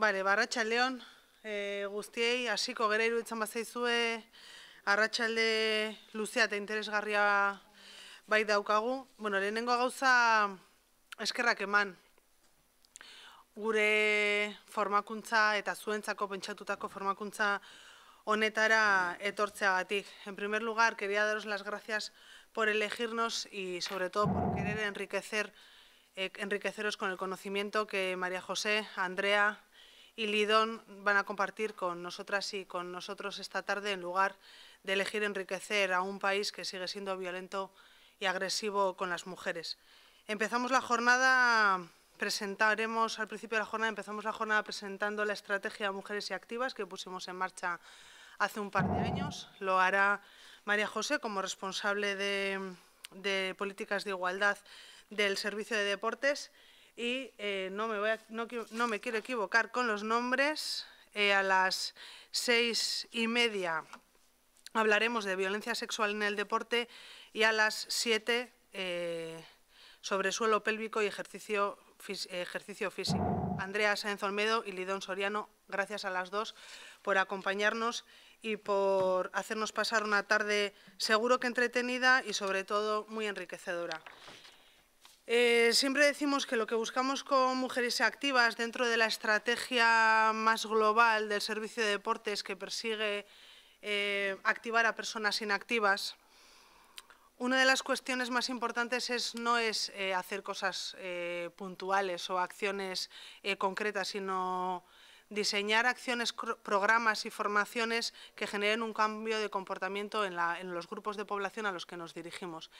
Vale, barracha león e, eh, guztiei, hasiko gera iruditzen bazaizue, de luzea eta interesgarria baida daukagu. Bueno, lehenengo gauza eskerrak eman. Gure formakuntza eta zuentzako pentsatutako formakuntza honetara etortzeagatik. En primer lugar, quería daros las gracias por elegirnos y sobre todo por querer enriquecer eh, enriqueceros con el conocimiento que María José, Andrea, y Lidón van a compartir con nosotras y con nosotros esta tarde en lugar de elegir enriquecer a un país que sigue siendo violento y agresivo con las mujeres. Empezamos la jornada, presentaremos al principio de la jornada, empezamos la jornada presentando la estrategia Mujeres y Activas que pusimos en marcha hace un par de años. Lo hará María José como responsable de, de políticas de igualdad del Servicio de Deportes y eh, no, me no, me quiero equivocar con los nombres. Eh, a las seis y media hablaremos de violencia sexual en el deporte y a las siete eh, sobre suelo pélvico y ejercicio, ejercicio físico. Andrea Sáenz Olmedo y Lidón Soriano, gracias a las dos por acompañarnos y por hacernos pasar una tarde seguro que entretenida y sobre todo muy enriquecedora. Eh, siempre decimos que lo que buscamos con Mujeres Activas dentro de la estrategia más global del Servicio de Deportes que persigue eh, activar a personas inactivas, una de las cuestiones más importantes es no es eh, hacer cosas puntuales o acciones concretas, sino diseñar acciones, programas y formaciones que generen un cambio de comportamiento en, los grupos de población a los que nos dirigimos.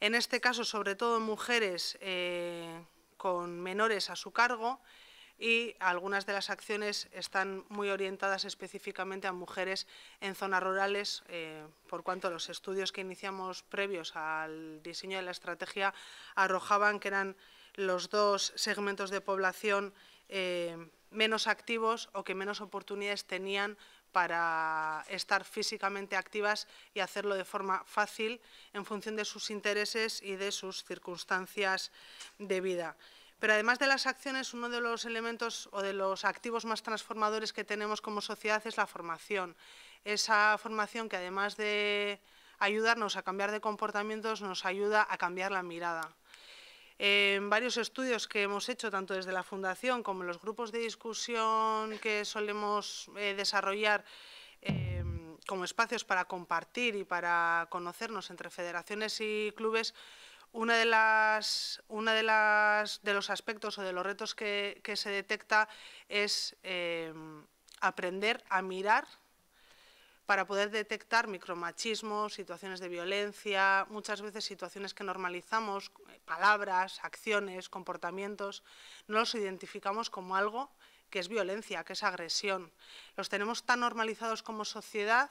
En este caso, sobre todo mujeres eh, con menores a su cargo, y algunas de las acciones están muy orientadas específicamente a mujeres en zonas rurales, eh, por cuanto los estudios que iniciamos previos al diseño de la estrategia arrojaban que eran los dos segmentos de población eh, menos activos o que menos oportunidades tenían para estar físicamente activas y hacerlo de forma fácil en función de sus intereses y de sus circunstancias de vida. Pero además de las acciones, uno de los elementos o de los activos más transformadores que tenemos como sociedad es la formación. Esa formación que además de ayudarnos a cambiar de comportamientos, nos ayuda a cambiar la mirada. En varios estudios que hemos hecho, tanto desde la Fundación como los grupos de discusión que solemos eh, desarrollar em, como espacios para compartir y para conocernos entre federaciones y clubes, una de de los aspectos o de los retos que, se detecta es em, aprender a mirar para poder detectar micromachismos, situaciones de violencia, muchas veces situaciones que normalizamos, eh, palabras, acciones, comportamientos, no los identificamos como algo que es violencia, que es agresión. Los tenemos tan normalizados como sociedad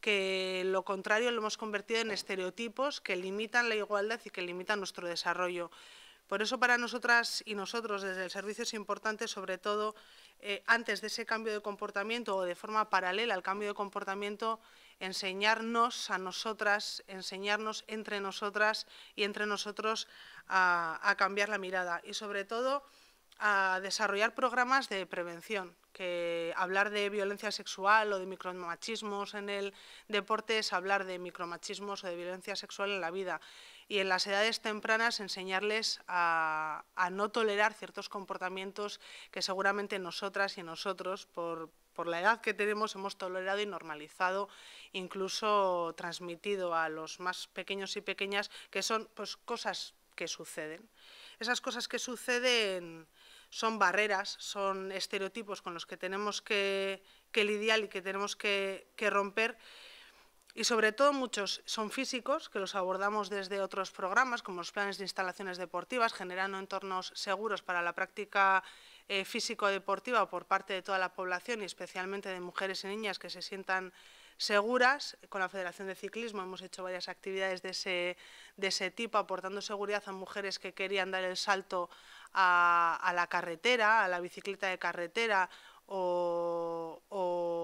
que lo contrario lo hemos convertido en estereotipos que limitan la igualdad y que limitan nuestro desarrollo. Por eso para nosotras y nosotros desde el servicio es importante sobre todo eh, antes de ese cambio de comportamiento o de forma paralela al cambio de comportamiento, enseñarnos a nosotras, enseñarnos entre nosotras y entre nosotros a, a cambiar la mirada y sobre todo a desarrollar programas de prevención, que hablar de violencia sexual o de micromachismos en el deporte es hablar de micromachismos o de violencia sexual en la vida y en las edades tempranas enseñarles a, no tolerar ciertos comportamientos que seguramente nosotras y nosotros, por, la edad que tenemos hemos tolerado y normalizado, incluso transmitido a los más pequeños y pequeñas, que son pues, cosas que suceden. Esas cosas que suceden son barreras, son estereotipos con los que tenemos que, lidiar y que tenemos que romper y sobre todo muchos son físicos, que los abordamos desde otros programas, como los planes de instalaciones deportivas, generando entornos seguros para la práctica eh, físico-deportiva por parte de toda la población y especialmente de mujeres y niñas que se sientan seguras. Con la Federación de Ciclismo hemos hecho varias actividades de ese, de ese tipo, aportando seguridad a mujeres que querían dar el salto a, la carretera, a la bicicleta de carretera o, o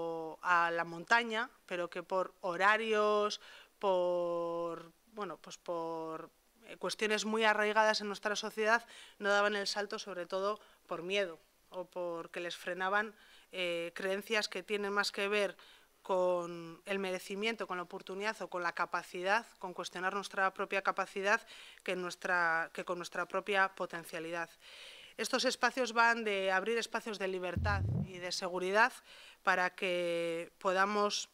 a la montaña, pero que por horarios, por, bueno, pues por eh, cuestiones muy arraigadas en nuestra sociedad, no daban el salto, sobre todo por miedo o porque les frenaban eh, creencias que tienen más que ver con el merecimiento, con la oportunidad o con la capacidad, con cuestionar nuestra propia capacidad que, nuestra, que con nuestra propia potencialidad. Estos espacios van de abrir espacios de libertad y de seguridad para que podamos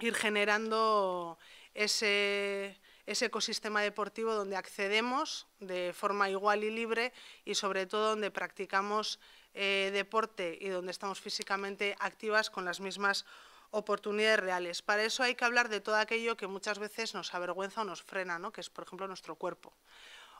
ir generando ese, ecosistema deportivo donde accedemos de forma igual y libre y sobre todo donde practicamos eh, deporte y donde estamos físicamente activas con las mismas oportunidades reales. Para eso hay que hablar de todo aquello que muchas veces nos avergüenza o nos frena, que es por ejemplo nuestro cuerpo.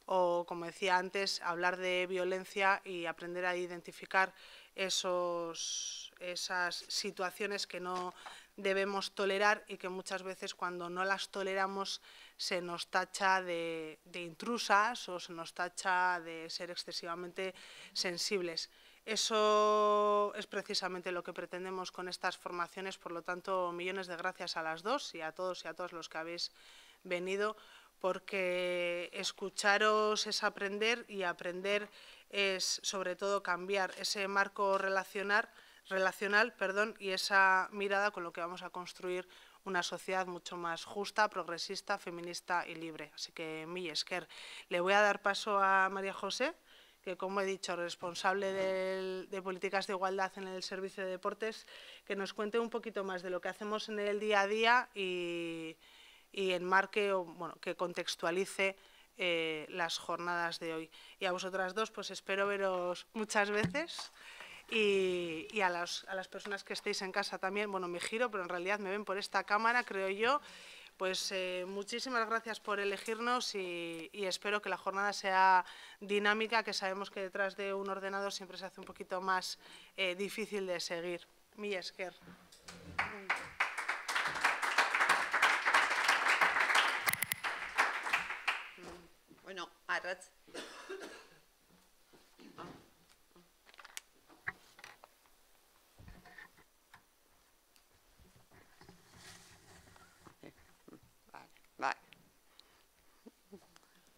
O como decía antes, hablar de violencia y aprender a identificar esos, esas situaciones que no debemos tolerar y que muchas veces cuando no las toleramos se nos tacha de, intrusas o se nos tacha de ser excesivamente sensibles. Eso es precisamente lo que pretendemos con estas formaciones, por lo tanto, millones de gracias a las dos y a todos y a todas los que habéis venido, porque escucharos es aprender y aprender es sobre todo cambiar ese marco relacional, relacional perdón, y esa mirada con lo que vamos a construir una sociedad mucho más justa, progresista, feminista y libre. Así que, mi le voy a dar paso a María José, que como he dicho, responsable de políticas de igualdad en el Servicio de Deportes, que nos cuente un poquito más de lo que hacemos en el día a día y, y enmarque o bueno, que contextualice eh, las jornadas de hoy. Y a vosotras dos, pues espero veros muchas veces. Y, a, las, a las personas que estéis en casa también, bueno, me giro, pero en realidad me ven por esta cámara, creo yo. Pues eh, muchísimas gracias por elegirnos y, espero que la jornada sea dinámica, que sabemos que detrás de un ordenador siempre se hace un poquito más eh, difícil de seguir. Mi Arratz.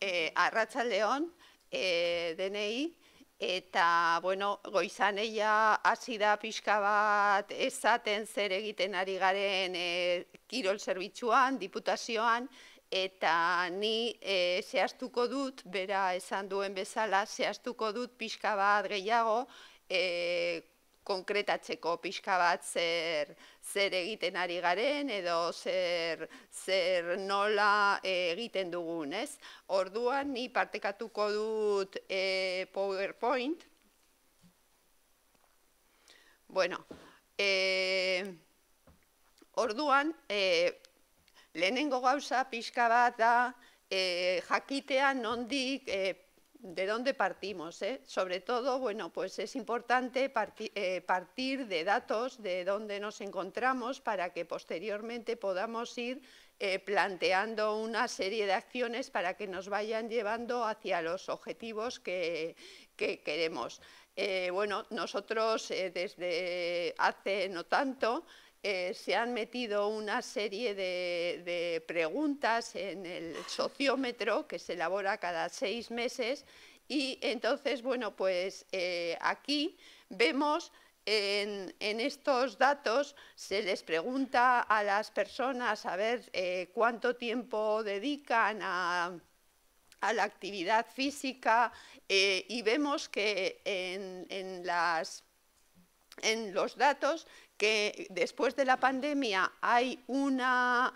E, arratza lehon e, denei eta goizaneia hasi da pixka bat ezaten zer egiten ari garen e, kirol zerbitzuan, diputazioan, eta ni e, zehaztuko dut, bera esan duen bezala, zehaztuko dut pixka bat gehiago, e, konkretatzeko pixka bat zer, zer egiten ari garen edo zer, zer nola eh, egiten dugun, Orduan, ni partekatuko dut PowerPoint. Bueno, e, orduan, e, Lenengo, gauza pixka bat da eh, eh, de dónde partimos. Eh? Sobre todo, bueno, pues es importante partir de datos de dónde nos encontramos para que posteriormente podamos ir planteando una serie de acciones para que nos vayan llevando hacia los objetivos que queremos. bueno, nosotros desde hace no tanto eh, se han metido una serie de, preguntas en el sociómetro que se elabora cada seis meses y entonces, bueno, pues eh, aquí vemos en, estos datos se les pregunta a las personas a ver eh, cuánto tiempo dedican a, la actividad física y vemos que en los datos que después de la pandemia hay una,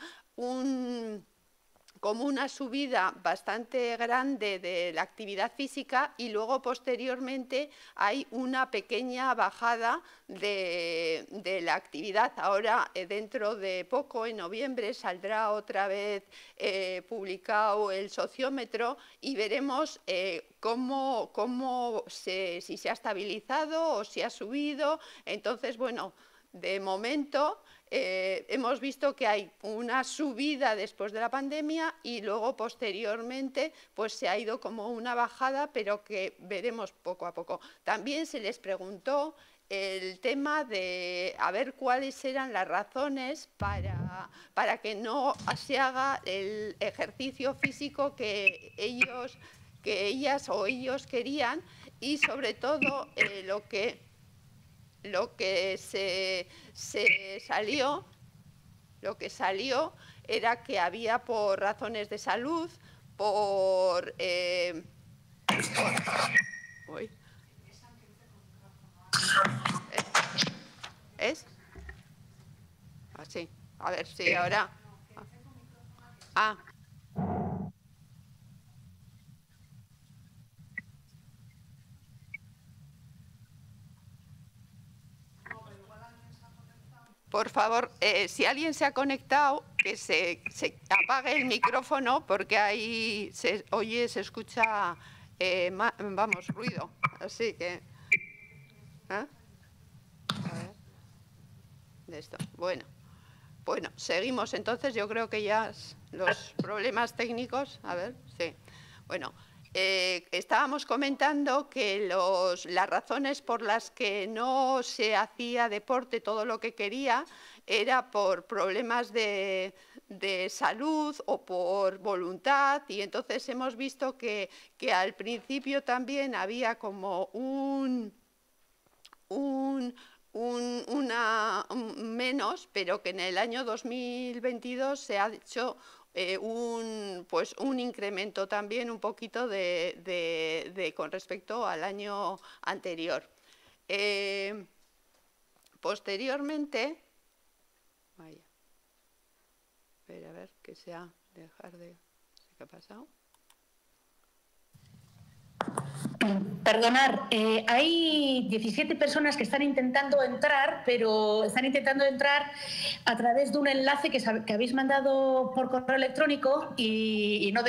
como una subida bastante grande de la actividad física y luego posteriormente hay una pequeña bajada de, la actividad. Ahora, eh, dentro de poco, en noviembre, saldrá otra vez eh, publicado el sociómetro y veremos eh, cómo, si se ha estabilizado o si ha subido. Entonces, bueno, de momento eh, hemos visto que hay una subida después de la pandemia y luego posteriormente pues se ha ido como una bajada, pero que veremos poco a poco. También se les preguntó el tema de a ver cuáles eran las razones para, para que no se haga el ejercicio físico que ellos, que ellas o ellos querían y sobre todo eh, lo que lo que se, se salió, lo que salió era que había por razones de salud, por... Eh, ¿Es? Así. Ah, a ver, sí, ahora. Ah. por favor, eh, si alguien se ha conectado, que se, apague el micrófono porque ahí se oye, se escucha, eh, vamos, ruido. Así que... ¿eh? De Bueno, bueno, seguimos entonces. Yo creo que ya los problemas técnicos... A ver, sí. Bueno. Eh, estábamos comentando que los, las razones por las que no se hacía deporte todo lo que quería era por problemas de, salud o por voluntad y entonces hemos visto que, que al principio también había como un, una menos, pero que en el año 2022 se ha hecho eh, un, pues un incremento también un poquito de, con respecto al año anterior. Eh, posteriormente, vaya, a ver, a ver que sea, dejar de, ¿qué ha pasado? Perdonar, eh, hay 17 personas que están intentando entrar, pero están intentando entrar a través de un enlace que, habéis mandado por correo electrónico y, no,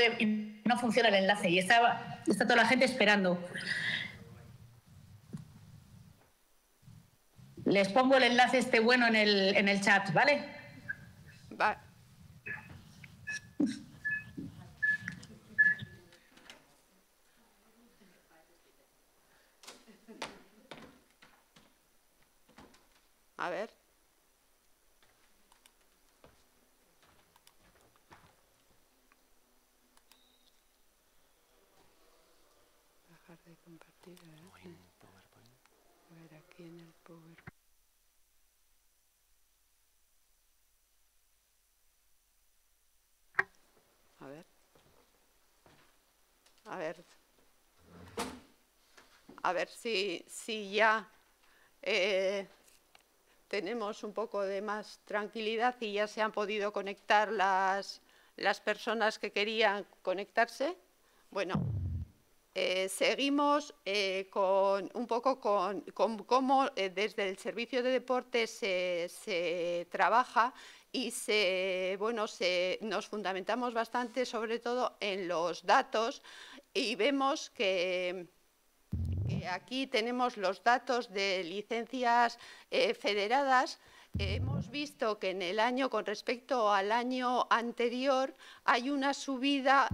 no funciona el enlace y está, está toda la gente esperando. Les pongo el enlace este bueno en el, en el chat, ¿vale? Vale. A ver. Dejar de compartir, a ver. aquí en el PowerPoint. A ver. A ver. A ver si, si ya... Eh, tenemos un poco de más tranquilidad y ya se han podido conectar las, las personas que querían conectarse. Bueno, eh, seguimos eh, con un poco con, con cómo eh, desde el servicio de deporte se, se trabaja y se, bueno, se, nos fundamentamos bastante sobre todo en los datos y vemos que aquí tenemos los datos de licencias eh, federadas. hemos visto que en el año, con respecto al año anterior, hay una subida,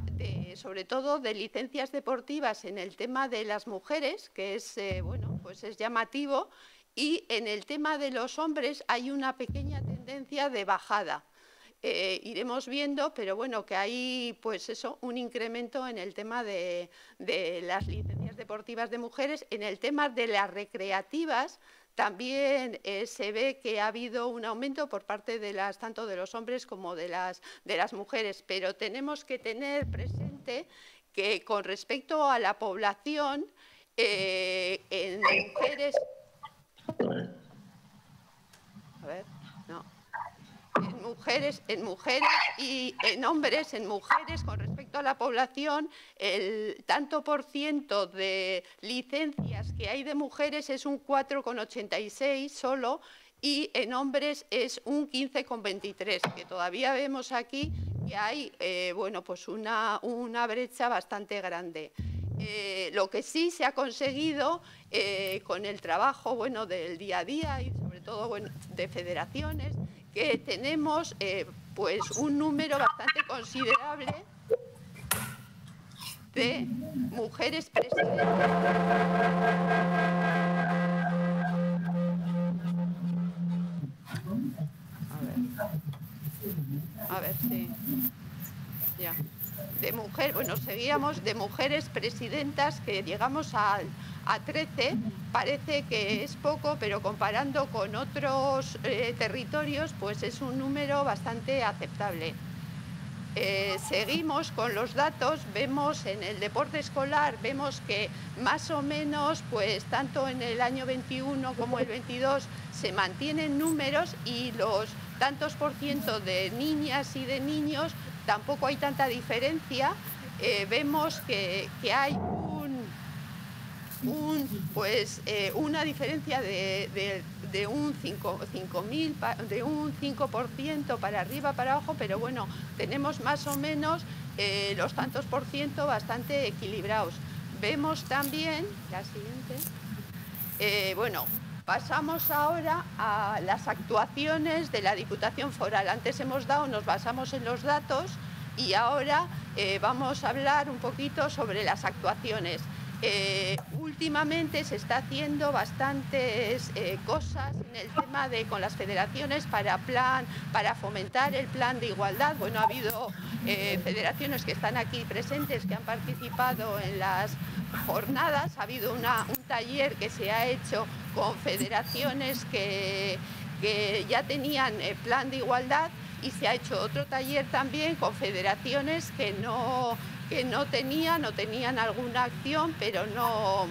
sobre todo de licencias deportivas en el tema de las mujeres, que es, eh, bueno, pues es llamativo, y en el tema de los hombres hay una pequeña tendencia de bajada. Eh, iremos viendo, pero bueno, que hay pues eso, un incremento en el tema de las licencias deportivas de mujeres, en el tema de las recreativas también eh, se ve que ha habido un aumento por parte de las, tanto de los hombres como de las, de las mujeres, pero tenemos que tener presente que con respecto a la población, eh, en mujeres... A ver mujeres en mujeres y en hombres en mujeres con respecto a la población, el tanto por ciento de licencias que hay de mujeres es un 4,86 solo y en hombres es un 15,23, que todavía vemos aquí que hay eh, bueno, pues una, una brecha bastante grande. Eh, lo que sí se ha conseguido eh, con el trabajo bueno, del día a día y sobre todo bueno, de federaciones que tenemos eh, pues un número bastante considerable de mujeres presidentes. A ver, sí. Ya de bueno, seguíamos de mujeres presidentas que llegamos a, 13, parece que es poco, pero comparando con otros eh, territorios, pues es un número bastante aceptable. Eh, seguimos con los datos, vemos en el deporte escolar, vemos que más o menos, pues tanto en el año 21 como el 22 se mantienen números y los tantos por ciento de niñas y de niños tampoco hay tanta diferencia, eh, vemos que, hay un, pues, eh, una diferencia de, un 5, de un para arriba, para abajo, pero bueno, tenemos más o menos eh, los tantos por ciento bastante equilibrados. Vemos también, la siguiente, bueno, Pasamos ahora a las actuaciones de la Diputación Foral. Antes hemos dado, nos basamos en los datos y ahora eh, vamos a hablar un poquito sobre las actuaciones. Eh, últimamente se está haciendo bastantes eh, cosas en el tema de con las federaciones para plan, para fomentar el plan de igualdad. Bueno, ha habido eh, federaciones que están aquí presentes que han participado en las jornadas. Ha habido un taller que se ha hecho con federaciones que, que ya tenían plan de igualdad y se ha hecho otro taller también con federaciones que no que no tenían o tenían alguna acción, pero no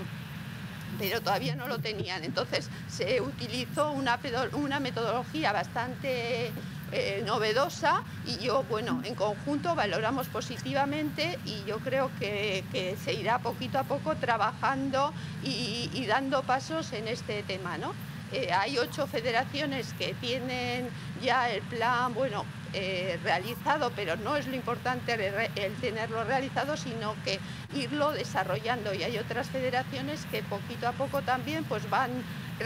pero todavía no lo tenían. Entonces se utilizó una, una metodología bastante eh, novedosa y yo, bueno, en conjunto valoramos positivamente y yo creo que, se irá poquito a poco trabajando y, dando pasos en este tema, ¿no? Eh, hay ocho federaciones que tienen ya el plan, bueno, eh, realizado, pero no es lo importante el tenerlo realizado, sino que irlo desarrollando. Y hay otras federaciones que poquito a poco también pues van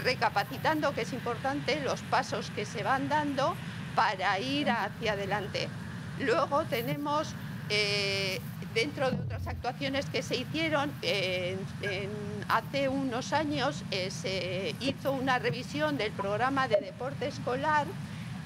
recapacitando que es importante los pasos que se van dando para ir hacia adelante. Luego tenemos eh, dentro de otras actuaciones que se hicieron, hace unos años eh, se hizo una revisión del programa de deporte escolar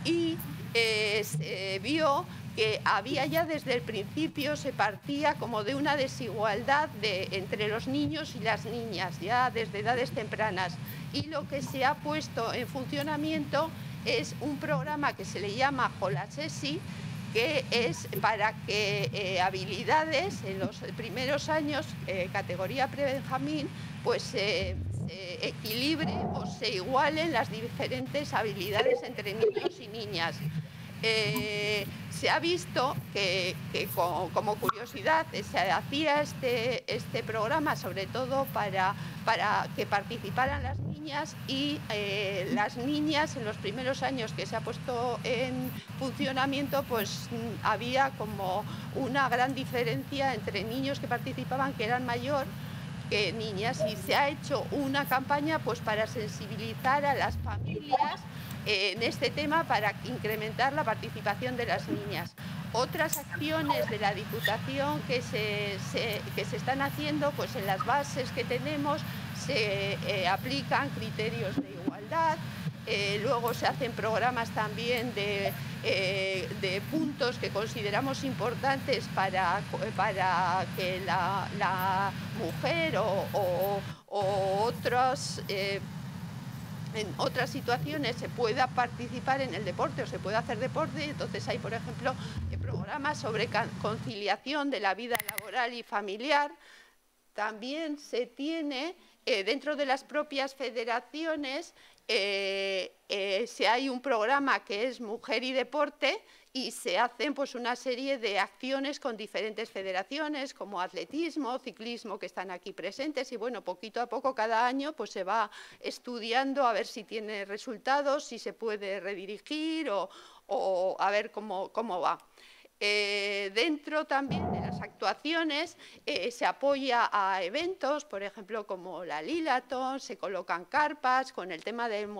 y se eh, vio que había ya desde el principio se partía como de una desigualdad entre los niños y las niñas, ya desde edades tempranas. Y lo que se ha puesto en funcionamiento es un programa que se le llama Jolasesi, que es para que eh, habilidades en los primeros años, eh, categoría prebenjamín, pues equilibre o se igualen las diferentes habilidades entre niños y niñas. Eh, se ha visto que, como, curiosidad se hacía este, este programa sobre todo para, que participaran las niñas y eh, las niñas en los primeros años que se ha puesto en funcionamiento pues había como una gran diferencia entre niños que participaban que eran mayor niñas y se ha hecho una campaña pues para sensibilizar a las familias eh, en este tema para incrementar la participación de las niñas. Otras acciones de la Diputación que se, que se están haciendo, pues en las bases que tenemos se eh, aplican criterios de igualdad, eh, luego se hacen programas también de, eh, puntos que consideramos importantes para, que la, mujer o, eh, en otras situaciones se pueda participar en el deporte o se pueda hacer deporte. Entonces hay, por ejemplo, programas sobre conciliación de la vida laboral y familiar. También se tiene dentro de las propias federaciones eh, eh, si hay un programa que es Mujer y Deporte y se hacen pues, una serie de acciones con diferentes federaciones como atletismo, ciclismo que están aquí presentes y bueno, poquito a poco cada año pues, se va estudiando a ver si tiene resultados, si se puede redirigir o, a ver cómo va. Eh, dentro también de las actuaciones eh, se apoya a eventos, por ejemplo, como la Lilaton, se colocan carpas, con el tema del,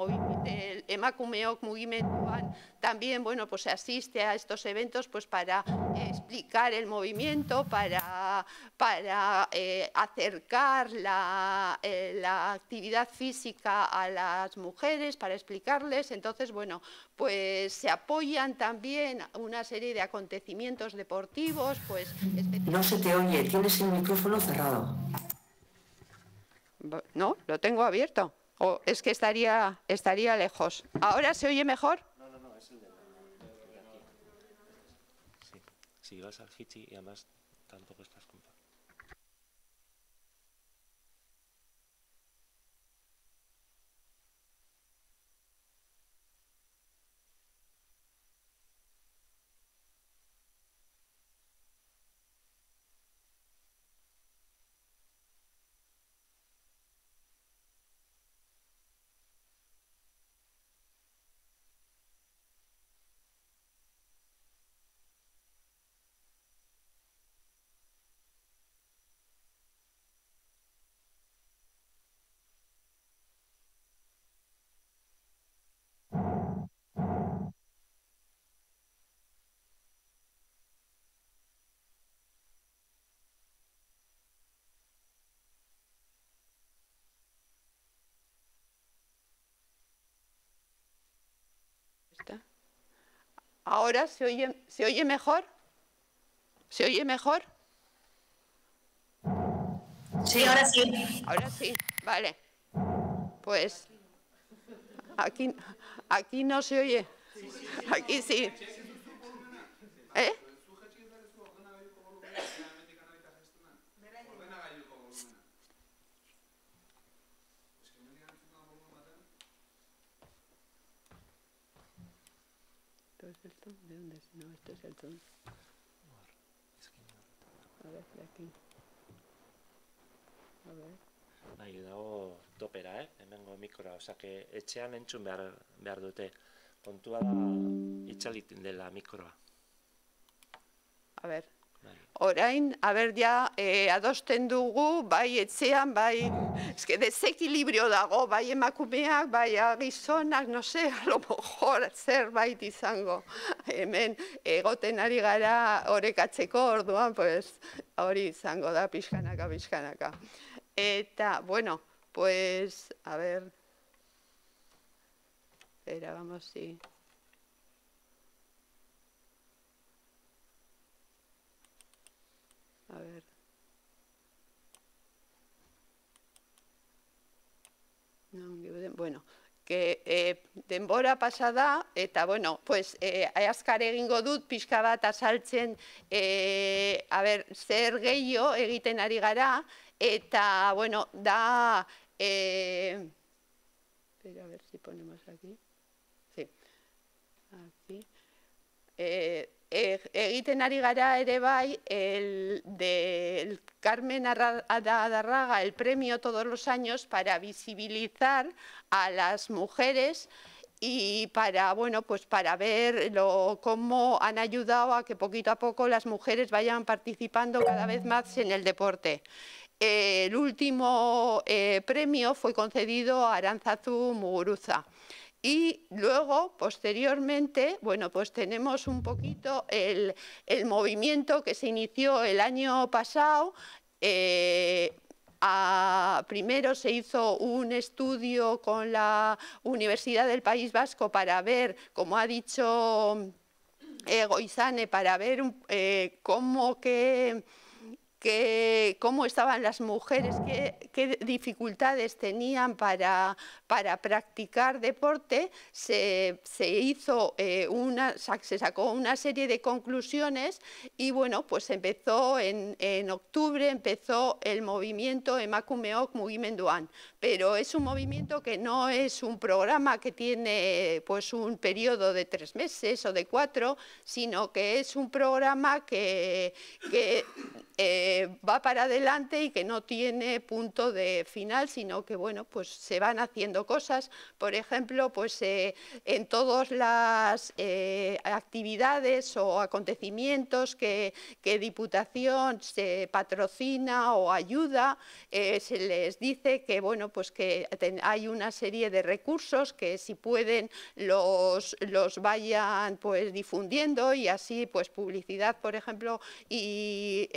el Emakumeok Mugimenduan también bueno, pues se asiste a estos eventos pues, para explicar el movimiento, para, para eh, acercar la, la actividad física a las mujeres, para explicarles, entonces, bueno, pues se apoyan también una serie de acontecimientos deportivos, pues... No se te oye, tienes el micrófono cerrado. No, lo tengo abierto. O es que estaría, estaría lejos. ¿Ahora se oye mejor? ¿Ahora se oye, se oye mejor? ¿Se oye mejor? Sí, ahora sí. Ahora sí, vale. Pues aquí, aquí no se oye. Aquí sí. ¿Eh? ¿Esto ¿De dónde es? No, esto es el tono. A ver, de aquí. A ver. Bai, hago topera, eh? o que mikroa, osake etxean entzun behar, behar dute. Kontua la de la mikroa. A ver, Orain, haber, ja, e, adosten dugu, bai, etxean, bai, ezke, dezekilibrio dago, bai, emakumeak, bai, agizonak, no se, alo mojor, zer bait izango. Hemen, egoten ari gara, orekatzeko orduan, pues, hori izango da, pixkanaka, pixkanaka. Eta, bueno, pues, haber, era vamos, A ver. Bueno, que tembora eh, pasada pasada, eta, bueno, pues, e, azkar egingo dut, pixka bat eh, a ver zer gehiago egiten ari gara, eta, bueno, da, pero a ver si ponemos aquí, sí, aquí, eh, egiten ari gara bai el del Carmen Adarraga el premio todos los años para visibilizar a las mujeres y para bueno pues para ver lo, cómo han ayudado a que poquito a poco las mujeres vayan participando cada vez más en el deporte. El último eh, premio fue concedido a Aranzazu Muguruza. Y luego, posteriormente, bueno, pues tenemos un poquito el, movimiento que se inició el año pasado. Eh, primero se hizo un estudio con la Universidad del País Vasco para ver, como ha dicho Egoizane, eh, para ver eh, cómo que que, cómo estaban las mujeres, qué, dificultades tenían para, para practicar deporte, se, hizo eh, una, se sacó una serie de conclusiones y bueno, pues empezó en, octubre, empezó el movimiento Emakumeok Mugimenduan, pero es un movimiento que no es un programa que tiene pues un periodo de tres meses o de cuatro, sino que es un programa que, que eh, va para adelante y que no tiene punto de final, sino que bueno, pues se van haciendo cosas. Por ejemplo, pues eh, en todas las eh, actividades o acontecimientos que, Diputación se patrocina o ayuda, eh, se les dice que bueno, pues que hay una serie de recursos que si pueden los, los vayan pues difundiendo y así pues publicidad, por ejemplo, y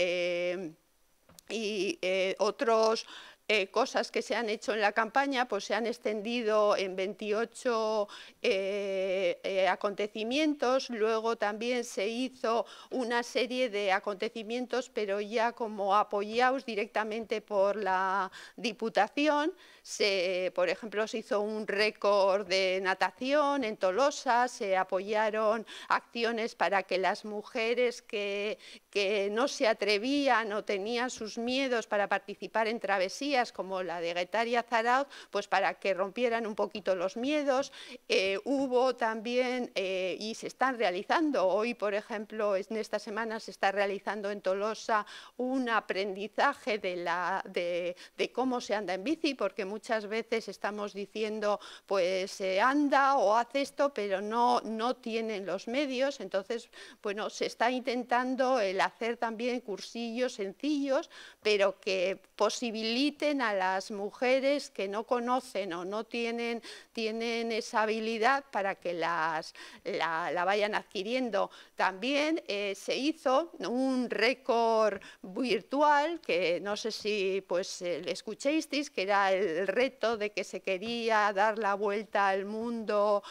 y eh, otras eh, cosas que se han hecho en la campaña, pues se han extendido en 28 eh, acontecimientos, luego también se hizo una serie de acontecimientos, pero ya como apoyados directamente por la Diputación, se, por ejemplo, se hizo un récord de natación en Tolosa, se apoyaron acciones para que las mujeres que, que no se atrevían o tenían sus miedos para participar en travesías como la de Guetaria Zarauz, pues para que rompieran un poquito los miedos. Eh, hubo también, eh, y se están realizando, hoy por ejemplo, en esta semana se está realizando en Tolosa un aprendizaje de, la, de cómo se anda en bici, porque muchas muchas veces estamos diciendo, pues se eh, anda o hace esto, pero no, no tienen los medios, entonces, bueno, se está intentando el hacer también cursillos sencillos pero que posibiliten a las mujeres que no conocen o no tienen, tienen esa habilidad para que las, la, vayan adquiriendo. También eh, se hizo un récord virtual, que no sé si pues, eh, escuchéis, que era el reto de que se quería dar la vuelta al mundo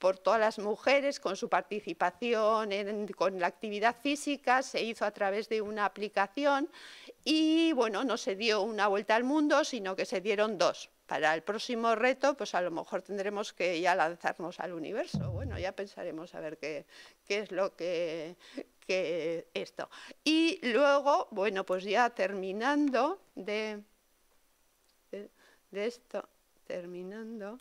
por todas las mujeres con su participación con la actividad física, se hizo a través de una aplicación y bueno, no se dio una vuelta al mundo, sino que se dieron dos. Para el próximo reto, pues a lo mejor tendremos que ya lanzarnos al universo. Bueno, ya pensaremos a ver qué, qué es lo que, esto. Y luego, bueno, pues ya terminando de, de, esto, terminando,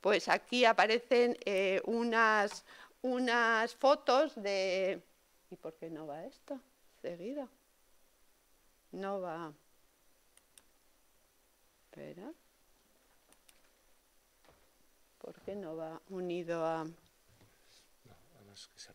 pues aquí aparecen eh, unas, unas fotos de... ¿Y por qué no va esto? Seguido no va espera ¿Por qué no va unido a, no, a los que se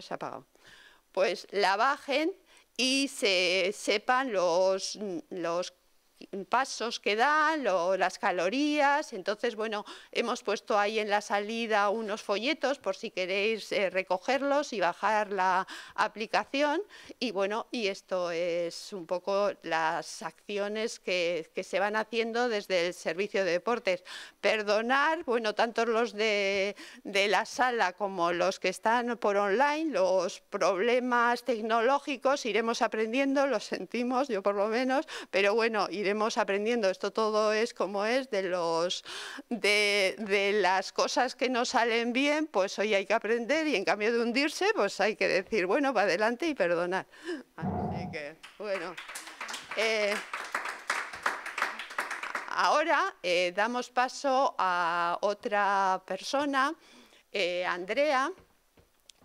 se ha apagado. Pues la bajen y se sepan los, los pasos que dan o las calorías. Entonces, bueno, hemos puesto ahí en la salida unos folletos por si queréis eh, recogerlos y bajar la aplicación. Y bueno, y esto es un poco las acciones que, se van haciendo desde el Servicio de Deportes. Perdonar, bueno, tanto los de, de la sala como los que están por online, los problemas tecnológicos iremos aprendiendo, los sentimos, yo por lo menos, pero bueno, iremos aprendiendo. Esto todo es como es de los de, las cosas que no salen bien, pues hoy hay que aprender y en cambio de hundirse, pues hay que decir, bueno, va adelante y perdonar. bueno. Eh, ahora eh, damos paso a otra persona, eh, Andrea,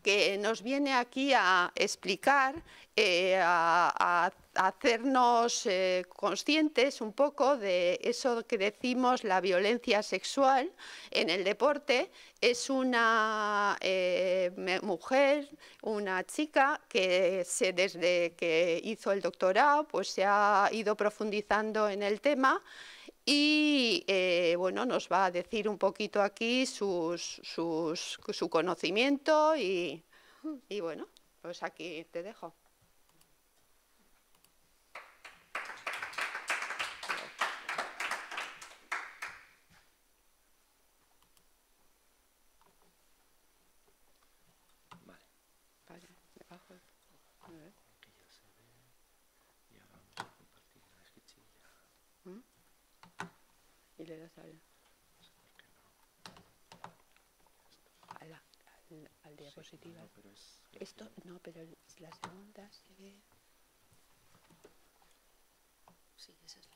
que nos viene aquí a explicar, eh, a, hacernos eh, conscientes un poco de eso que decimos la violencia sexual en el deporte. Es una eh, mujer, una chica que desde que hizo el doctorado pues se ha ido profundizando en el tema y eh, bueno, nos va a decir un poquito aquí sus, sus, su conocimiento y, mm. y bueno, pues aquí te dejo. al, al diapositiva. Esto, no, pero la segunda se ve. Sí, esa es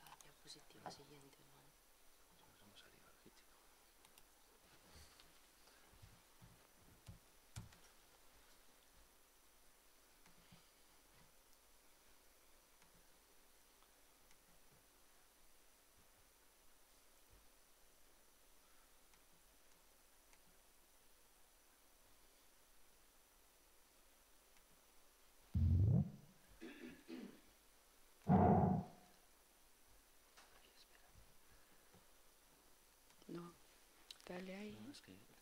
поля ну, и...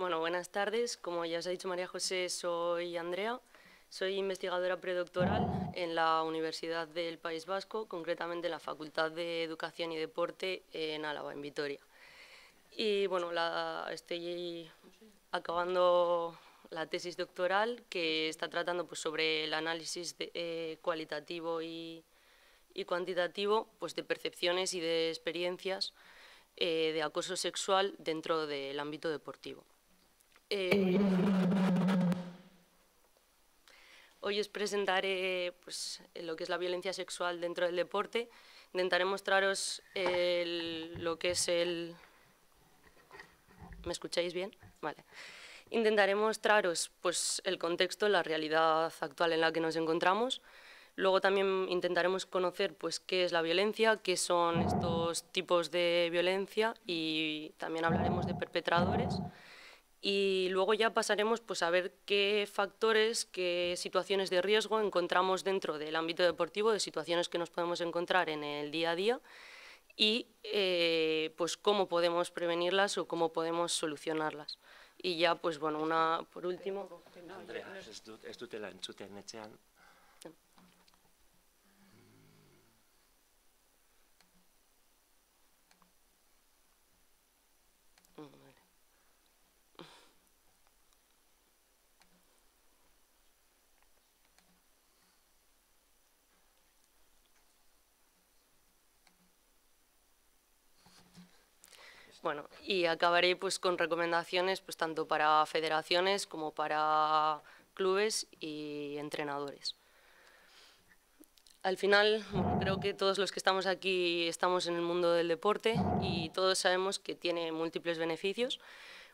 Bueno, buenas tardes. Como ya os ha dicho María José, soy Andrea. Soy investigadora predoctoral en la Universidad del País Vasco, concretamente en la Facultad de Educación y Deporte en Álava, en Vitoria. Y bueno, estoy acabando la tesis doctoral que está tratando pues, sobre el análisis eh, cualitativo y, cuantitativo pues, de percepciones y de experiencias eh, de acoso sexual dentro del ámbito deportivo. Eh, hoy os presentaré pues, lo que es la violencia sexual dentro del deporte. Intentaré mostraros el, lo que es el... ¿Me escucháis bien? Vale. Intentaré mostraros pues, el contexto, la realidad actual en la que nos encontramos. Luego también intentaremos conocer pues, qué es la violencia, qué son estos tipos de violencia y también hablaremos de perpetradores y luego ya pasaremos pues, a ver qué factores, qué situaciones de riesgo encontramos dentro del ámbito deportivo, de situaciones que nos podemos encontrar en el día a día y eh, pues cómo podemos prevenirlas o cómo podemos solucionarlas. Y ya, pues bueno, una por último. Andrea, Bueno, y acabaré pues con recomendaciones pues, tanto para federaciones como para clubes y entrenadores. Al final, creo que todos los que estamos aquí estamos en el mundo del deporte y todos sabemos que tiene múltiples beneficios.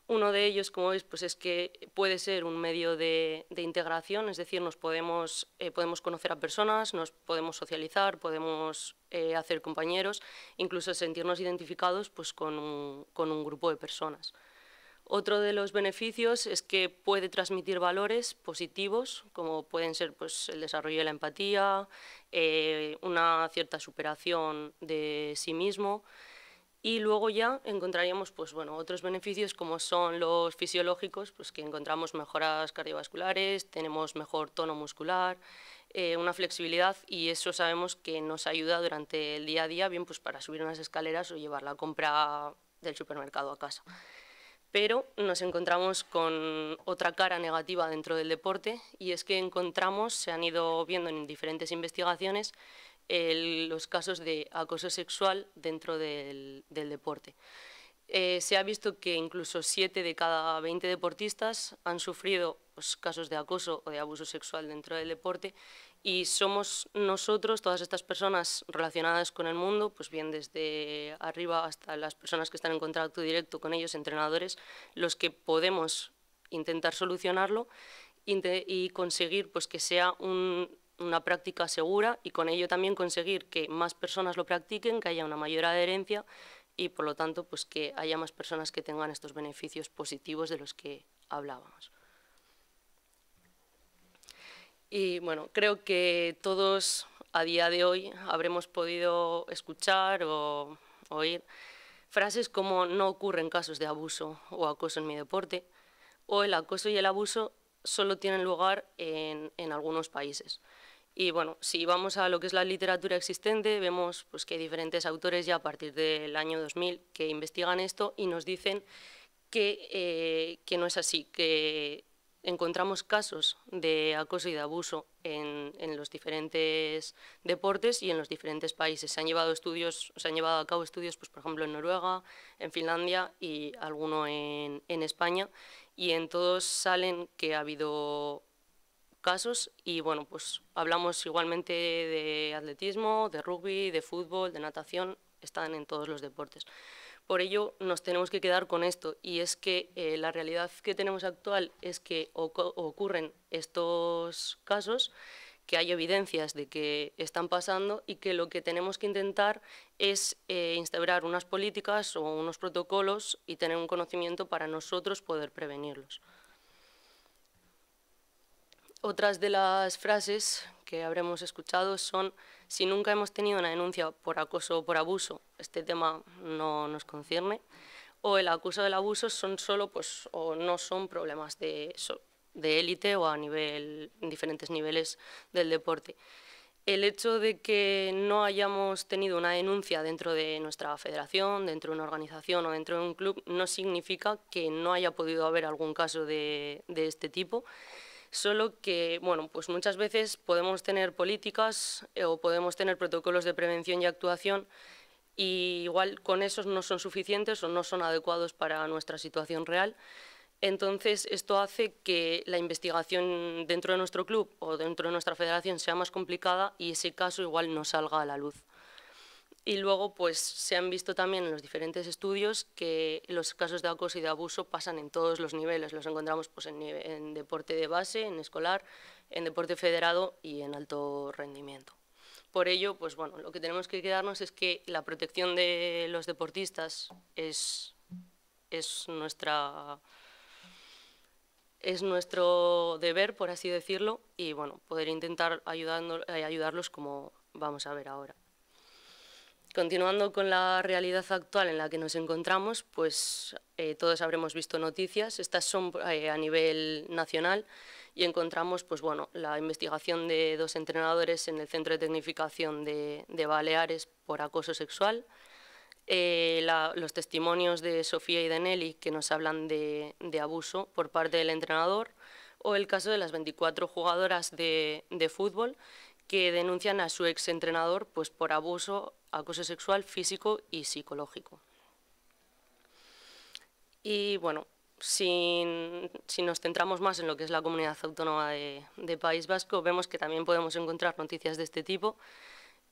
Uno de ellos, como veis, pues es que puede ser un medio de, integración, es decir, nos eh, podemos, conocer a personas, nos podemos socializar, podemos eh, hacer compañeros, incluso sentirnos identificados pues, con, un, grupo de personas. Otro de los beneficios es que puede transmitir valores positivos, como pueden ser pues, el desarrollo de la empatía, eh, una cierta superación de sí mismo, y luego ya encontraríamos pues, bueno, otros beneficios como son los fisiológicos, pues que encontramos mejoras cardiovasculares, tenemos mejor tono muscular, eh, una flexibilidad y eso sabemos que nos ayuda durante el día a día, bien pues para subir unas escaleras o llevar la compra del supermercado a casa. Pero nos encontramos con otra cara negativa dentro del deporte y es que encontramos, se han ido viendo en diferentes investigaciones, los casos de acoso sexual dentro del, deporte. Eh, se ha visto que incluso 7 de cada 20 deportistas han sufrido pues, casos de acoso o de abuso sexual dentro del deporte y somos nosotros, todas estas personas relacionadas con el mundo, pues bien desde arriba hasta las personas que están en contacto directo con ellos, entrenadores, los que podemos intentar solucionarlo y conseguir pues, que sea un, una práctica segura y con ello también conseguir que más personas lo practiquen, que haya una mayor adherencia y por lo tanto pues que haya más personas que tengan estos beneficios positivos de los que hablábamos. Y bueno, creo que todos a día de hoy habremos podido escuchar o oír frases como no ocurren casos de abuso o acoso en mi deporte o el acoso y el abuso solo tienen lugar en, en algunos países. Y bueno, si vamos a lo que es la literatura existente, vemos pues, que hay diferentes autores ya a partir del año 2000 que investigan esto y nos dicen eh, que, no es así, que encontramos casos de acoso y de abuso en, los diferentes deportes y en los diferentes países. Se han llevado estudios, se han llevado a cabo estudios, pues, por ejemplo, en Noruega, en Finlandia y alguno en, en España, y en todos salen que ha habido casos y bueno, pues hablamos igualmente de atletismo, de rugby, de fútbol, de natación, están en todos los deportes. Por ello nos tenemos que quedar con esto y es que eh, la realidad que tenemos actual es que ocurren estos casos, que hay evidencias de que están pasando y que lo que tenemos que intentar es eh, instaurar unas políticas o unos protocolos y tener un conocimiento para nosotros poder prevenirlos. Otras de las frases que habremos escuchado son, si nunca hemos tenido una denuncia por acoso o por abuso, este tema no nos concierne, o el acoso del abuso son solo, pues, o no son problemas de, élite o a nivel, diferentes niveles del deporte. El hecho de que no hayamos tenido una denuncia dentro de nuestra federación, dentro de una organización o dentro de un club, no significa que no haya podido haber algún caso de, de este tipo solo que bueno, pues muchas veces podemos tener políticas eh, o podemos tener protocolos de prevención y actuación y igual con esos no son suficientes o no son adecuados para nuestra situación real. Entonces, esto hace que la investigación dentro de nuestro club o dentro de nuestra federación sea más complicada y ese caso igual no salga a la luz. Y luego pues se han visto también en los diferentes estudios que los casos de acoso y de abuso pasan en todos los niveles. Los encontramos pues, en, deporte de base, en escolar, en deporte federado y en alto rendimiento. Por ello, pues bueno, lo que tenemos que quedarnos es que la protección de los deportistas es, es nuestra es nuestro deber, por así decirlo, y bueno, poder intentar eh, ayudarlos como vamos a ver ahora. Continuando con la realidad actual en la que nos encontramos, pues eh, todos habremos visto noticias, estas son eh, a nivel nacional y encontramos pues, bueno, la investigación de dos entrenadores en el Centro de Tecnificación de, Baleares por acoso sexual, eh, los testimonios de Sofía y de Nelly que nos hablan de, abuso por parte del entrenador o el caso de las 24 jugadoras de fútbol que denuncian a su exentrenador pues, por abuso, acoso sexual, físico y psicológico. Y bueno, si, nos centramos más en lo que es la comunidad autónoma de, de, País Vasco, vemos que también podemos encontrar noticias de este tipo.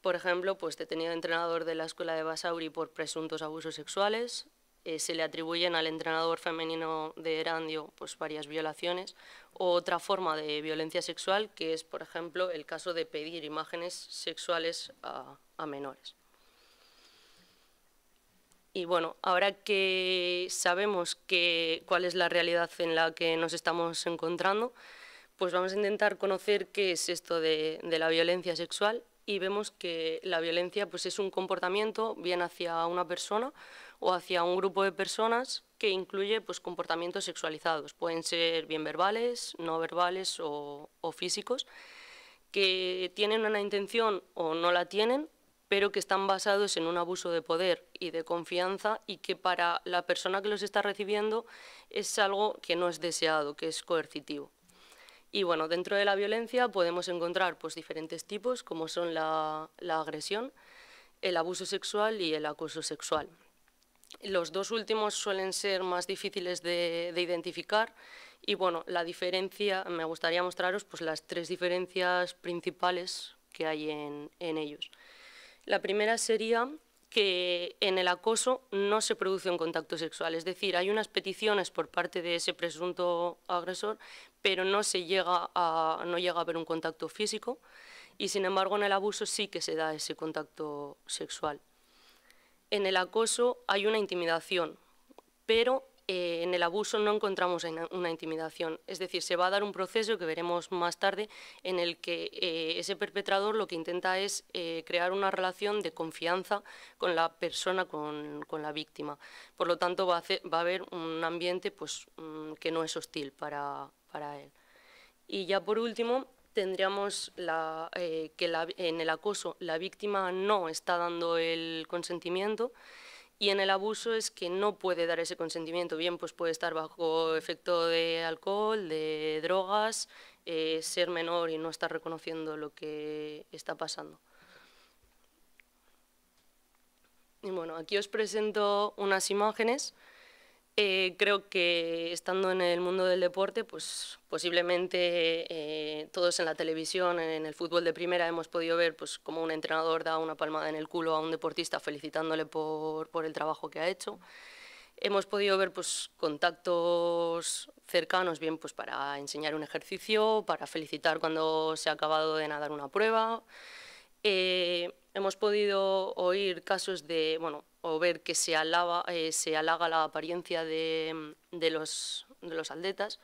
Por ejemplo, pues detenido entrenador de la escuela de Basauri por presuntos abusos sexuales, eh, se le atribuyen al entrenador femenino de Erandio pues, varias violaciones, o otra forma de violencia sexual, que es, por ejemplo, el caso de pedir imágenes sexuales a, menores. Y bueno, ahora que sabemos cuál es la realidad en la que nos estamos encontrando, pues vamos a intentar conocer qué es esto de, de la violencia sexual y vemos que la violencia pues, es un comportamiento bien hacia una persona o hacia un grupo de personas que incluye pues, comportamientos sexualizados. Pueden ser bien verbales, no verbales o, físicos, que tienen una intención o no la tienen, pero que están basados en un abuso de poder y de confianza y que para la persona que los está recibiendo es algo que no es deseado, que es coercitivo. Y bueno, dentro de la violencia podemos encontrar pues, diferentes tipos, como son la agresión, el abuso sexual y el acoso sexual. Los dos últimos suelen ser más difíciles de, identificar y bueno, la diferencia, me gustaría mostraros pues, las tres diferencias principales que hay en, ellos. La primera sería que en el acoso no se produce un contacto sexual, es decir, hay unas peticiones por parte de ese presunto agresor, pero no, se llega a, no llega a haber un contacto físico y sin embargo en el abuso sí que se da ese contacto sexual en el acoso hay una intimidación, pero eh, en el abuso no encontramos una intimidación. Es decir, se va a dar un proceso que veremos más tarde en el que eh, ese perpetrador lo que intenta es eh, crear una relación de confianza con la persona, con, la víctima. Por lo tanto, va a, haber un ambiente pues, mm, que no es hostil para él. Y ya por último, tendríamos eh, que en el acoso la víctima no está dando el consentimiento y en el abuso es que no puede dar ese consentimiento. Bien, pues puede estar bajo efecto de alcohol, de drogas, eh, ser menor y no estar reconociendo lo que está pasando. Y bueno, aquí os presento unas imágenes. Eh, creo que estando en el mundo del deporte, pues posiblemente eh, todos en la televisión, en el fútbol de primera, hemos podido ver pues, cómo un entrenador da una palmada en el culo a un deportista felicitándole por, el trabajo que ha hecho. Hemos podido ver pues, contactos cercanos, bien pues, para enseñar un ejercicio, para felicitar cuando se ha acabado de nadar una prueba. Eh, hemos podido oír casos de, bueno, o ver que se, alaba, eh, halaga la apariencia de, mm, los, de, atletas,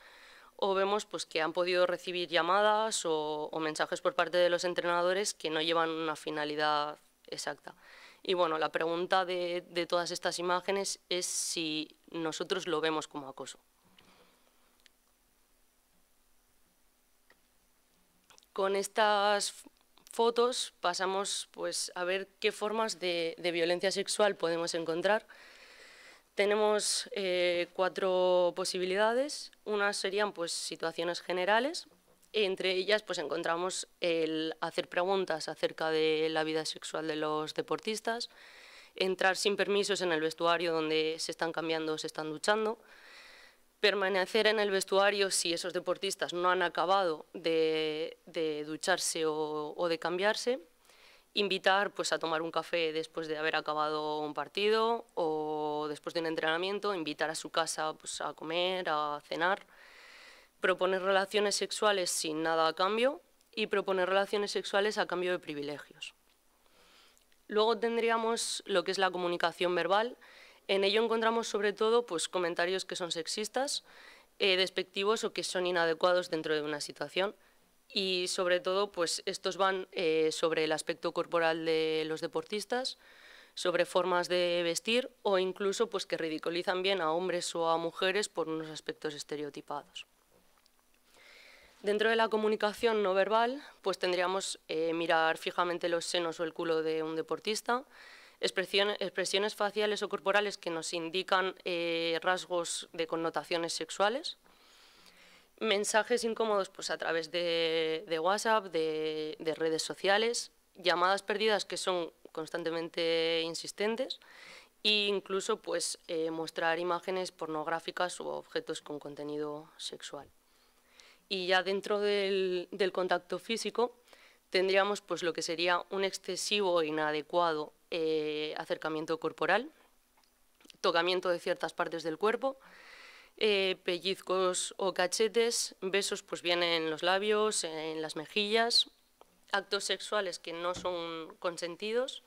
o vemos pues, que han podido recibir llamadas o, mensajes por parte de los entrenadores que no llevan una finalidad exacta. Y bueno, la pregunta de, de todas estas imágenes es si nosotros lo vemos como acoso. Con estas fotos pasamos pues, a ver qué formas de, violencia sexual podemos encontrar. Tenemos eh, cuatro posibilidades. Unas serían pues, situaciones generales. Entre ellas pues, encontramos el hacer preguntas acerca de la vida sexual de los deportistas, entrar sin permisos en el vestuario donde se están cambiando o se están duchando, permanecer en el vestuario si esos deportistas no han acabado de, ducharse o, de cambiarse, invitar pues, a tomar un café después de haber acabado un partido o después de un entrenamiento, invitar a su casa pues, a comer, a cenar, proponer relaciones sexuales sin nada a cambio y proponer relaciones sexuales a cambio de privilegios. Luego tendríamos lo que es la comunicación verbal, en ello encontramos sobre todo pues, comentarios que son sexistas, eh, despectivos o que son inadecuados dentro de una situación. Y sobre todo, pues estos van eh, sobre el aspecto corporal de los deportistas, sobre formas de vestir o incluso pues, que ridiculizan bien a hombres o a mujeres por unos aspectos estereotipados. Dentro de la comunicación no verbal, pues tendríamos eh, mirar fijamente los senos o el culo de un deportista, expresiones, faciales o corporales que nos indican eh, rasgos de connotaciones sexuales, mensajes incómodos pues, a través de, WhatsApp, de, redes sociales, llamadas perdidas que son constantemente insistentes e incluso pues, eh, mostrar imágenes pornográficas o objetos con contenido sexual. Y ya dentro del, contacto físico tendríamos pues, lo que sería un excesivo e inadecuado eh, acercamiento corporal, tocamiento de ciertas partes del cuerpo, eh, pellizcos o cachetes, besos pues vienen en los labios, en las mejillas, actos sexuales que no son consentidos,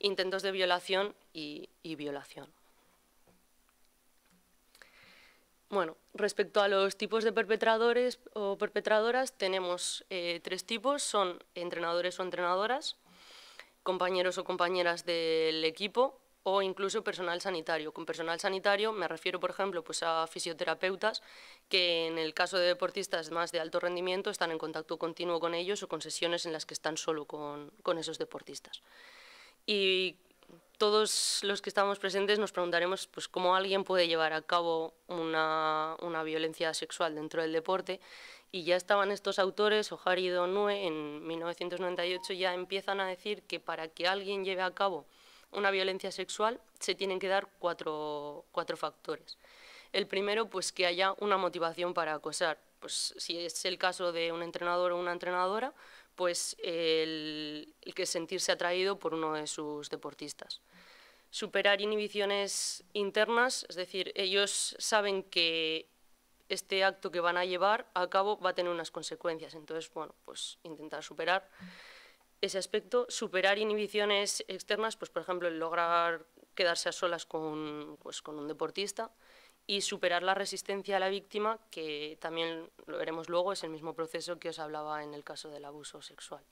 intentos de violación y, violación. Bueno, respecto a los tipos de perpetradores o perpetradoras, tenemos eh, tres tipos, son entrenadores o entrenadoras, compañeros o compañeras del equipo o incluso personal sanitario. Con personal sanitario me refiero, por ejemplo, pues a fisioterapeutas que en el caso de deportistas más de alto rendimiento están en contacto continuo con ellos o con sesiones en las que están solo con, esos deportistas. Y todos los que estamos presentes nos preguntaremos pues, cómo alguien puede llevar a cabo una, una violencia sexual dentro del deporte y ya estaban estos autores, O'Hara y Donue, en 1998 ya empiezan a decir que para que alguien lleve a cabo una violencia sexual se tienen que dar cuatro, factores. El primero, pues que haya una motivación para acosar. Pues si es el caso de un entrenador o una entrenadora, pues el, el que sentirse atraído por uno de sus deportistas superar inhibiciones internas, es decir, ellos saben que este acto que van a llevar a cabo va a tener unas consecuencias. Entonces, bueno, pues intentar superar ese aspecto, superar inhibiciones externas, pues por ejemplo, el lograr quedarse a solas con, pues, con un deportista y superar la resistencia a la víctima, que también lo veremos luego, es el mismo proceso que os hablaba en el caso del abuso sexual.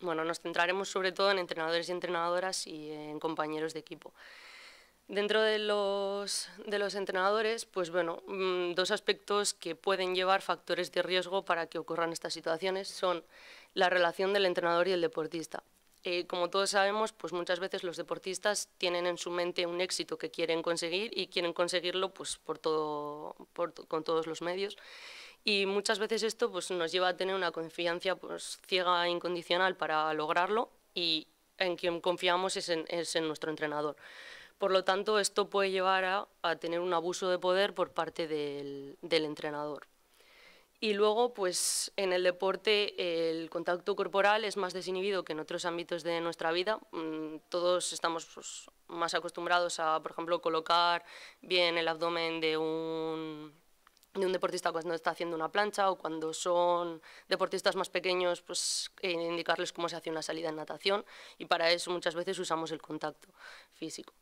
Bueno, nos centraremos sobre todo en entrenadores y entrenadoras y en compañeros de equipo. Dentro de los, de los entrenadores, pues bueno, mm, dos aspectos que pueden llevar factores de riesgo para que ocurran estas situaciones son la relación del entrenador y el deportista. Eh, como todos sabemos, pues muchas veces los deportistas tienen en su mente un éxito que quieren conseguir y quieren conseguirlo pues, por todo, con todos los medios. Y muchas veces esto pues, nos lleva a tener una confianza pues, ciega e incondicional para lograrlo y en quien confiamos es en, es en nuestro entrenador. Por lo tanto, esto puede llevar a, tener un abuso de poder por parte del, entrenador. Y luego, pues en el deporte el contacto corporal es más desinhibido que en otros ámbitos de nuestra vida. Mm, todos estamos pues, más acostumbrados a, por ejemplo, colocar bien el abdomen de un, de un deportista cuando está haciendo una plancha o cuando son deportistas más pequeños, pues eh, indicarles cómo se hace una salida en natación. Y para eso muchas veces usamos el contacto físico.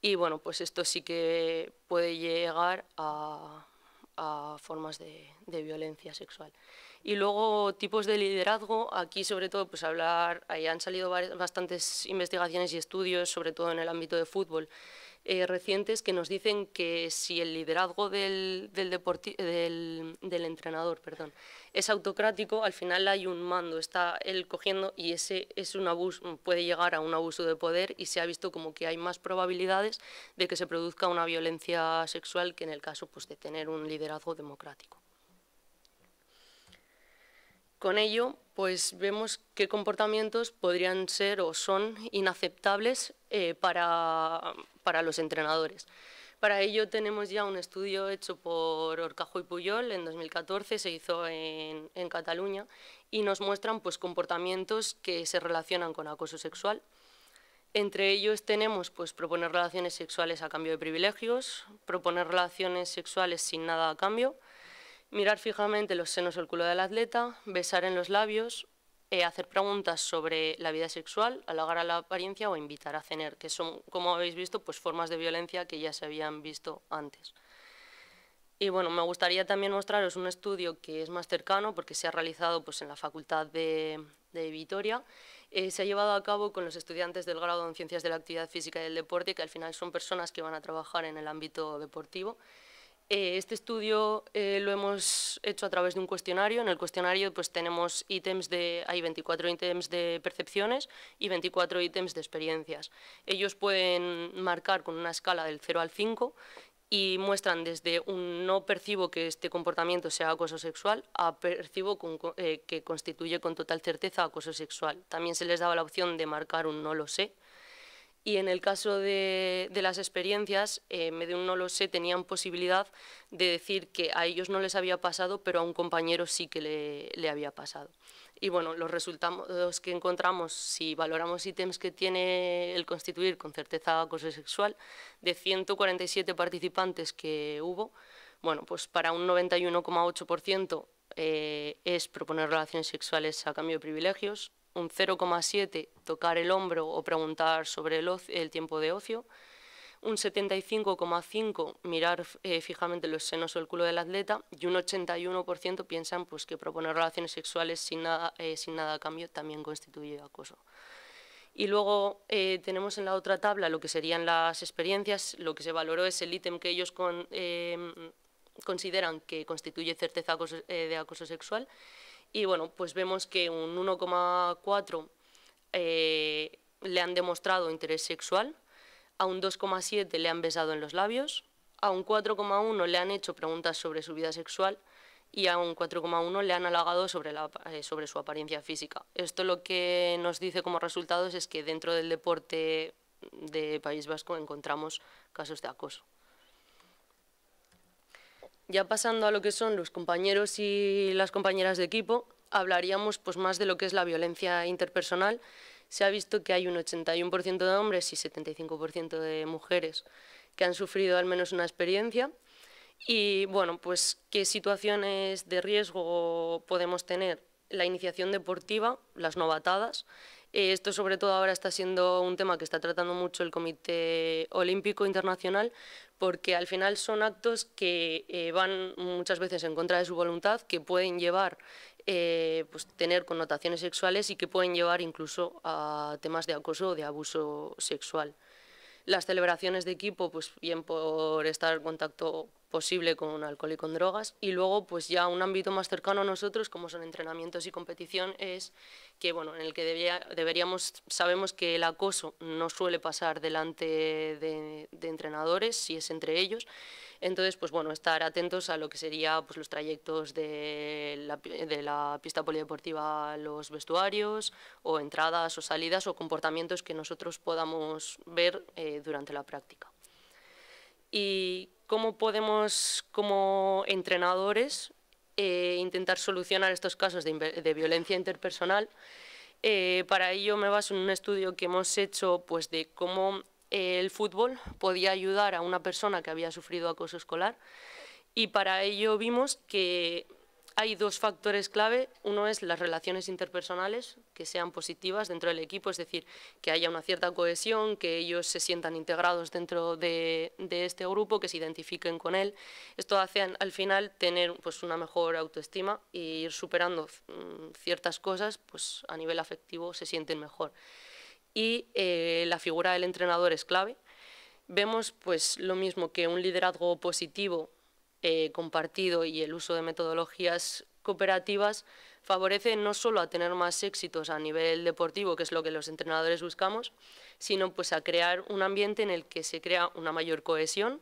Y bueno, pues esto sí que puede llegar a, formas de, de, violencia sexual. Y luego tipos de liderazgo, aquí sobre todo pues hablar, ahí han salido bastantes investigaciones y estudios, sobre todo en el ámbito de fútbol, eh, recientes que nos dicen que si el liderazgo del, del, entrenador perdón, es autocrático, al final hay un mando, está él cogiendo y ese es un abuso, puede llegar a un abuso de poder y se ha visto como que hay más probabilidades de que se produzca una violencia sexual que en el caso pues, de tener un liderazgo democrático. Con ello, pues vemos qué comportamientos podrían ser o son inaceptables eh, para, los entrenadores. Para ello tenemos ya un estudio hecho por Orcajo y Puyol en 2014, se hizo en, Cataluña, y nos muestran pues, comportamientos que se relacionan con acoso sexual. Entre ellos tenemos pues, proponer relaciones sexuales a cambio de privilegios, proponer relaciones sexuales sin nada a cambio, mirar fijamente los senos o el culo del atleta, besar en los labios, eh, hacer preguntas sobre la vida sexual, halagar a la apariencia o invitar a cenar, que son, como habéis visto, pues formas de violencia que ya se habían visto antes. Y bueno, me gustaría también mostraros un estudio que es más cercano porque se ha realizado pues, en la Facultad de, Vitoria. Eh, se ha llevado a cabo con los estudiantes del grado en Ciencias de la Actividad Física y del Deporte, que al final son personas que van a trabajar en el ámbito deportivo. Eh, este estudio eh, lo hemos hecho a través de un cuestionario. En el cuestionario pues, tenemos ítems de, hay 24 ítems de percepciones y 24 ítems de experiencias. Ellos pueden marcar con una escala del 0 al 5 y muestran desde un no percibo que este comportamiento sea acoso sexual a percibo eh, que constituye con total certeza acoso sexual. También se les daba la opción de marcar un no lo sé y en el caso de, las experiencias, eh, no lo sé, tenían posibilidad de decir que a ellos no les había pasado, pero a un compañero sí que le, había pasado. Y bueno, los resultados que encontramos, si valoramos ítems que tiene el constituir con certeza acoso sexual, de 147 participantes que hubo, bueno, pues para un 91,8% eh, es proponer relaciones sexuales a cambio de privilegios, un 0,7 tocar el hombro o preguntar sobre el, tiempo de ocio, un 75,5 mirar eh, fijamente los senos o el culo del atleta y un 81% piensan pues, que proponer relaciones sexuales sin nada, eh, sin nada a cambio también constituye acoso. Y luego eh, tenemos en la otra tabla lo que serían las experiencias, lo que se valoró es el ítem que ellos consideran que constituye certeza de acoso sexual y bueno, pues vemos que un 1,4 eh, le han demostrado interés sexual, a un 2,7 le han besado en los labios, a un 4,1 le han hecho preguntas sobre su vida sexual y a un 4,1 le han halagado sobre, eh, sobre su apariencia física. Esto lo que nos dice como resultados es que dentro del deporte de País Vasco encontramos casos de acoso. Ya pasando a lo que son los compañeros y las compañeras de equipo, hablaríamos pues, más de lo que es la violencia interpersonal. Se ha visto que hay un 81% de hombres y 75% de mujeres que han sufrido al menos una experiencia. Y bueno, pues qué situaciones de riesgo podemos tener. La iniciación deportiva, las novatadas, eh, esto sobre todo ahora está siendo un tema que está tratando mucho el Comité Olímpico Internacional porque al final son actos que eh, van muchas veces en contra de su voluntad, que pueden llevar, eh, pues, tener connotaciones sexuales y que pueden llevar incluso a temas de acoso o de abuso sexual las celebraciones de equipo, pues bien por estar en contacto posible con alcohol y con drogas. Y luego, pues ya un ámbito más cercano a nosotros, como son entrenamientos y competición, es que, bueno, en el que deberíamos, sabemos que el acoso no suele pasar delante de entrenadores, si es entre ellos, entonces, pues bueno, estar atentos a lo que sería pues, los trayectos de la, pista polideportiva los vestuarios o entradas o salidas o comportamientos que nosotros podamos ver eh, durante la práctica. Y cómo podemos, como entrenadores, eh, intentar solucionar estos casos de, violencia interpersonal. Eh, para ello me baso en un estudio que hemos hecho pues, de cómo el fútbol podía ayudar a una persona que había sufrido acoso escolar y para ello vimos que hay dos factores clave. Uno es las relaciones interpersonales, que sean positivas dentro del equipo, es decir, que haya una cierta cohesión, que ellos se sientan integrados dentro de, este grupo, que se identifiquen con él. Esto hace al final tener pues, una mejor autoestima e ir superando mm, ciertas cosas, pues a nivel afectivo se sienten mejor y eh, la figura del entrenador es clave. Vemos pues lo mismo que un liderazgo positivo eh, compartido y el uso de metodologías cooperativas favorece no solo a tener más éxitos a nivel deportivo, que es lo que los entrenadores buscamos, sino pues a crear un ambiente en el que se crea una mayor cohesión,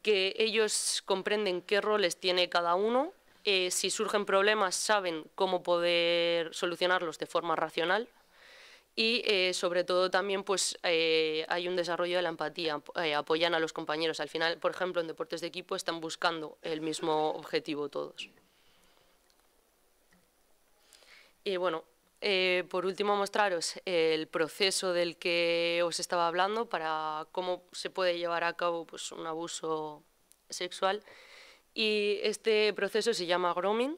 que ellos comprenden qué roles tiene cada uno, eh, si surgen problemas saben cómo poder solucionarlos de forma racional, y eh, sobre todo también pues eh, hay un desarrollo de la empatía, eh, apoyan a los compañeros. Al final, por ejemplo, en deportes de equipo están buscando el mismo objetivo todos. Y bueno, por último mostraros el proceso del que os estaba hablando para cómo se puede llevar a cabo pues, un abuso sexual. Y este proceso se llama grooming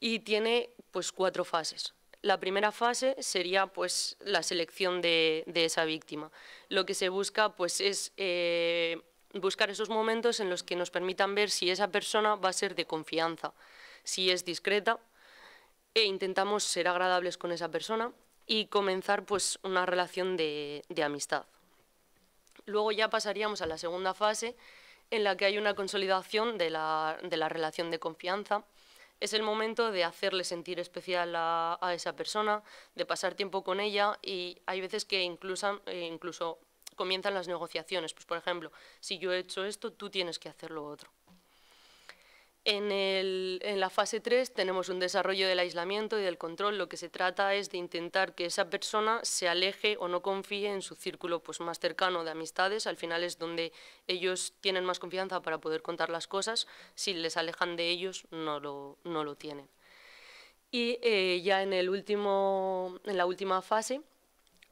y tiene pues cuatro fases. La primera fase sería pues, la selección de, esa víctima. Lo que se busca pues, es eh, buscar esos momentos en los que nos permitan ver si esa persona va a ser de confianza, si es discreta, e intentamos ser agradables con esa persona y comenzar pues, una relación de, amistad. Luego ya pasaríamos a la segunda fase, en la que hay una consolidación de la relación de confianza, es el momento de hacerle sentir especial a, esa persona, de pasar tiempo con ella y hay veces que incluso, eh, incluso comienzan las negociaciones. Pues, por ejemplo, si yo he hecho esto, tú tienes que hacer lo otro. En, la fase 3 tenemos un desarrollo del aislamiento y del control. Lo que se trata es de intentar que esa persona se aleje o no confíe en su círculo pues, más cercano de amistades. Al final es donde ellos tienen más confianza para poder contar las cosas. Si les alejan de ellos, no lo, tienen. Y eh, ya en, la última fase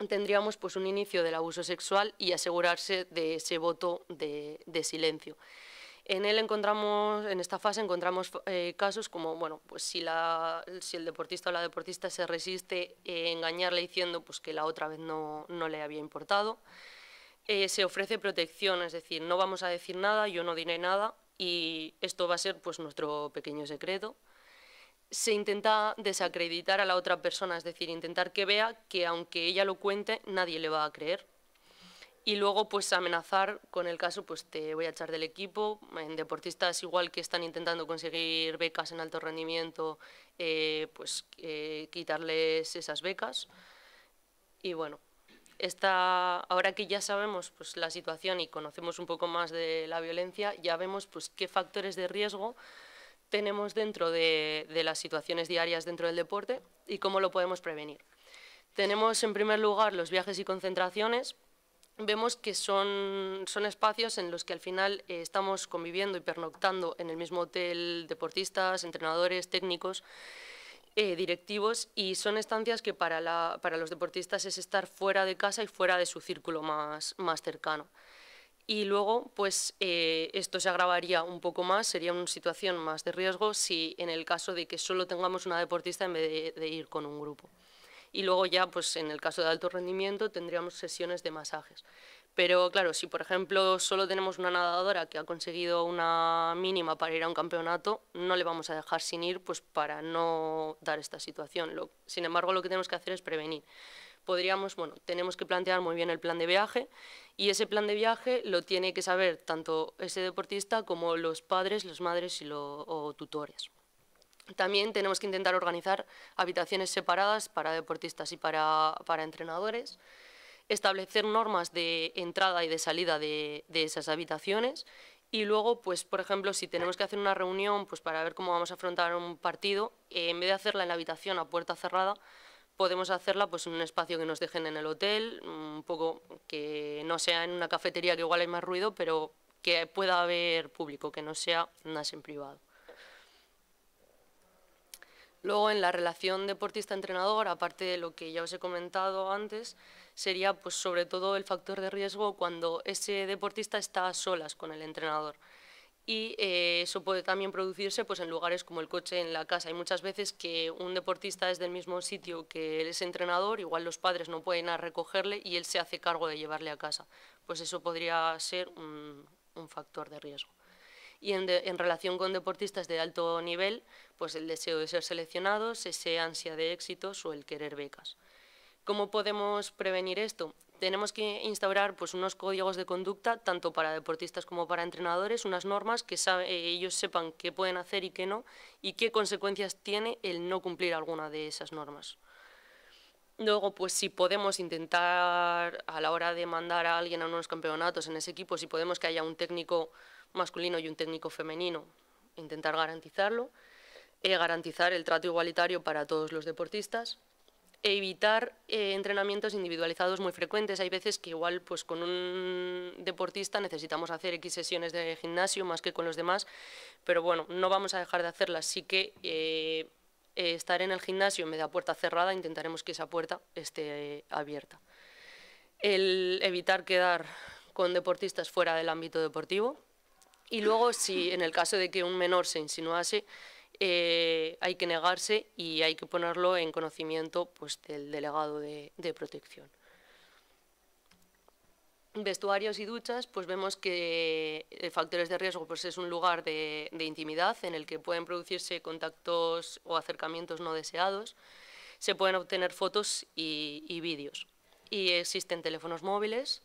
tendríamos pues, un inicio del abuso sexual y asegurarse de ese voto de silencio. En él encontramos, en esta fase encontramos eh, casos como, bueno, pues si, si el deportista o la deportista se resiste a eh, engañarle diciendo pues, que la otra vez no, le había importado. Eh, se ofrece protección, es decir, no vamos a decir nada, yo no diré nada y esto va a ser pues, nuestro pequeño secreto. Se intenta desacreditar a la otra persona, es decir, intentar que vea que aunque ella lo cuente, nadie le va a creer y luego pues amenazar con el caso pues te voy a echar del equipo en deportistas igual que están intentando conseguir becas en alto rendimiento eh, pues eh, quitarles esas becas y bueno ahora que ya sabemos pues la situación y conocemos un poco más de la violencia ya vemos pues qué factores de riesgo tenemos dentro de, de las situaciones diarias dentro del deporte y cómo lo podemos prevenir tenemos en primer lugar los viajes y concentraciones vemos que son, espacios en los que al final eh, estamos conviviendo y pernoctando en el mismo hotel deportistas, entrenadores, técnicos, eh, directivos y son estancias que para, los deportistas es estar fuera de casa y fuera de su círculo más, cercano. Y luego, pues eh, esto se agravaría un poco más, sería una situación más de riesgo si en el caso de que solo tengamos una deportista en vez de ir con un grupo y luego ya, pues en el caso de alto rendimiento, tendríamos sesiones de masajes. Pero claro, si por ejemplo solo tenemos una nadadora que ha conseguido una mínima para ir a un campeonato, no le vamos a dejar sin ir pues para no dar esta situación. sin embargo, lo que tenemos que hacer es prevenir. Podríamos, bueno, tenemos que plantear muy bien el plan de viaje y ese plan de viaje lo tiene que saber tanto ese deportista como los padres, las madres y los tutores. También tenemos que intentar organizar habitaciones separadas para deportistas y para, entrenadores, establecer normas de entrada y de salida de, esas habitaciones y luego, pues, por ejemplo, si tenemos que hacer una reunión pues, para ver cómo vamos a afrontar un partido, eh, en vez de hacerla en la habitación a puerta cerrada, podemos hacerla pues, en un espacio que nos dejen en el hotel, un poco que no sea en una cafetería que igual hay más ruido, pero que pueda haber público, que no sea más en privado. Luego, en la relación deportista-entrenador, aparte de lo que ya os he comentado antes, sería pues, sobre todo el factor de riesgo cuando ese deportista está a solas con el entrenador. Y eh, eso puede también producirse pues, en lugares como el coche, en la casa. Hay muchas veces que un deportista es del mismo sitio que ese entrenador, igual los padres no pueden ir a recogerle y él se hace cargo de llevarle a casa. Pues eso podría ser un, factor de riesgo. Y en, en relación con deportistas de alto nivel, pues el deseo de ser seleccionados, ese ansia de éxitos o el querer becas. ¿Cómo podemos prevenir esto? Tenemos que instaurar pues, unos códigos de conducta, tanto para deportistas como para entrenadores, unas normas que eh, ellos sepan qué pueden hacer y qué no, y qué consecuencias tiene el no cumplir alguna de esas normas. Luego, pues si podemos intentar a la hora de mandar a alguien a unos campeonatos en ese equipo, si podemos que haya un técnico masculino y un técnico femenino, intentar garantizarlo. Eh, garantizar el trato igualitario para todos los deportistas, evitar eh, entrenamientos individualizados muy frecuentes. Hay veces que igual pues con un deportista necesitamos hacer X sesiones de gimnasio más que con los demás, pero bueno, no vamos a dejar de hacerlas. Sí que eh, estar en el gimnasio en vez puerta cerrada, intentaremos que esa puerta esté abierta. El evitar quedar con deportistas fuera del ámbito deportivo y luego si en el caso de que un menor se insinuase, eh, hay que negarse y hay que ponerlo en conocimiento pues, del delegado de, protección. Vestuarios y duchas, pues vemos que eh, factores de riesgo pues es un lugar de, intimidad en el que pueden producirse contactos o acercamientos no deseados, se pueden obtener fotos y, vídeos y existen teléfonos móviles.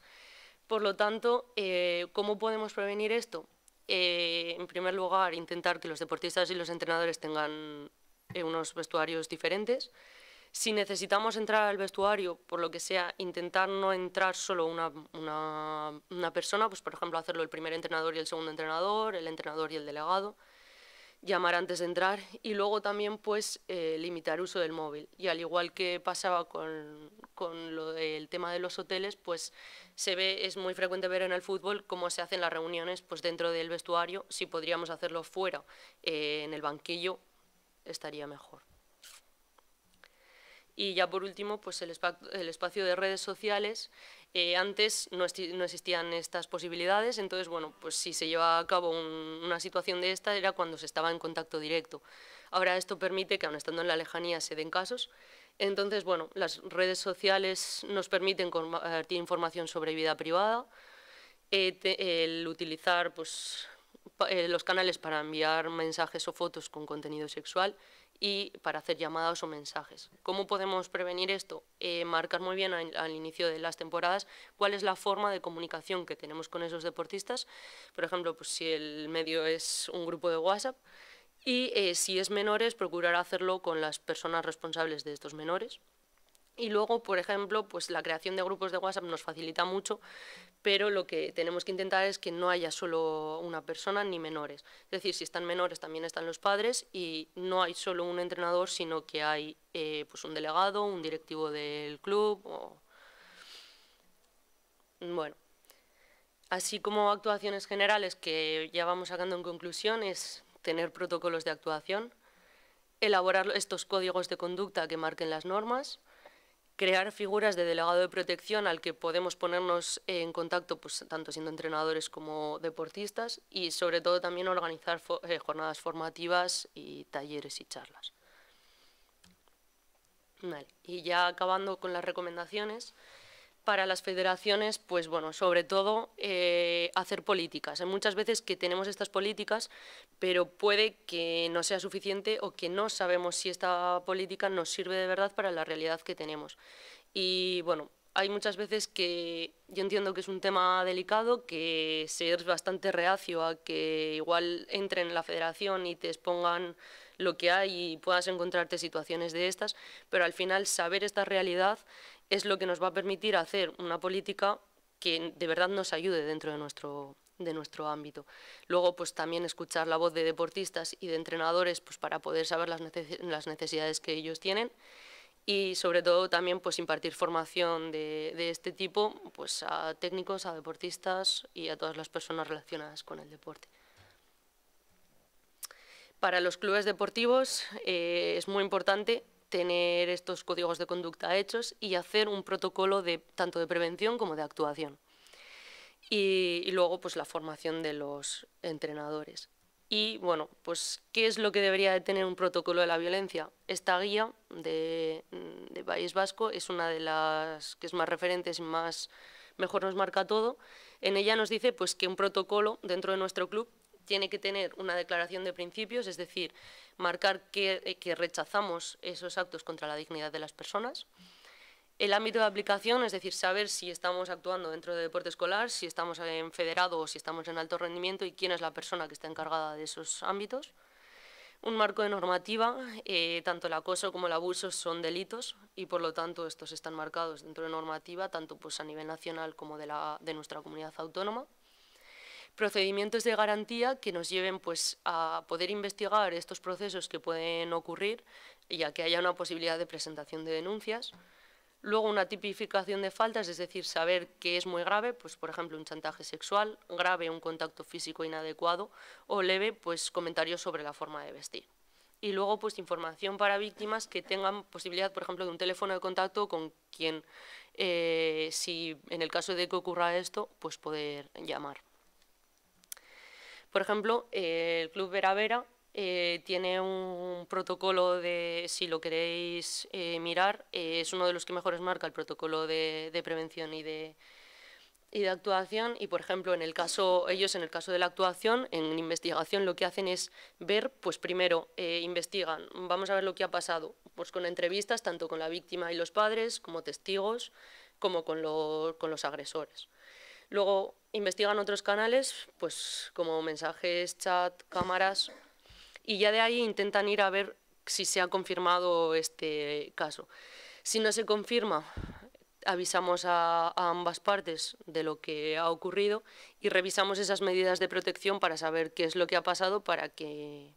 Por lo tanto, eh, ¿cómo podemos prevenir esto? Eh, en primer lugar, intentar que los deportistas y los entrenadores tengan eh, unos vestuarios diferentes. Si necesitamos entrar al vestuario, por lo que sea, intentar no entrar solo una, una persona, pues por ejemplo hacerlo el primer entrenador y el segundo entrenador, el entrenador y el delegado llamar antes de entrar y luego también pues eh, limitar uso del móvil. Y al igual que pasaba con, el tema de los hoteles, pues se ve, es muy frecuente ver en el fútbol cómo se hacen las reuniones pues dentro del vestuario, si podríamos hacerlo fuera, eh, en el banquillo, estaría mejor. Y ya por último, pues el espacio de redes sociales eh, antes no, existían estas posibilidades, entonces, bueno, pues si se llevaba a cabo una situación de esta era cuando se estaba en contacto directo. Ahora esto permite que, aun estando en la lejanía, se den casos. Entonces, bueno, las redes sociales nos permiten compartir información sobre vida privada, eh, el utilizar pues, eh, los canales para enviar mensajes o fotos con contenido sexual, y para hacer llamadas o mensajes. ¿Cómo podemos prevenir esto? Eh, marcar muy bien al, inicio de las temporadas cuál es la forma de comunicación que tenemos con esos deportistas. Por ejemplo, pues si el medio es un grupo de WhatsApp y eh, si es menores, procurar hacerlo con las personas responsables de estos menores. Y luego, por ejemplo, pues la creación de grupos de WhatsApp nos facilita mucho, pero lo que tenemos que intentar es que no haya solo una persona ni menores. Es decir, si están menores también están los padres y no hay solo un entrenador, sino que hay eh, pues un delegado, un directivo del club. O... Bueno, así como actuaciones generales que ya vamos sacando en conclusión es tener protocolos de actuación, elaborar estos códigos de conducta que marquen las normas crear figuras de delegado de protección al que podemos ponernos en contacto, pues, tanto siendo entrenadores como deportistas, y sobre todo también organizar eh, jornadas formativas y talleres y charlas. Y ya acabando con las recomendaciones, para las federaciones, pues bueno, sobre todo eh, hacer políticas. Hay muchas veces que tenemos estas políticas, pero puede que no sea suficiente o que no sabemos si esta política nos sirve de verdad para la realidad que tenemos. Y bueno, hay muchas veces que yo entiendo que es un tema delicado, que se es bastante reacio a que igual entren en la federación y te expongan lo que hay y puedas encontrarte situaciones de estas, pero al final saber esta realidad es lo que nos va a permitir hacer una política que de verdad nos ayude dentro de nuestro, de nuestro ámbito. Luego, pues también escuchar la voz de deportistas y de entrenadores pues, para poder saber las, necesidades que ellos tienen y sobre todo también pues impartir formación de, este tipo pues a técnicos, a deportistas y a todas las personas relacionadas con el deporte. Para los clubes deportivos eh, es muy importante tener estos códigos de conducta hechos y hacer un protocolo de, tanto de prevención como de actuación. Y, luego pues la formación de los entrenadores. Y bueno, pues ¿qué es lo que debería de tener un protocolo de la violencia? Esta guía de, de País Vasco es una de las que es más referentes y más mejor nos marca todo. En ella nos dice pues que un protocolo dentro de nuestro club tiene que tener una declaración de principios, es decir, marcar eh, que, rechazamos esos actos contra la dignidad de las personas. El ámbito de aplicación, es decir, saber si estamos actuando dentro de deporte escolar, si estamos en federado o si estamos en alto rendimiento y quién es la persona que está encargada de esos ámbitos. Un marco de normativa, eh, tanto el acoso como el abuso son delitos y por lo tanto estos están marcados dentro de normativa, tanto pues, a nivel nacional como de, la, de nuestra comunidad autónoma procedimientos de garantía que nos lleven pues, a poder investigar estos procesos que pueden ocurrir y a que haya una posibilidad de presentación de denuncias. Luego, una tipificación de faltas, es decir, saber qué es muy grave, pues por ejemplo, un chantaje sexual, grave, un contacto físico inadecuado o leve, pues comentarios sobre la forma de vestir. Y luego, pues información para víctimas que tengan posibilidad, por ejemplo, de un teléfono de contacto con quien, eh, si en el caso de que ocurra esto, pues poder llamar. Por ejemplo, el Club Vera Vera eh, tiene un protocolo de, si lo queréis eh, mirar, eh, es uno de los que mejores marca el protocolo de, prevención y de, actuación y por ejemplo en el caso ellos en el caso de la actuación en investigación lo que hacen es ver pues primero investigan vamos a ver lo que ha pasado pues con entrevistas tanto con la víctima y los padres como testigos como con, los agresores luego investigan otros canales, pues como mensajes, chat, cámaras, y ya de ahí intentan ir a ver si se ha confirmado este caso. Si no se confirma, avisamos a, ambas partes de lo que ha ocurrido y revisamos esas medidas de protección para saber qué es lo que ha pasado para que...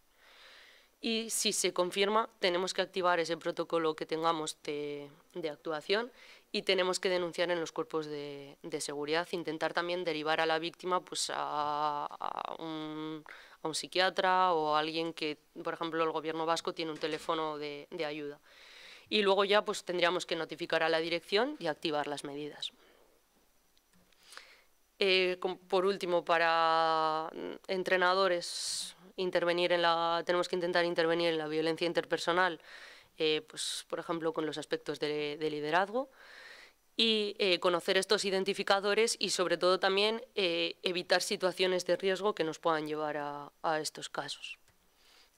Y si se confirma, tenemos que activar ese protocolo que tengamos de actuación y tenemos que denunciar en los cuerpos de, seguridad, intentar también derivar a la víctima pues, a, un, psiquiatra o a alguien que, por ejemplo, el gobierno vasco tiene un teléfono de, ayuda. Y luego ya pues, tendríamos que notificar a la dirección y activar las medidas. Eh, por último, para entrenadores, intervenir en la, tenemos que intentar intervenir en la violencia interpersonal, eh, pues, por ejemplo, con los aspectos de liderazgo y eh, conocer estos identificadores y sobre todo también eh, evitar situaciones de riesgo que nos puedan llevar a, estos casos.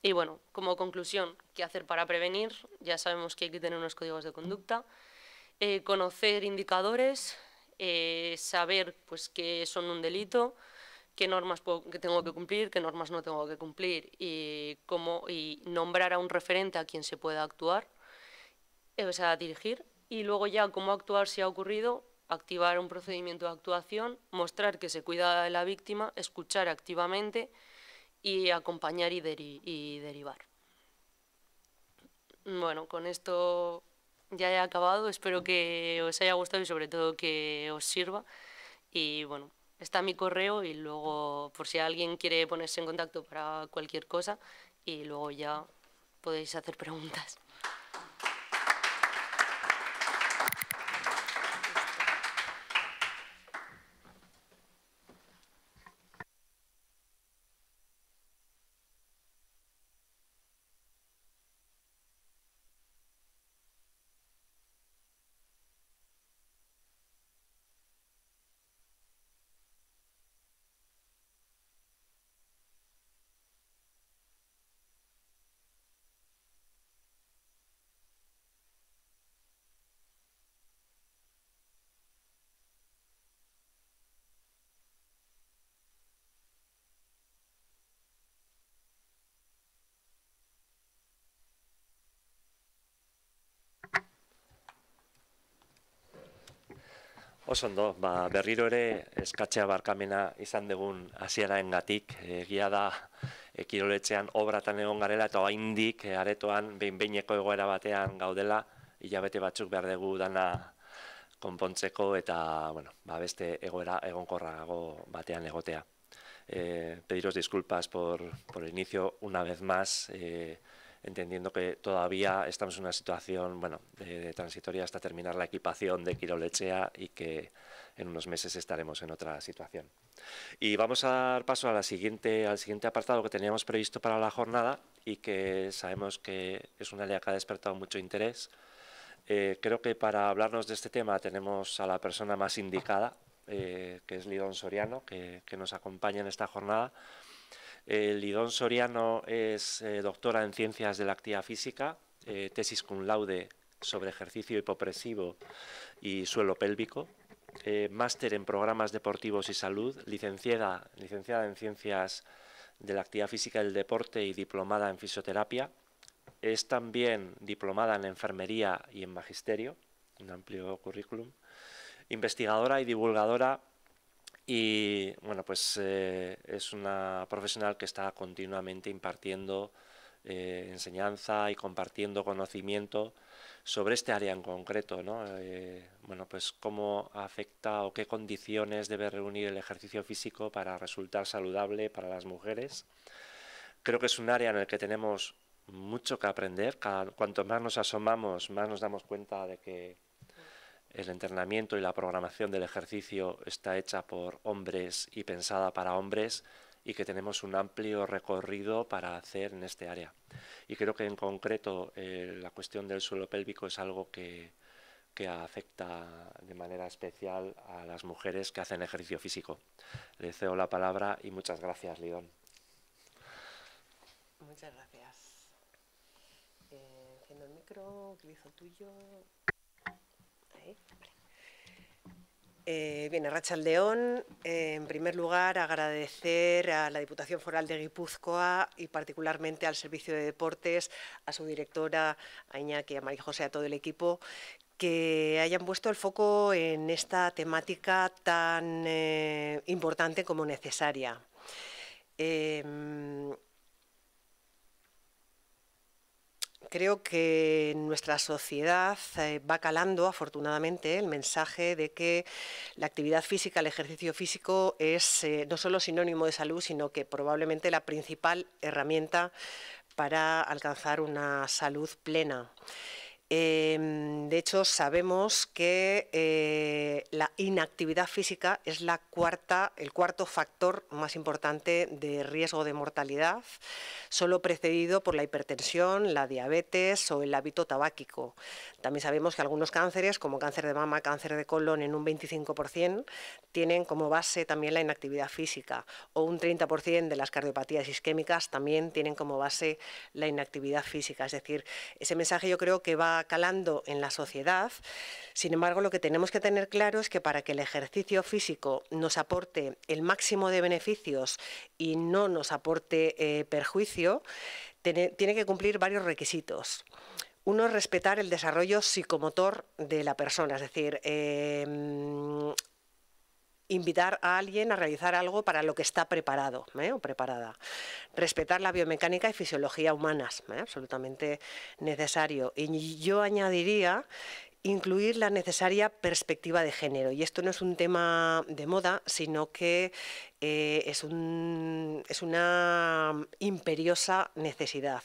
Y bueno, como conclusión, ¿qué hacer para prevenir? Ya sabemos que hay que tener unos códigos de conducta, eh, conocer indicadores, saber pues, qué son un delito, qué normas que tengo que cumplir, qué normas no tengo que cumplir y, cómo, y nombrar a un referente a quien se pueda actuar, o sea, dirigir y luego ya cómo actuar si ha ocurrido, activar un procedimiento de actuación, mostrar que se cuida de la víctima, escuchar activamente y acompañar y, y derivar. Bueno, con esto ya he acabado, espero que os haya gustado y sobre todo que os sirva. Y bueno, está mi correo y luego por si alguien quiere ponerse en contacto para cualquier cosa y luego ya podéis hacer preguntas. Oso ba, berriro ere eskatzea barkamena izan dugun hasieraen gatik, egia da e, kiroletzean obratan egon garela eta hain e, aretoan behin behineko egoera batean gaudela hilabete batzuk behar dugu dana konpontzeko eta bueno, ba, beste egoera egon batean egotea. E, pediros disculpas por, por inicio una vez más, e, entendiendo que todavía estamos en una situación bueno, transitoria hasta terminar la equipación de Quirolechea y que en unos meses estaremos en otra situación. Y vamos a dar paso a la siguiente, al siguiente apartado que teníamos previsto para la jornada y que sabemos que es una área que ha despertado mucho interés. Eh, creo que para hablarnos de este tema tenemos a la persona más indicada, eh, que es Lidón Soriano, que, que nos acompaña en esta jornada. Lidón Soriano es eh, doctora en Ciencias de la Actividad Física, eh, tesis cum laude sobre ejercicio hipopresivo y suelo pélvico, eh, máster en programas deportivos y salud, licenciada, licenciada en Ciencias de la Actividad Física y el Deporte y diplomada en Fisioterapia. Es también diplomada en Enfermería y en Magisterio, un amplio currículum. Investigadora y divulgadora y bueno, pues eh, es una profesional que está continuamente impartiendo eh, enseñanza y compartiendo conocimiento sobre este área en concreto, ¿no? Eh, bueno, pues cómo afecta o qué condiciones debe reunir el ejercicio físico para resultar saludable para las mujeres. Creo que es un área en el que tenemos mucho que aprender. Cuanto más nos asomamos, más nos damos cuenta de que el entrenamiento y la programación del ejercicio está hecha por hombres y pensada para hombres y que tenemos un amplio recorrido para hacer en este área. Y creo que en concreto eh, la cuestión del suelo pélvico es algo que, que afecta de manera especial a las mujeres que hacen ejercicio físico. Le cedo la palabra y muchas gracias, Lidón. Muchas gracias. Eh, el micro, utilizo tuyo. Eh, bien, Racha León, eh, en primer lugar agradecer a la Diputación Foral de Guipúzcoa y particularmente al Servicio de Deportes, a su directora, a Iñaki, a María José, a todo el equipo, que hayan puesto el foco en esta temática tan eh, importante como necesaria. Eh, Creo que en nuestra sociedad eh, va calando, afortunadamente, el mensaje de que la actividad física, el ejercicio físico, es eh, no solo sinónimo de salud, sino que probablemente la principal herramienta para alcanzar una salud plena. Em, de hecho, sabemos que eh, la inactividad física es la cuarta, el cuarto factor más importante de riesgo de mortalidad, solo precedido por la hipertensión, la diabetes o el hábito tabáquico. También sabemos que algunos cánceres, como cáncer de mama, cáncer de colon en un 25%, tienen como base también la inactividad física, o un 30% de las cardiopatías isquémicas también tienen como base la inactividad física. Es decir, ese mensaje yo creo que va calando en la sociedad. Sin embargo, lo que tenemos que tener claro es que para que el ejercicio físico nos aporte el máximo de beneficios y no nos aporte eh, perjuicio, tiene, que cumplir varios requisitos. Uno es respetar el desarrollo psicomotor de la persona, es decir, eh, invitar a alguien a realizar algo para lo que está preparado ¿eh? o preparada. Respetar la biomecánica y fisiología humanas, ¿eh? absolutamente necesario. Y yo añadiría incluir la necesaria perspectiva de género. Y esto no es un tema de moda, sino que eh, es, es una imperiosa necesidad.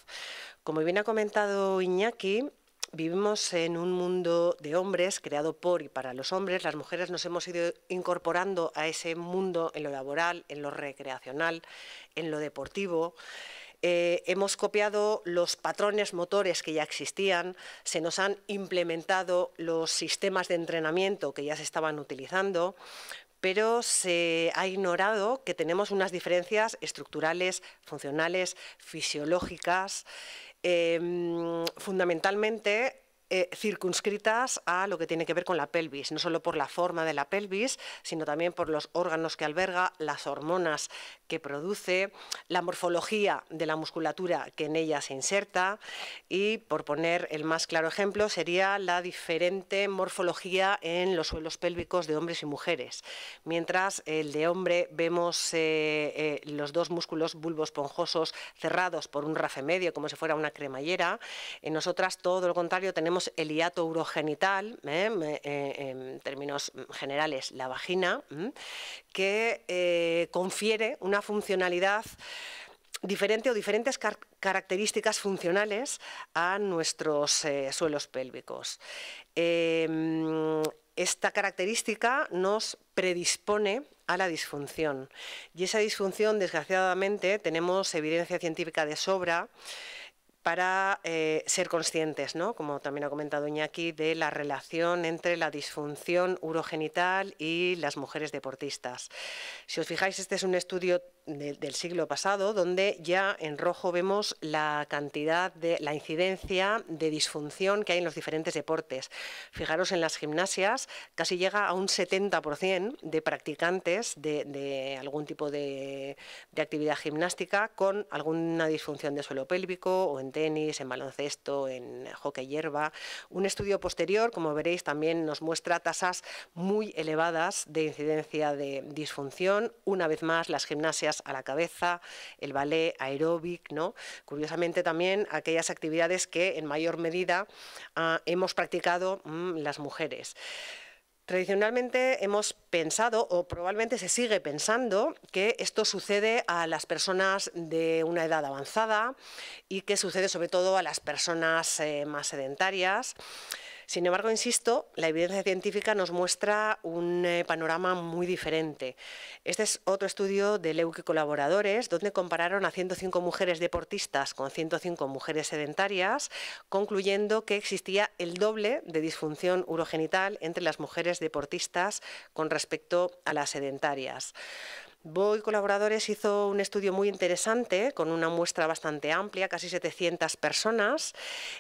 Como bien ha comentado Iñaki, Vivimos en un mundo de hombres creado por y para los hombres. Las mujeres nos hemos ido incorporando a ese mundo en lo laboral, en lo recreacional, en lo deportivo. Eh, hemos copiado los patrones motores que ya existían, se nos han implementado los sistemas de entrenamiento que ya se estaban utilizando, pero se ha ignorado que tenemos unas diferencias estructurales, funcionales, fisiológicas Em, fundamentalmente eh, circunscritas a lo que tiene que ver con la pelvis, no solo por la forma de la pelvis, sino también por los órganos que alberga, las hormonas que produce, la morfología de la musculatura que en ella se inserta y, por poner el más claro ejemplo, sería la diferente morfología en los suelos pélvicos de hombres y mujeres. Mientras el de hombre vemos eh, eh, los dos músculos bulbos cerrados por un rafe medio, como si fuera una cremallera, en nosotras todo lo contrario tenemos el hiato urogenital, ¿eh? en términos generales la vagina, que confiere una una funcionalidad diferente o diferentes características funcionales a nuestros eh, suelos pélvicos. Em, esta característica nos predispone a la disfunción y esa disfunción, desgraciadamente, tenemos evidencia científica de sobra para eh, ser conscientes, ¿no? como también ha comentado Iñaki, de la relación entre la disfunción urogenital y las mujeres deportistas. Si os fijáis, este es un estudio del siglo pasado, donde ya en rojo vemos la cantidad de la incidencia de disfunción que hay en los diferentes deportes. Fijaros en las gimnasias, casi llega a un 70% de practicantes de, algún tipo de, de, actividad gimnástica con alguna disfunción de suelo pélvico o en tenis, en baloncesto, en hockey hierba. Un estudio posterior, como veréis, también nos muestra tasas muy elevadas de incidencia de disfunción. Una vez más, las gimnasias a la cabeza, el ballet aeróbic, ¿no? Curiosamente también aquellas actividades que en mayor medida ah, hemos practicado mm, las mujeres. Tradicionalmente hemos pensado, o probablemente se sigue pensando, que esto sucede a las personas de una edad avanzada y que sucede sobre todo a las personas eh, más sedentarias. Sin embargo, insisto, la evidencia científica nos muestra un eh, panorama muy diferente. Este es otro estudio de Leuque colaboradores, donde compararon a 105 mujeres deportistas con 105 mujeres sedentarias, concluyendo que existía el doble de disfunción urogenital entre las mujeres deportistas con respecto a las sedentarias. Boy colaboradores hizo un estudio muy interesante con una muestra bastante amplia, casi 700 personas.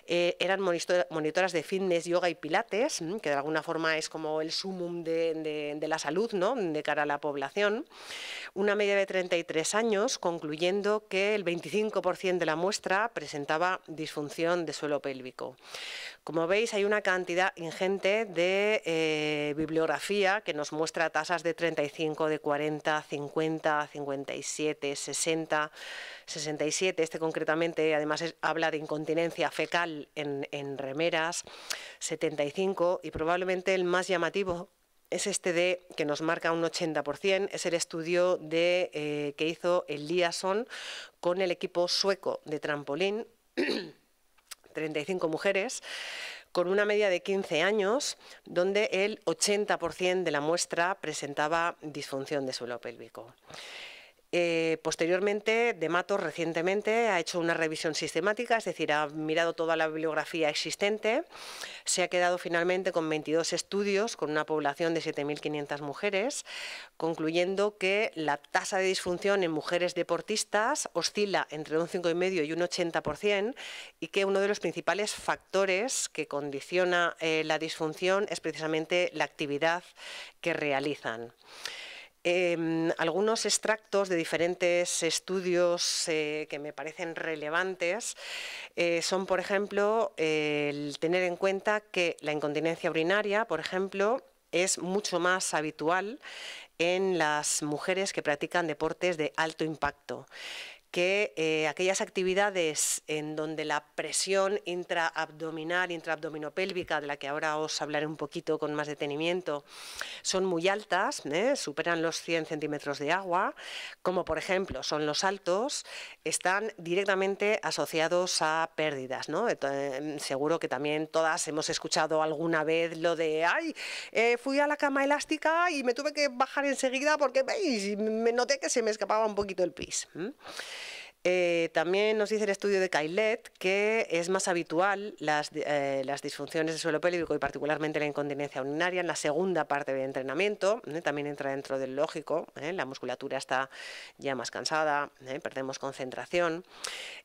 Eh, eran monitoras de fitness, yoga y pilates, que de alguna forma es como el sumum de, la salud ¿no? de cara a la población. Una media de 33 años, concluyendo que el 25% de la muestra presentaba disfunción de suelo pélvico. Como veis, hay una cantidad ingente de eh, bibliografía que nos muestra tasas de 35, de 40, 50, 57, 60, 67. Este concretamente, además, habla de incontinencia fecal en, remeras, 75, y probablemente el más llamativo es este de que nos marca un 80%, es el estudio de, eh, que hizo Eliasson con el equipo sueco de trampolín. 35 mujeres, con una media de 15 años, donde el 80% de la muestra presentaba disfunción de suelo pélvico. Eh, posteriormente, De Matos recientemente ha hecho una revisión sistemática, es decir, ha mirado toda la bibliografía existente, se ha quedado finalmente con 22 estudios, con una población de 7.500 mujeres, concluyendo que la tasa de disfunción en mujeres deportistas oscila entre un 5,5 y un 80% y que uno de los principales factores que condiciona eh, la disfunción es precisamente la actividad que realizan. Em, algunos extractos de diferentes estudios eh, que me parecen relevantes eh, son, por ejemplo, el tener en cuenta que la incontinencia urinaria, por ejemplo, es mucho más habitual en las mujeres que practican deportes de alto impacto que eh, aquellas actividades en donde la presión intraabdominal, intraabdominopélvica, de la que ahora os hablaré un poquito con más detenimiento, son muy altas, ¿eh? superan los 100 centímetros de agua, como por ejemplo son los altos, están directamente asociados a pérdidas. Eh, seguro que también todas hemos escuchado alguna vez lo de, ay, fui a la cama elástica y me tuve que bajar enseguida porque veis, me noté que se me escapaba un poquito el pis. Eh, también nos dice el estudio de Cailet que es más habitual las, eh, disfunciones del suelo pélvico y particularmente la incontinencia urinaria en la segunda parte del entrenamiento. ¿eh? También entra dentro del lógico, la musculatura está ya más cansada, perdemos concentración.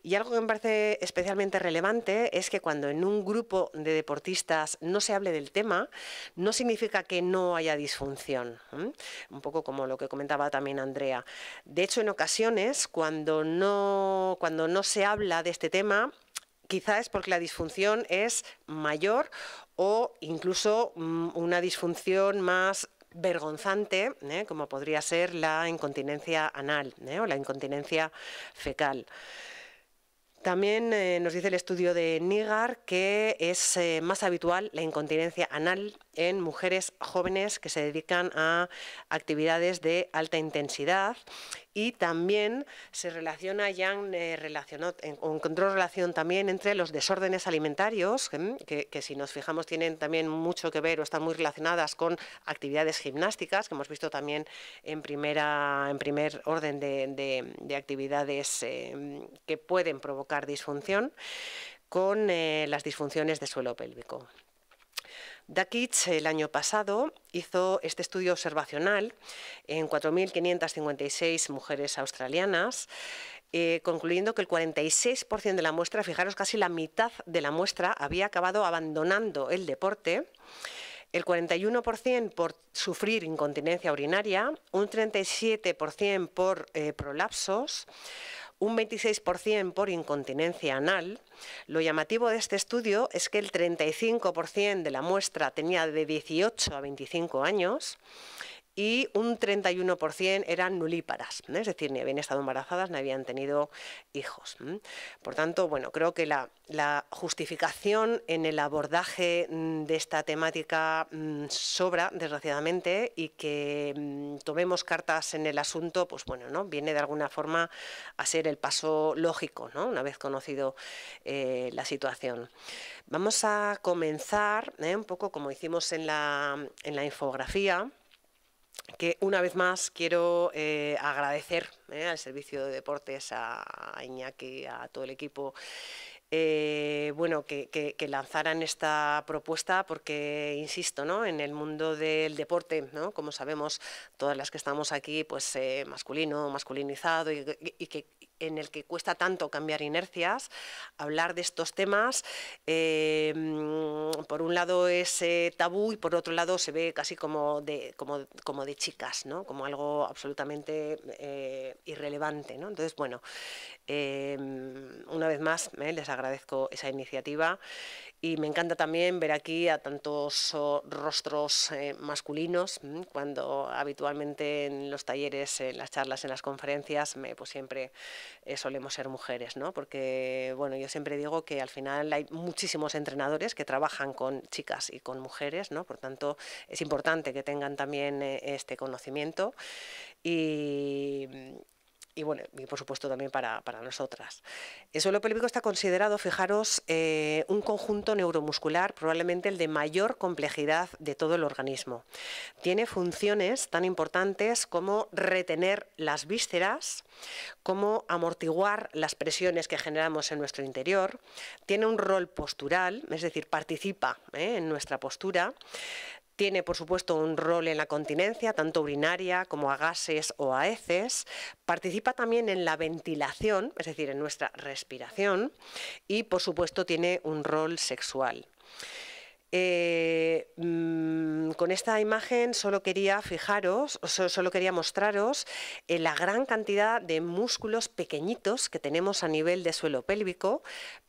Y algo que me parece especialmente relevante es que cuando en un grupo de deportistas no se hable del tema, no significa que no haya disfunción. Un poco como lo que comentaba también Andrea. De hecho, en ocasiones, cuando no cuando no se habla de este tema, quizá es porque la disfunción es mayor o incluso mm, una disfunción más vergonzante, ¿eh? como podría ser la incontinencia anal ¿eh? o la incontinencia fecal. También eh, nos dice el estudio de Nigar que es más habitual la incontinencia anal en mujeres jóvenes que se dedican a actividades de alta intensidad y también se relaciona, ya eh, relacionó, encontró relación también entre los desórdenes alimentarios, que, si nos fijamos tienen también mucho que ver o están muy relacionadas con actividades gimnásticas, que hemos visto también en, primer orden de, actividades eh, que pueden provocar disfunción, con eh, las disfunciones de suelo pélvico dakit, el año pasado hizo este estudio observacional en 4.556 mujeres australianas, eh, concluyendo que el 46% de la muestra, fijaros, casi la mitad de la muestra había acabado abandonando el deporte el 41% por sufrir incontinencia urinaria, un 37% por eh, prolapsos, un 26% por incontinencia anal. Lo llamativo de este estudio es que el 35% de la muestra tenía de 18 a 25 años y un 31% eran nulíparas, ¿eh? es decir, ni habían estado embarazadas ni habían tenido hijos. Por tanto, bueno, creo que la, justificación en el abordaje mm, de esta temática mm, sobra, desgraciadamente, y que mm, tomemos cartas en el asunto, pues bueno, ¿no? viene de alguna forma a ser el paso lógico, una vez conocido eh, la situación. Vamos a comenzar ¿eh? un poco como hicimos en la infografía que una vez más quiero eh, agradecer eh, al Servicio de Deportes, a, Iñaki, a todo el equipo eh, bueno, que, lanzaran esta propuesta porque, insisto, en el mundo del deporte, como sabemos, todas las que estamos aquí, pues masculino, masculinizado, y, que en el que cuesta tanto cambiar inercias, hablar de estos temas, eh, mm, por un lado es eh, tabú y por otro lado se ve casi como de, como, de chicas, como algo absolutamente eh, irrelevante. Entonces, bueno, una vez más les agradezco esa iniciativa y me encanta también ver aquí a tantos oh, rostros eh, masculinos, mm, cuando habitualmente en los talleres, en las charlas, en las conferencias, pues siempre eh, solemos ser mujeres, ¿no? Porque, bueno, yo siempre digo que al final hay muchísimos entrenadores que trabajan con chicas y con mujeres, ¿no? Por tanto, es importante que tengan también eh, este conocimiento. Y, mm, y bueno, y por supuesto también para, nosotras. El suelo pélvico está considerado, fijaros, eh, un conjunto neuromuscular, probablemente el de mayor complejidad de todo el organismo. Tiene funciones tan importantes como retener las vísceras, como amortiguar las presiones que generamos en nuestro interior, tiene un rol postural, es decir, participa eh, en nuestra postura, tiene, por supuesto, un rol en la continencia, tanto urinaria como a gases o a heces. Participa también en la ventilación, es decir, en nuestra respiración. Y, por supuesto, tiene un rol sexual. Eh, mm, con esta imagen solo quería fijaros, solo, quería mostraros eh, la gran cantidad de músculos pequeñitos que tenemos a nivel de suelo pélvico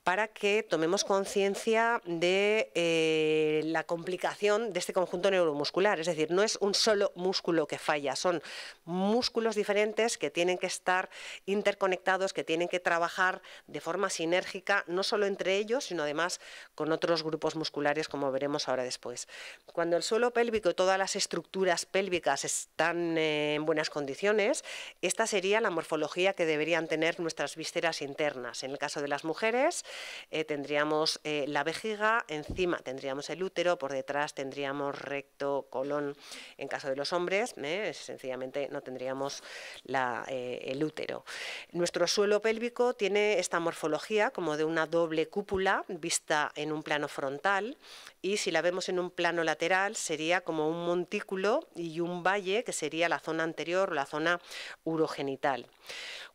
para que tomemos conciencia de eh, la complicación de este conjunto neuromuscular. Es decir, no es un solo músculo que falla, son músculos diferentes que tienen que estar interconectados, que tienen que trabajar de forma sinérgica, no solo entre ellos, sino además con otros grupos musculares como veremos ahora después. Cuando el suelo pélvico y todas las estructuras pélvicas están en buenas condiciones, esta sería la morfología que deberían tener nuestras vísceras internas. En el caso de las mujeres, eh, tendríamos eh, la vejiga, encima tendríamos el útero, por detrás tendríamos recto, colon. En caso de los hombres, eh, sencillamente no tendríamos el útero. Nuestro suelo pélvico tiene esta morfología como de una doble cúpula vista en un plano frontal y si la vemos en un plano lateral sería como un montículo y un valle que sería la zona anterior, la zona urogenital.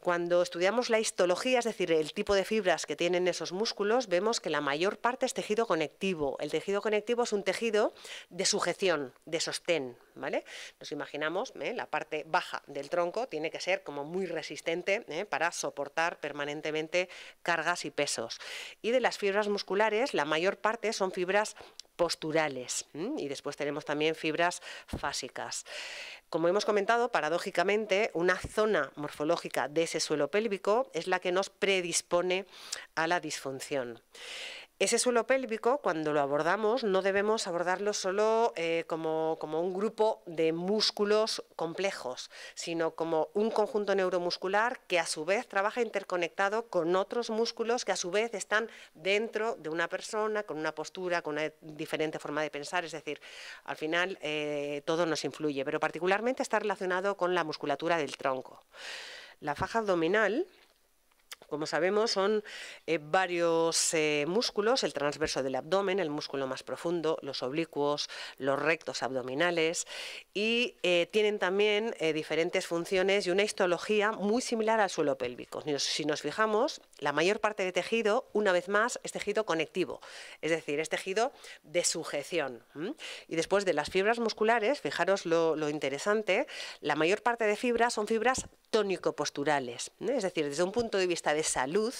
Cuando estudiamos la histología, es decir, el tipo de fibras que tienen esos músculos, vemos que la mayor parte es tejido conectivo. El tejido conectivo es un tejido de sujeción, de sostén, ¿vale? Nos imaginamos, ¿eh? la parte baja del tronco tiene que ser como muy resistente ¿eh? para soportar permanentemente cargas y pesos. Y de las fibras musculares, la mayor parte son fibras posturales y después tenemos también fibras fásicas. Como hemos comentado, paradójicamente, una zona morfológica de ese suelo pélvico es la que nos predispone a la disfunción. Ese suelo pélvico, cuando lo abordamos, no debemos abordarlo solo eh, como, un grupo de músculos complejos, sino como un conjunto neuromuscular que a su vez trabaja interconectado con otros músculos que a su vez están dentro de una persona, con una postura, con una diferente forma de pensar. Es decir, al final eh, todo nos influye, pero particularmente está relacionado con la musculatura del tronco. La faja abdominal como sabemos, son eh, varios eh, músculos, el transverso del abdomen, el músculo más profundo, los oblicuos, los rectos abdominales, y eh, tienen también diferentes funciones y una histología muy similar al suelo pélvico. Si nos fijamos, la mayor parte de tejido, una vez más, es tejido conectivo, es decir, es tejido de sujeción. Y después de las fibras musculares, fijaros lo, lo interesante, la mayor parte de fibras son fibras tónico-posturales. ¿eh? Es decir, desde un punto de vista de salud,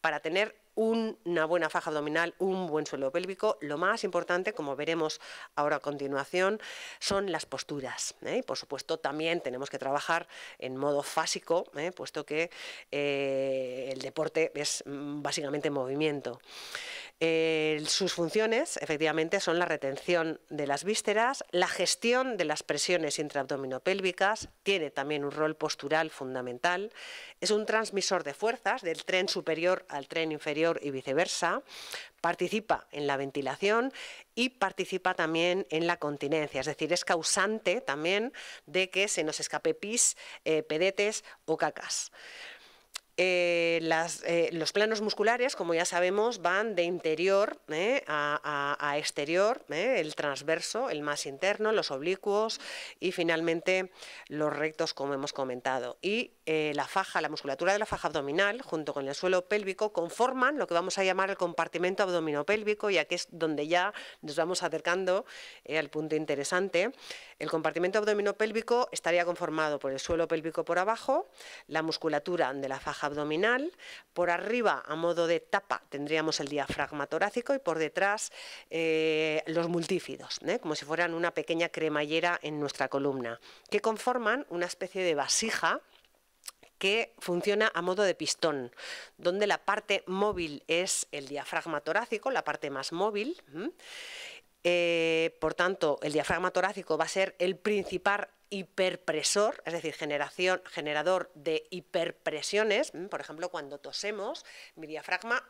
para tener una buena faja abdominal, un buen suelo pélvico. Lo más importante, como veremos ahora a continuación, son las posturas. ¿eh? por supuesto, también tenemos que trabajar en modo fásico, ¿eh? puesto que eh, el deporte es mm, básicamente movimiento. sus funciones, efectivamente, son la retención de las vísceras, la gestión de las presiones intraabdominopélvicas, tiene también un rol postural fundamental, es un transmisor de fuerzas del tren superior al tren inferior y viceversa, participa en la ventilación y participa también en la continencia, es decir, es causante también de que se nos escape pis, eh, pedetes o cacas. Eh, las, eh, los planos musculares, como ya sabemos, van de interior eh, a, exterior, el transverso, el más interno, los oblicuos y finalmente los rectos, como hemos comentado. Y la faja, la musculatura de la faja abdominal, junto con el suelo pélvico, conforman lo que vamos a llamar el compartimento abdominopélvico, y aquí es donde ya nos vamos acercando al punto interesante. El compartimento abdominopélvico estaría conformado por el suelo pélvico por abajo, la musculatura de la faja abdominal, por arriba a modo de tapa tendríamos el diafragma torácico y por detrás eh, los multífidos, ¿eh? como si fueran una pequeña cremallera en nuestra columna, que conforman una especie de vasija que funciona a modo de pistón, donde la parte móvil es el diafragma torácico, la parte más móvil. Eh, por tanto, el diafragma torácico va a ser el principal hiperpresor, es decir, generación, generador de hiperpresiones. Mm, por ejemplo, cuando tosemos, mi diafragma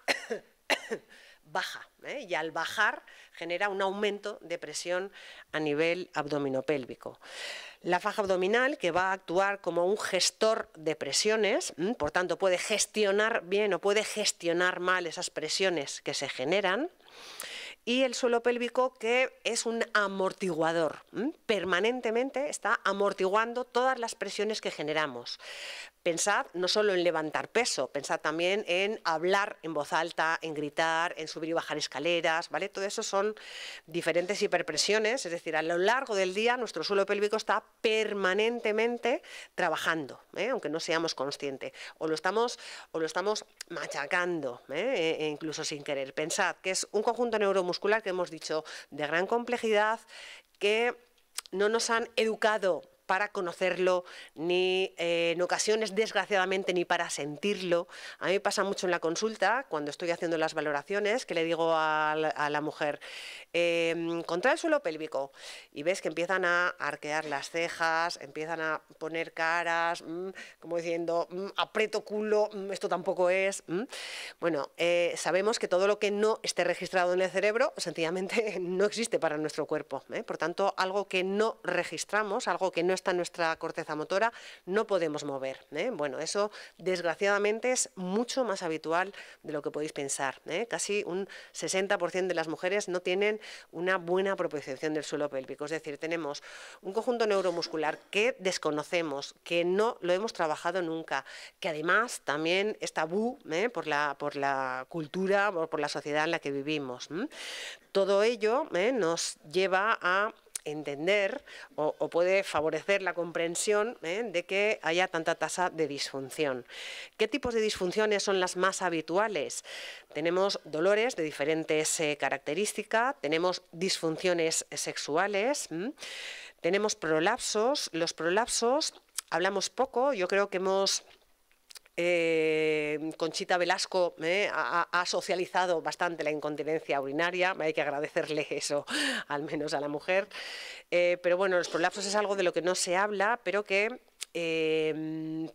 baja ¿eh? y al bajar genera un aumento de presión a nivel abdominopélvico. La faja abdominal que va a actuar como un gestor de presiones, mm, por tanto puede gestionar bien o puede gestionar mal esas presiones que se generan y el suelo pélvico que es un amortiguador, permanentemente está amortiguando todas las presiones que generamos. Pensad no solo en levantar peso, pensad también en hablar en voz alta, en gritar, en subir y bajar escaleras, ¿vale? Todo eso son diferentes hiperpresiones, es decir, a lo largo del día nuestro suelo pélvico está permanentemente trabajando, ¿eh? aunque no seamos conscientes, o lo estamos, o lo estamos machacando, ¿eh? e, e incluso sin querer. Pensad que es un conjunto neuromuscular que hemos dicho de gran complejidad, que no nos han educado para conocerlo, ni eh, en ocasiones, desgraciadamente, ni para sentirlo. A mí me pasa mucho en la consulta, cuando estoy haciendo las valoraciones, que le digo a la, mujer, em, contra el suelo pélvico, y ves que empiezan a arquear las cejas, empiezan a poner caras, mm, como diciendo, mm, aprieto culo, mm, esto tampoco es. Bueno, eh, sabemos que todo lo que no esté registrado en el cerebro, sencillamente no existe para nuestro cuerpo. ¿eh? Por tanto, algo que no registramos, algo que no está nuestra corteza motora, no podemos mover. ¿eh? Bueno, eso desgraciadamente es mucho más habitual de lo que podéis pensar. ¿eh? Casi un 60% de las mujeres no tienen una buena propiocepción del suelo pélvico. Es decir, tenemos un conjunto neuromuscular que desconocemos, que no lo hemos trabajado nunca, que además también es tabú ¿eh? por, la, por la cultura por la sociedad en la que vivimos. Todo ello nos lleva a entender o, puede favorecer la comprensión ¿eh? de que haya tanta tasa de disfunción. ¿Qué tipos de disfunciones son las más habituales? Tenemos dolores de diferentes eh, características, tenemos disfunciones sexuales, tenemos prolapsos. Los prolapsos hablamos poco, yo creo que hemos eh, Conchita Velasco eh, ha, socializado bastante la incontinencia urinaria, hay que agradecerle eso al menos a la mujer, eh, pero bueno, los prolapsos es algo de lo que no se habla, pero que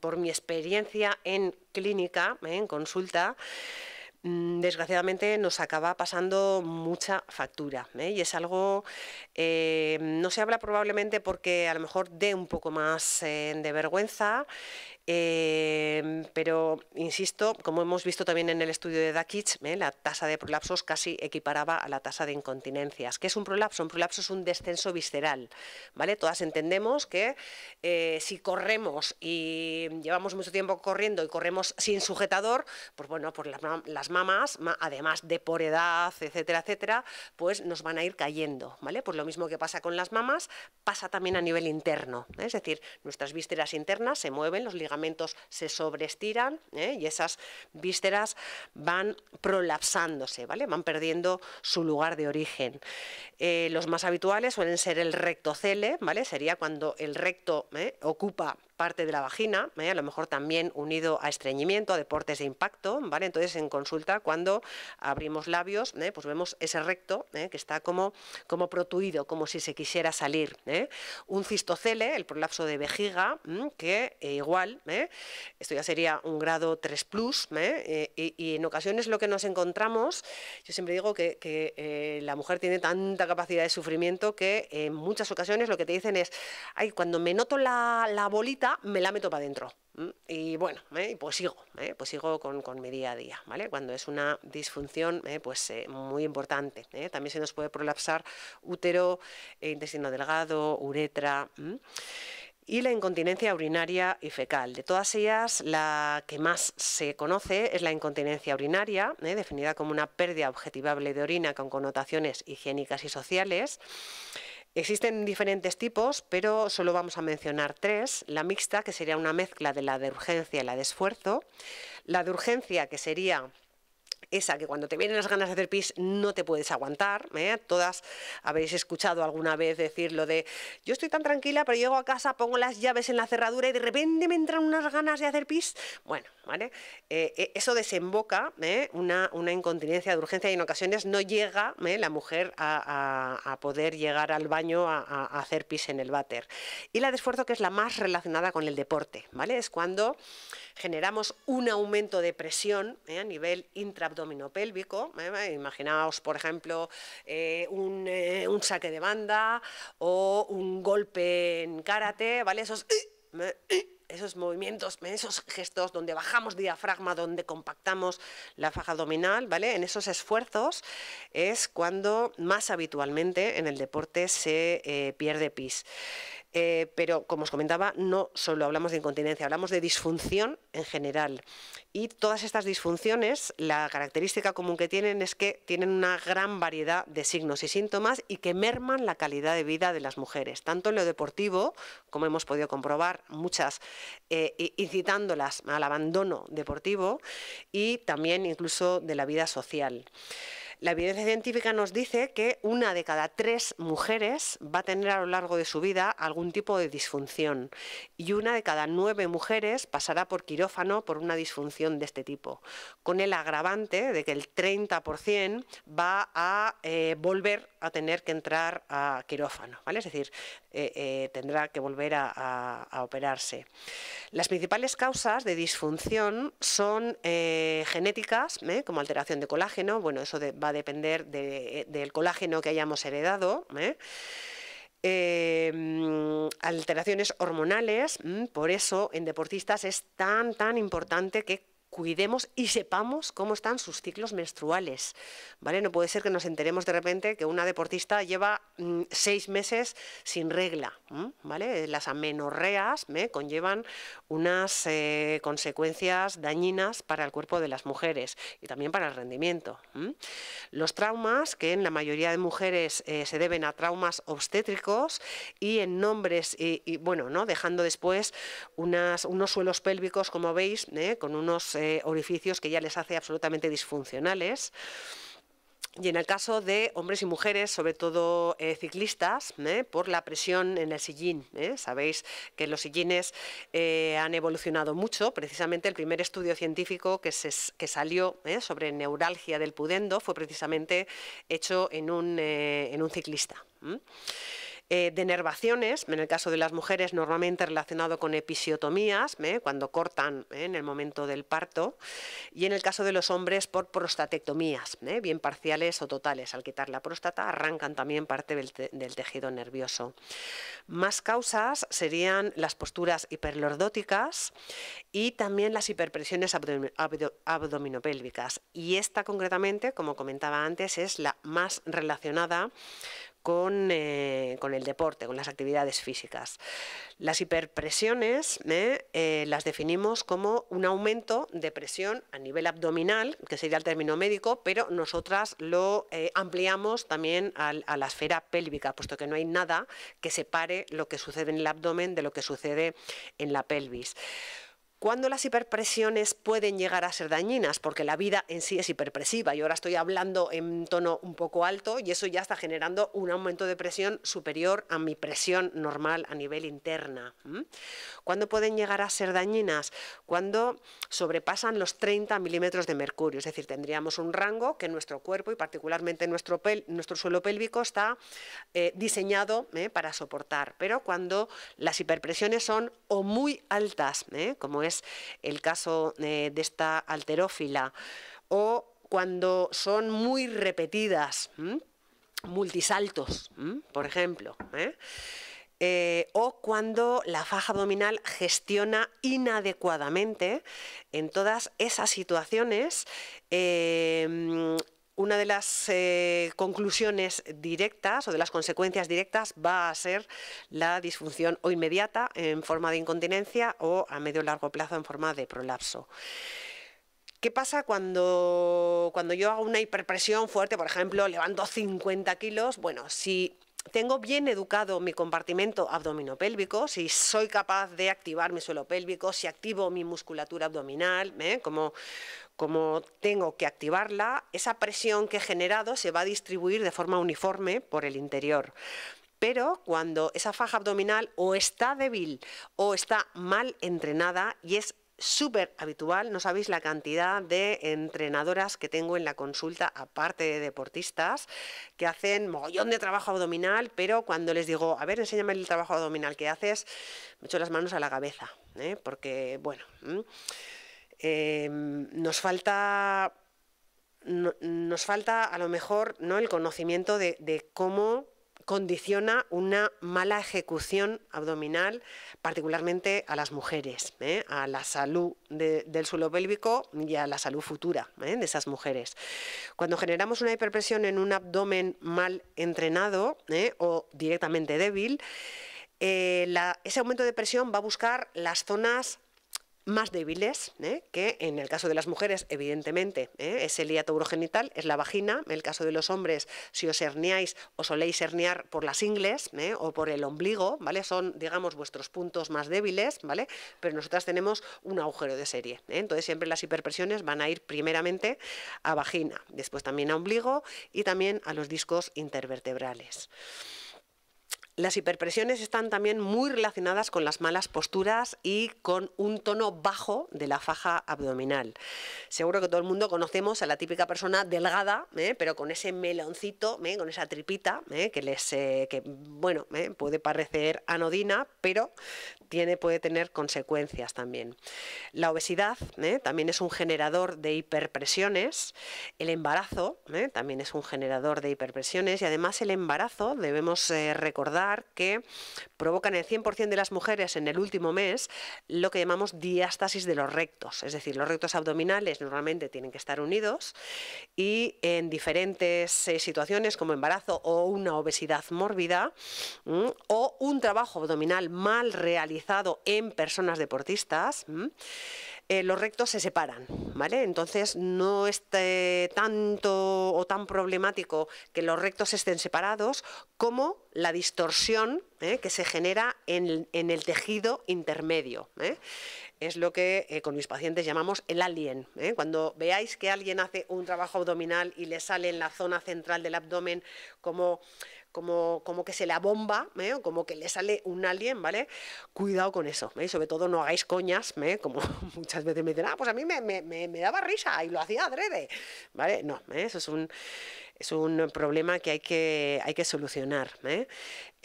por mi experiencia en clínica, en consulta, mm, desgraciadamente nos acaba pasando mucha factura y es algo no se habla probablemente porque a lo mejor dé un poco más de vergüenza Em, pero, insisto, como hemos visto también en el estudio de Dakich, ¿eh? la tasa de prolapsos casi equiparaba a la tasa de incontinencias. ¿Qué es un prolapso? Un prolapso es un descenso visceral. ¿vale? Todas entendemos que eh, si corremos y llevamos mucho tiempo corriendo y corremos sin sujetador, pues bueno, por pues las, mamas, además de por edad, etcétera, etcétera, pues nos van a ir cayendo. ¿vale? Pues lo mismo que pasa con las mamas, pasa también a nivel interno. ¿eh? Es decir, nuestras vísceras internas se mueven, los ligamentos se sobreestiran ¿eh? y esas vísceras van prolapsándose, ¿vale? Van perdiendo su lugar de origen. Eh, los más habituales suelen ser el rectocele, ¿vale? Sería cuando el recto ¿eh? ocupa parte de la vagina, ¿eh? a lo mejor también unido a estreñimiento, a deportes de impacto, ¿vale? Entonces en consulta cuando abrimos labios, ¿eh? pues vemos ese recto ¿eh? que está como, como protuido, como si se quisiera salir. Un cistocele, el prolapso de vejiga, que igual, esto ya sería un grado 3 plus, y, en ocasiones lo que nos encontramos, yo siempre digo que, la mujer tiene tanta capacidad de sufrimiento que en muchas ocasiones lo que te dicen es, ay, cuando me noto la bolita, me la meto para adentro. Y bueno, ¿eh? pues sigo, ¿eh? pues sigo con, mi día a día, ¿vale? Cuando es una disfunción, ¿eh? pues muy importante. También se nos puede prolapsar útero, intestino delgado, uretra. y la incontinencia urinaria y fecal. De todas ellas, la que más se conoce es la incontinencia urinaria, definida como una pérdida objetivable de orina con connotaciones higiénicas y sociales. Existen diferentes tipos, pero solo vamos a mencionar tres. La mixta, que sería una mezcla de la de urgencia y la de esfuerzo. La de urgencia, que sería esa que cuando te vienen las ganas de hacer pis no te puedes aguantar. ¿eh? Todas habéis escuchado alguna vez decir lo de yo estoy tan tranquila, pero llego a casa, pongo las llaves en la cerradura y de repente me entran unas ganas de hacer pis. Bueno, ¿vale? Eh, eh, eso desemboca una, una, incontinencia de urgencia y en ocasiones no llega la mujer a, poder llegar al baño a, hacer pis en el váter. Y la de esfuerzo que es la más relacionada con el deporte, ¿vale? Es cuando generamos un aumento de presión eh, a nivel intraabdominopélvico. Eh, imaginaos, por ejemplo, eh, un, saque de banda o un golpe en karate, ¿vale? Esos esos movimientos, esos gestos donde bajamos diafragma, donde compactamos la faja abdominal, ¿vale? En esos esfuerzos es cuando más habitualmente en el deporte se pierde pis. Eh, pero, como os comentaba, no solo hablamos de incontinencia, hablamos de disfunción en general. Y todas estas disfunciones, la característica común que tienen es que tienen una gran variedad de signos y síntomas y que merman la calidad de vida de las mujeres, tanto en lo deportivo, como hemos podido comprobar, muchas eh, incitándolas al abandono deportivo y también incluso de la vida social. La evidencia científica nos dice que una de cada tres mujeres va a tener a lo largo de su vida algún tipo de disfunción y una de cada nueve mujeres pasará por quirófano por una disfunción de este tipo, con el agravante de que el 30% va a eh, volver a tener que entrar a quirófano, Es decir, eh, eh, tendrá que volver a, operarse. Las principales causas de disfunción son eh, genéticas, como alteración de colágeno, bueno, eso va a depender del colágeno que hayamos heredado, em, alteraciones hormonales, por eso en deportistas es tan, tan importante que cuidemos y sepamos cómo están sus ciclos menstruales. ¿vale? No puede ser que nos enteremos de repente que una deportista lleva mm, seis meses sin regla. ¿Vale? Las amenorreas conllevan unas eh, consecuencias dañinas para el cuerpo de las mujeres y también para el rendimiento. Los traumas, que en la mayoría de mujeres eh, se deben a traumas obstétricos y en nombres, y, bueno, dejando después unos suelos pélvicos, como veis, con unos eh, orificios que ya les hace absolutamente disfuncionales. Y en el caso de hombres y mujeres, sobre todo eh, ciclistas, ¿eh? por la presión en el sillín. ¿eh? Sabéis que los sillines han evolucionado mucho. Precisamente el primer estudio científico que, se, salió sobre neuralgia del pudendo fue precisamente hecho en un, ciclista. Eh, de nervaciones, en el caso de las mujeres normalmente relacionado con episiotomías, ¿eh? cuando cortan ¿eh? en el momento del parto, y en el caso de los hombres por prostatectomías, bien parciales o totales. Al quitar la próstata arrancan también parte del, tejido nervioso. Más causas serían las posturas hiperlordóticas y también las hiperpresiones abdominopélvicas. Y esta concretamente, como comentaba antes, es la más relacionada eh, con, el deporte, con las actividades físicas. Las hiperpresiones eh, eh, las definimos como un aumento de presión a nivel abdominal, que sería el término médico, pero nosotras lo ampliamos también a, a la esfera pélvica, puesto que no hay nada que separe lo que sucede en el abdomen de lo que sucede en la pelvis. ¿Cuándo las hiperpresiones pueden llegar a ser dañinas? Porque la vida en sí es hiperpresiva y ahora estoy hablando en tono un poco alto y eso ya está generando un aumento de presión superior a mi presión normal a nivel interna. ¿Cuándo pueden llegar a ser dañinas? Cuando sobrepasan los 30 milímetros de mercurio, es decir, tendríamos un rango que nuestro cuerpo y particularmente nuestro, suelo pélvico está eh, diseñado ¿eh? para soportar, pero cuando las hiperpresiones son o muy altas, ¿eh? como es el caso eh, de esta alterófila, o cuando son muy repetidas, multisaltos, por ejemplo. ¿eh? Eh, o cuando la faja abdominal gestiona inadecuadamente en todas esas situaciones una de las eh, conclusiones directas o de las consecuencias directas va a ser la disfunción o inmediata en forma de incontinencia o a medio o largo plazo en forma de prolapso. ¿Qué pasa cuando, cuando yo hago una hiperpresión fuerte, por ejemplo, levanto 50 kilos? Bueno, si tengo bien educado mi compartimento abdominopélvico, si soy capaz de activar mi suelo pélvico, si activo mi musculatura abdominal, ¿eh? como, como tengo que activarla, esa presión que he generado se va a distribuir de forma uniforme por el interior. Pero cuando esa faja abdominal o está débil o está mal entrenada y es súper habitual, no sabéis la cantidad de entrenadoras que tengo en la consulta, aparte de deportistas, que hacen mogollón de trabajo abdominal, pero cuando les digo, a ver, enséñame el trabajo abdominal que haces, me echo las manos a la cabeza, ¿eh? porque, bueno... Em, nos falta. nos falta a lo mejor ¿no? el conocimiento de, cómo condiciona una mala ejecución abdominal, particularmente a las mujeres, ¿eh? a la salud del suelo pélvico y a la salud futura ¿eh? de esas mujeres. Cuando generamos una hiperpresión en un abdomen mal entrenado ¿eh? o directamente débil, ese aumento de presión va a buscar las zonas más débiles ¿eh? que en el caso de las mujeres, evidentemente, ¿eh? es el hiato urogenital, es la vagina, en el caso de los hombres, si os herniáis, os soléis herniar por las ingles ¿eh? o por el ombligo, ¿vale? Son, digamos, vuestros puntos más débiles, ¿vale? Pero nosotras tenemos un agujero de serie, entonces siempre las hiperpresiones van a ir primeramente a vagina, después también a ombligo y también a los discos intervertebrales. Las hiperpresiones están también muy relacionadas con las malas posturas y con un tono bajo de la faja abdominal. Seguro que todo el mundo conocemos a la típica persona delgada, ¿eh? pero con ese meloncito, ¿eh? con esa tripita, ¿eh? que les, que, bueno, puede parecer anodina, pero tiene, puede tener consecuencias también. La obesidad también es un generador de hiperpresiones. El embarazo también es un generador de hiperpresiones y además el embarazo debemos recordar que provocan el 100% de las mujeres en el último mes lo que llamamos diástasis de los rectos, es decir, los rectos abdominales normalmente tienen que estar unidos y en diferentes eh, situaciones como embarazo o una obesidad mórbida o un trabajo abdominal mal realizado en personas deportistas, eh, los rectos se separan, ¿vale? Entonces no es tanto o tan problemático que los rectos estén separados como la distorsión ¿eh? que se genera en, el tejido intermedio. ¿eh? Es lo que con mis pacientes llamamos el alien. Cuando veáis que alguien hace un trabajo abdominal y le sale en la zona central del abdomen como, como, que se la bomba, ¿eh? como que le sale un alien, ¿vale? Cuidado con eso, ¿eh? sobre todo no hagáis coñas, ¿eh? como muchas veces me dicen, ah, pues a mí me, daba risa y lo hacía adrede, ¿vale? No, ¿eh? eso es un, es un problema que hay que, hay que solucionar. ¿eh?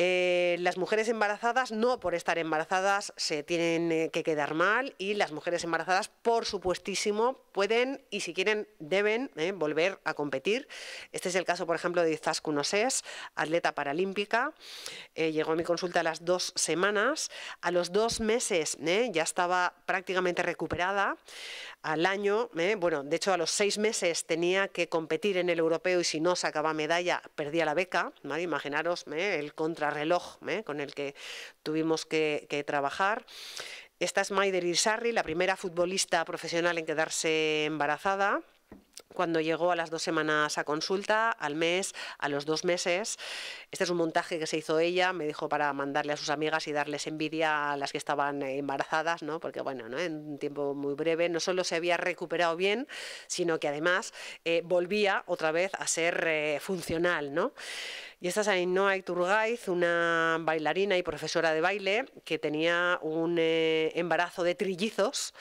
Eh, las mujeres embarazadas no por estar embarazadas se tienen eh, que quedar mal y las mujeres embarazadas, por supuestísimo, pueden y si quieren deben eh, volver a competir. Este es el caso, por ejemplo, de Izaz Kunosés, atleta paralímpica. llegó a mi consulta a las dos semanas. A los dos meses ya estaba prácticamente recuperada. Al año, bueno, de hecho a los seis meses tenía que competir en el europeo y si no sacaba medalla perdía la beca. Imaginaros el contra reloj ¿eh? con el que tuvimos que, trabajar. Esta es Maider Irsarri, la primera futbolista profesional en quedarse embarazada cuando llegó a las dos semanas a consulta, al mes, a los dos meses. Este es un montaje que se hizo ella, me dijo para mandarle a sus amigas y darles envidia a las que estaban embarazadas, ¿no? porque bueno, ¿no? en un tiempo muy breve no solo se había recuperado bien, sino que además eh, volvía otra vez a ser eh, funcional. ¿no? Y esta es Ainhoa Iturgaiz, una bailarina y profesora de baile que tenía un eh, embarazo de trillizos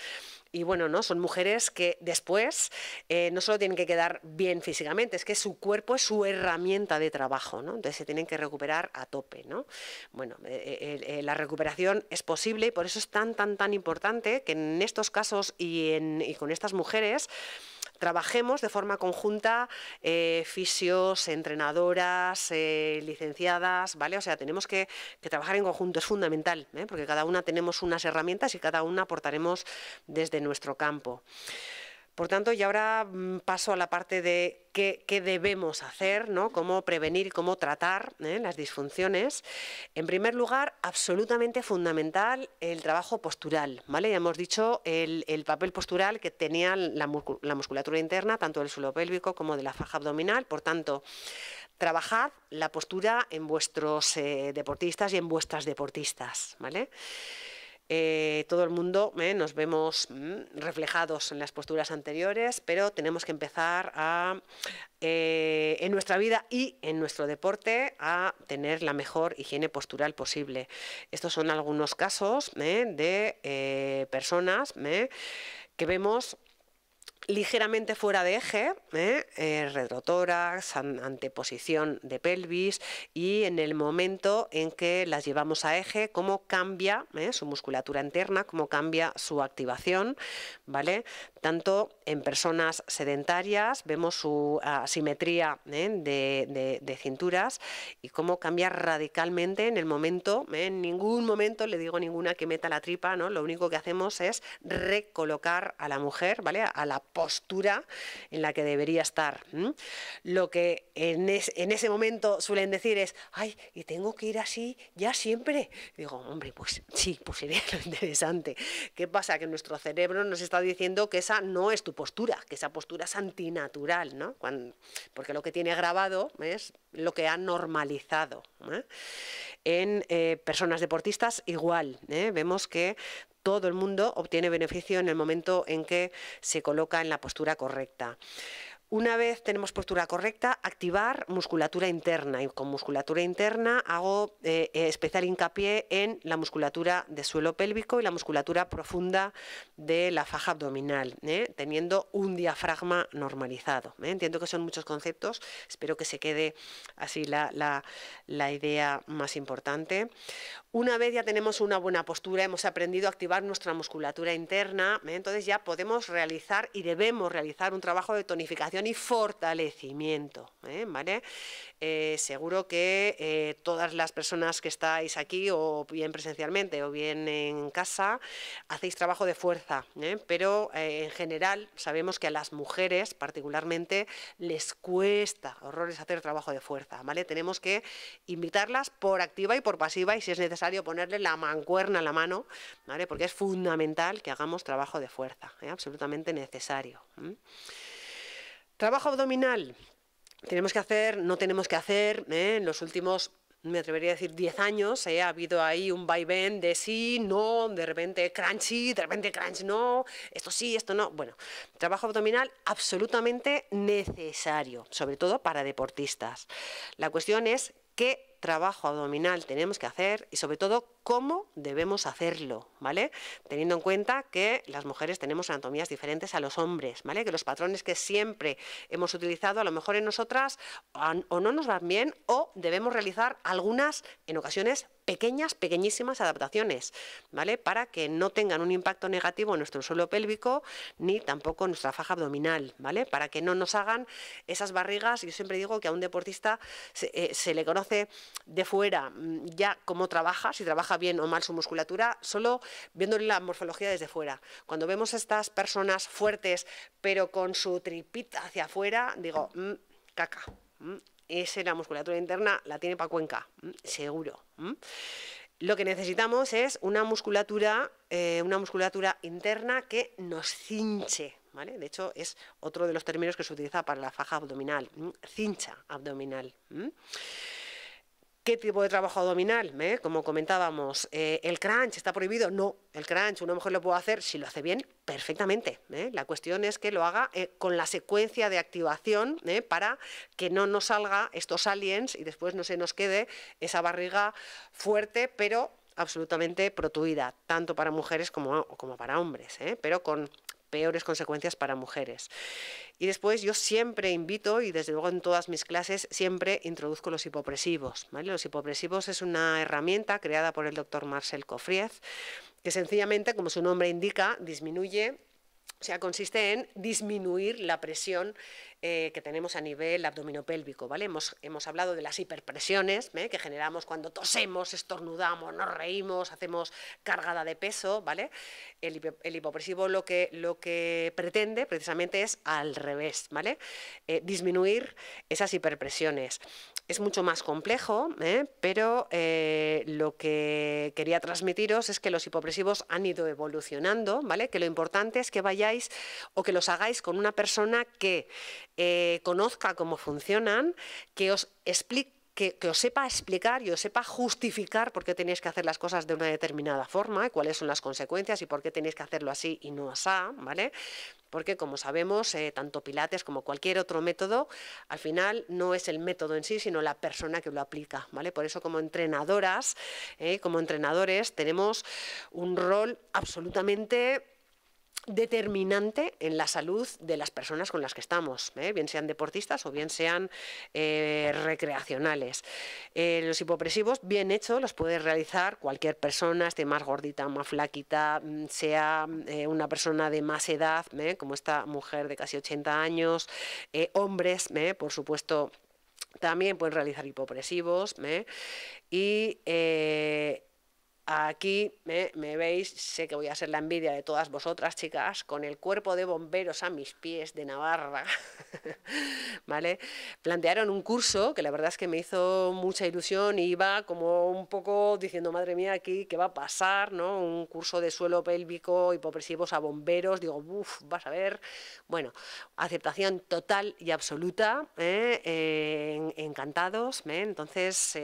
y bueno, ¿no? Son mujeres que después eh, no solo tienen que quedar bien físicamente, es que su cuerpo es su herramienta de trabajo, ¿no? Entonces se tienen que recuperar a tope, ¿no? Bueno, eh, eh, la recuperación es posible y por eso es tan, tan, tan importante que en estos casos y, en, y con estas mujeres, trabajemos de forma conjunta eh, fisios, entrenadoras, eh, licenciadas, ¿vale? O sea, tenemos que, trabajar en conjunto, es fundamental, ¿eh? porque cada una tenemos unas herramientas y cada una aportaremos desde nuestro campo. Por tanto, y ahora mm, paso a la parte de qué, debemos hacer, cómo prevenir y cómo tratar ¿eh? las disfunciones. En primer lugar, absolutamente fundamental el trabajo postural. ¿vale? Ya hemos dicho el, papel postural que tenía la, musculatura interna, tanto del suelo pélvico como de la faja abdominal. Por tanto, trabajad la postura en vuestros eh, deportistas y en vuestras deportistas. ¿vale? Eh, todo el mundo ¿eh? nos vemos mm, reflejados en las posturas anteriores, pero tenemos que empezar a, eh, en nuestra vida y en nuestro deporte a tener la mejor higiene postural posible. Estos son algunos casos de personas que vemos ligeramente fuera de eje, ¿eh? eh retrotórax, anteposición de pelvis y en el momento en que las llevamos a eje, cómo cambia ¿eh? su musculatura interna, cómo cambia su activación, ¿vale? Tanto en personas sedentarias, vemos su asimetría ¿eh? de, cinturas y cómo cambia radicalmente en el momento, en ningún momento le digo ninguna que meta la tripa, ¿no? Lo único que hacemos es recolocar a la mujer, ¿vale? A la postura en la que debería estar. Lo que en, ese momento suelen decir es, ay, y tengo que ir así ya siempre. Digo, hombre, pues sí, pues sería lo interesante. ¿Qué pasa? Que nuestro cerebro nos está diciendo que esa no es tu postura, que esa postura es antinatural, ¿no? porque lo que tiene grabado es lo que ha normalizado. ¿eh? En eh, personas deportistas igual, ¿eh? vemos que todo el mundo obtiene beneficio en el momento en que se coloca en la postura correcta. Una vez tenemos postura correcta, activar musculatura interna. Y con musculatura interna hago eh, especial hincapié en la musculatura de suelo pélvico y la musculatura profunda de la faja abdominal, ¿eh? teniendo un diafragma normalizado. ¿eh? Entiendo que son muchos conceptos, espero que se quede así la idea más importante. Una vez ya tenemos una buena postura, hemos aprendido a activar nuestra musculatura interna, entonces ya podemos realizar y debemos realizar un trabajo de tonificación y fortalecimiento. ¿eh? ¿Vale? Eh, seguro que eh, todas las personas que estáis aquí, o bien presencialmente o bien en casa, hacéis trabajo de fuerza, pero en general sabemos que a las mujeres particularmente les cuesta horrores hacer trabajo de fuerza. ¿vale? Tenemos que invitarlas por activa y por pasiva y si es necesario ponerle la mancuerna a la mano, ¿vale? porque es fundamental que hagamos trabajo de fuerza, absolutamente necesario. Trabajo abdominal. Tenemos que hacer, no tenemos que hacer, ¿eh? en los últimos me atrevería a decir 10 años, ¿eh? ha habido ahí un vaivén de sí, no, de repente crunchy, de repente crunch no, esto sí, esto no. Bueno, trabajo abdominal absolutamente necesario, sobre todo para deportistas. La cuestión es qué trabajo abdominal tenemos que hacer y sobre todo cómo debemos hacerlo, ¿vale? Teniendo en cuenta que las mujeres tenemos anatomías diferentes a los hombres, ¿vale? Que los patrones que siempre hemos utilizado a lo mejor en nosotras o no nos van bien o debemos realizar algunas en ocasiones pequeñas, pequeñísimas adaptaciones, ¿vale? Para que no tengan un impacto negativo en nuestro suelo pélvico ni tampoco en nuestra faja abdominal, ¿vale? Para que no nos hagan esas barrigas. Yo siempre digo que a un deportista se, eh, le conoce de fuera mm, ya cómo trabaja, si trabaja bien o mal su musculatura, solo viéndole la morfología desde fuera. Cuando vemos estas personas fuertes, pero con su tripita hacia afuera, digo, mm, caca. Mm" es la musculatura interna la tiene para Cuenca, seguro. Lo que necesitamos es una musculatura, eh, una musculatura interna que nos cinche, De hecho, es otro de los términos que se utiliza para la faja abdominal, cincha abdominal. ¿Qué tipo de trabajo abdominal? ¿eh? Como comentábamos, eh, el crunch está prohibido. No, el crunch una mujer lo puede hacer si lo hace bien, perfectamente. ¿eh? La cuestión es que lo haga con la secuencia de activación para que no nos salga estos aliens y después no se nos quede esa barriga fuerte, pero absolutamente protuida, tanto para mujeres como, como para hombres, pero con peores consecuencias para mujeres. Y después yo siempre invito, y desde luego en todas mis clases, siempre introduzco los hipopresivos. ¿vale? Los hipopresivos es una herramienta creada por el doctor Marcel Cofriez, que sencillamente, como su nombre indica, disminuye o sea, consiste en disminuir la presión eh, que tenemos a nivel abdominopélvico, ¿vale? Hemos, hablado de las hiperpresiones ¿eh? que generamos cuando tosemos, estornudamos, nos reímos, hacemos cargada de peso, ¿vale? El, hipopresivo lo que, pretende precisamente es al revés, eh, disminuir esas hiperpresiones. Es mucho más complejo, ¿eh? pero eh, lo que quería transmitiros es que los hipopresivos han ido evolucionando, ¿vale? Que lo importante es que vayáis o que los hagáis con una persona que eh, conozca cómo funcionan, que os explique que, os sepa explicar y os sepa justificar por qué tenéis que hacer las cosas de una determinada forma, cuáles son las consecuencias y por qué tenéis que hacerlo así y no así, ¿vale? porque como sabemos, eh, tanto Pilates como cualquier otro método, al final no es el método en sí, sino la persona que lo aplica, ¿vale? Por eso como entrenadoras, eh, como entrenadores, tenemos un rol absolutamente determinante en la salud de las personas con las que estamos, ¿eh? bien sean deportistas o bien sean eh, recreacionales. Eh, los hipopresivos, bien hecho, los puede realizar cualquier persona, esté más gordita, más flaquita, mm, sea una persona de más edad, como esta mujer de casi 80 años, hombres, por supuesto, también pueden realizar hipopresivos y Aquí me, veis, sé que voy a ser la envidia de todas vosotras, chicas, con el cuerpo de bomberos a mis pies de Navarra, ¿vale? Plantearon un curso que la verdad es que me hizo mucha ilusión y iba como un poco diciendo, madre mía, aquí, ¿qué va a pasar? ¿no? Un curso de suelo pélvico, hipopresivos a bomberos, digo, uff, vas a ver. Bueno, aceptación total y absoluta, ¿eh? Eh, encantados, ¿eh? Entonces,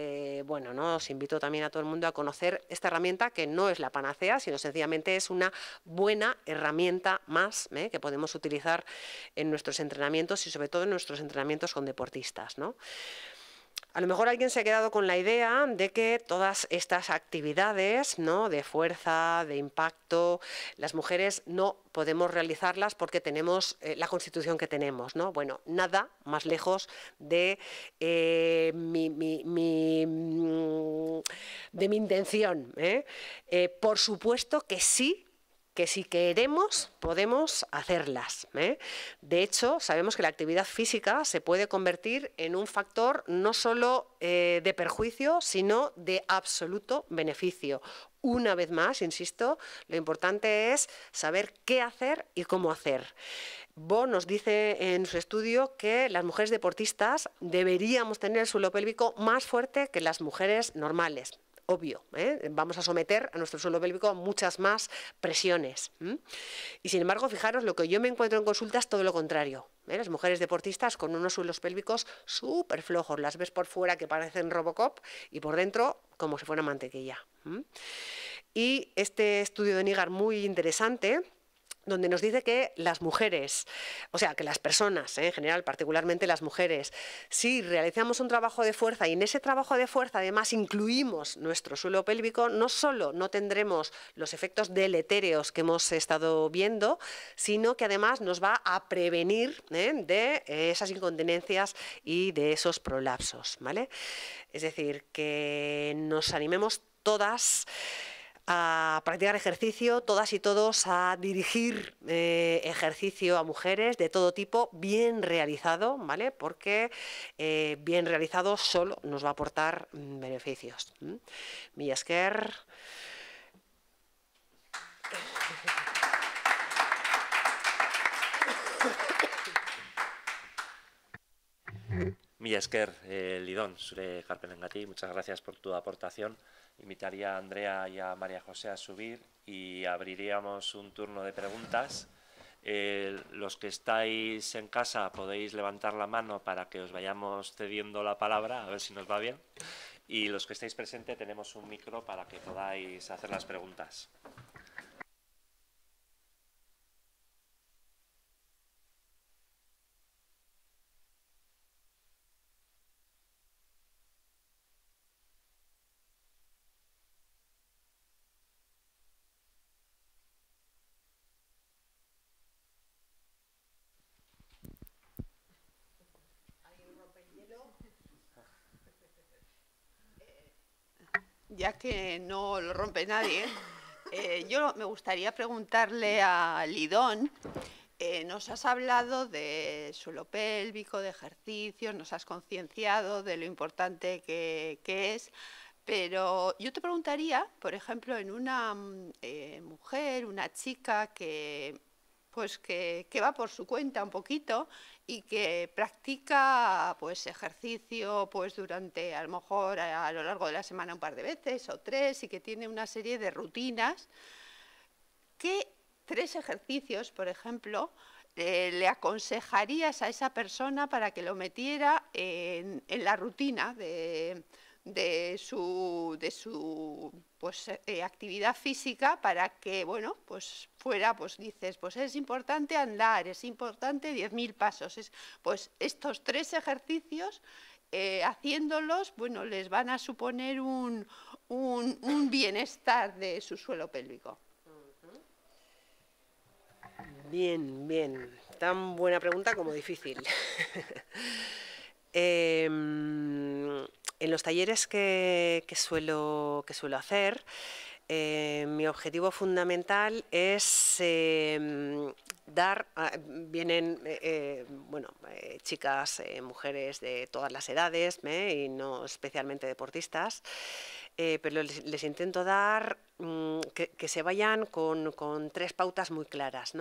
bueno, ¿no? Os invito también a todo el mundo a conocer esta que no es la panacea, sino sencillamente es una buena herramienta más ¿eh? que podemos utilizar en nuestros entrenamientos y sobre todo en nuestros entrenamientos con deportistas. ¿no? A lo mejor alguien se ha quedado con la idea de que todas estas actividades ¿no? de fuerza, de impacto, las mujeres no podemos realizarlas porque tenemos eh, la constitución que tenemos. ¿no? Bueno, nada más lejos de, eh, mm, mi, intención. ¿eh? por supuesto que sí que si queremos podemos hacerlas. ¿eh? De hecho, sabemos que la actividad física se puede convertir en un factor no solo eh, de perjuicio, sino de absoluto beneficio. Una vez más, insisto, lo importante es saber qué hacer y cómo hacer. Bo nos dice en su estudio que las mujeres deportistas deberíamos tener el suelo pélvico más fuerte que las mujeres normales obvio. ¿eh? Vamos a someter a nuestro suelo pélvico muchas más presiones. Y sin embargo, fijaros, lo que yo me encuentro en consulta es todo lo contrario. ¿eh? Las mujeres deportistas con unos suelos pélvicos súper flojos, las ves por fuera que parecen Robocop y por dentro como si fuera mantequilla. Y este estudio de Nigar muy interesante donde nos dice que las mujeres, o sea, que las personas ¿eh? en general, particularmente las mujeres, si realizamos un trabajo de fuerza y en ese trabajo de fuerza además incluimos nuestro suelo pélvico, no solo no tendremos los efectos deletéreos que hemos estado viendo, sino que además nos va a prevenir ¿eh? de esas incontinencias y de esos prolapsos, ¿vale? Es decir, que nos animemos todas a practicar ejercicio, todas y todos a dirigir eh, ejercicio a mujeres de todo tipo, bien realizado, ¿vale? Porque eh, bien realizado solo nos va a aportar mm, beneficios. Millasker eh, Lidón, Sure Harpenengati, muchas gracias por tu aportación. Invitaría a Andrea y a María José a subir y abriríamos un turno de preguntas. Eh, los que estáis en casa podéis levantar la mano para que os vayamos cediendo la palabra, a ver si nos va bien. Y los que estáis presentes tenemos un micro para que podáis hacer las preguntas. ya que no lo rompe nadie, eh, yo me gustaría preguntarle a Lidón. Eh, nos has hablado de suelo pélvico, de ejercicios, nos has concienciado de lo importante que, es. Pero yo te preguntaría, por ejemplo, en una mm, eh, mujer, una chica que pues que, va por su cuenta un poquito y que practica pues ejercicio pues durante a lo mejor a, lo largo de la semana un par de veces o tres y que tiene una serie de rutinas ¿Qué tres ejercicios por ejemplo eh, le aconsejarías a esa persona para que lo metiera en, en la rutina de de su, de su pues, eh, actividad física para que, bueno, pues fuera, pues dices, pues es importante andar, es importante 10.000 pasos. Es, pues estos tres ejercicios, eh, haciéndolos, bueno, les van a suponer un, un, bienestar de su suelo pélvico. Bien, bien. Tan buena pregunta como difícil. Em, en los talleres que, suelo, que suelo hacer, eh, mi objetivo fundamental es em, dar, ah, vienen eh, eh, bueno, chicas, mujeres de todas las edades y no especialmente deportistas, pero les, intento dar mm, que, se vayan con, tres pautas muy claras.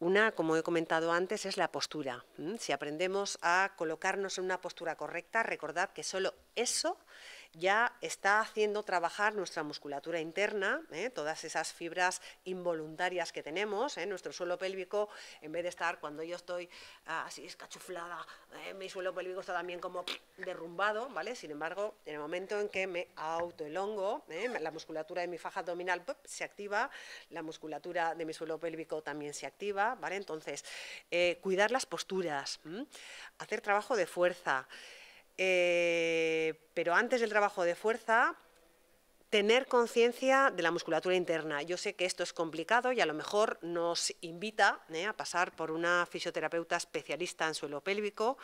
Una, como he comentado antes, es la postura. Si aprendemos a colocarnos en una postura correcta, recordad que solo eso ya está haciendo trabajar nuestra musculatura interna, ¿eh? todas esas fibras involuntarias que tenemos, ¿eh? nuestro suelo pélvico, en vez de estar cuando yo estoy ah, así escachuflada, ¿eh? mi suelo pélvico está también como derrumbado, ¿vale? Sin embargo, en el momento en que me autoelongo, la musculatura de mi faja abdominal se activa, la musculatura de mi suelo pélvico también se activa, ¿vale? Entonces, cuidar las posturas, hacer trabajo de fuerza, eh, pero antes del trabajo de fuerza, tener conciencia de la musculatura interna. Yo sé que esto es complicado y a lo mejor nos invita ¿eh? a pasar por una fisioterapeuta especialista en suelo pélvico,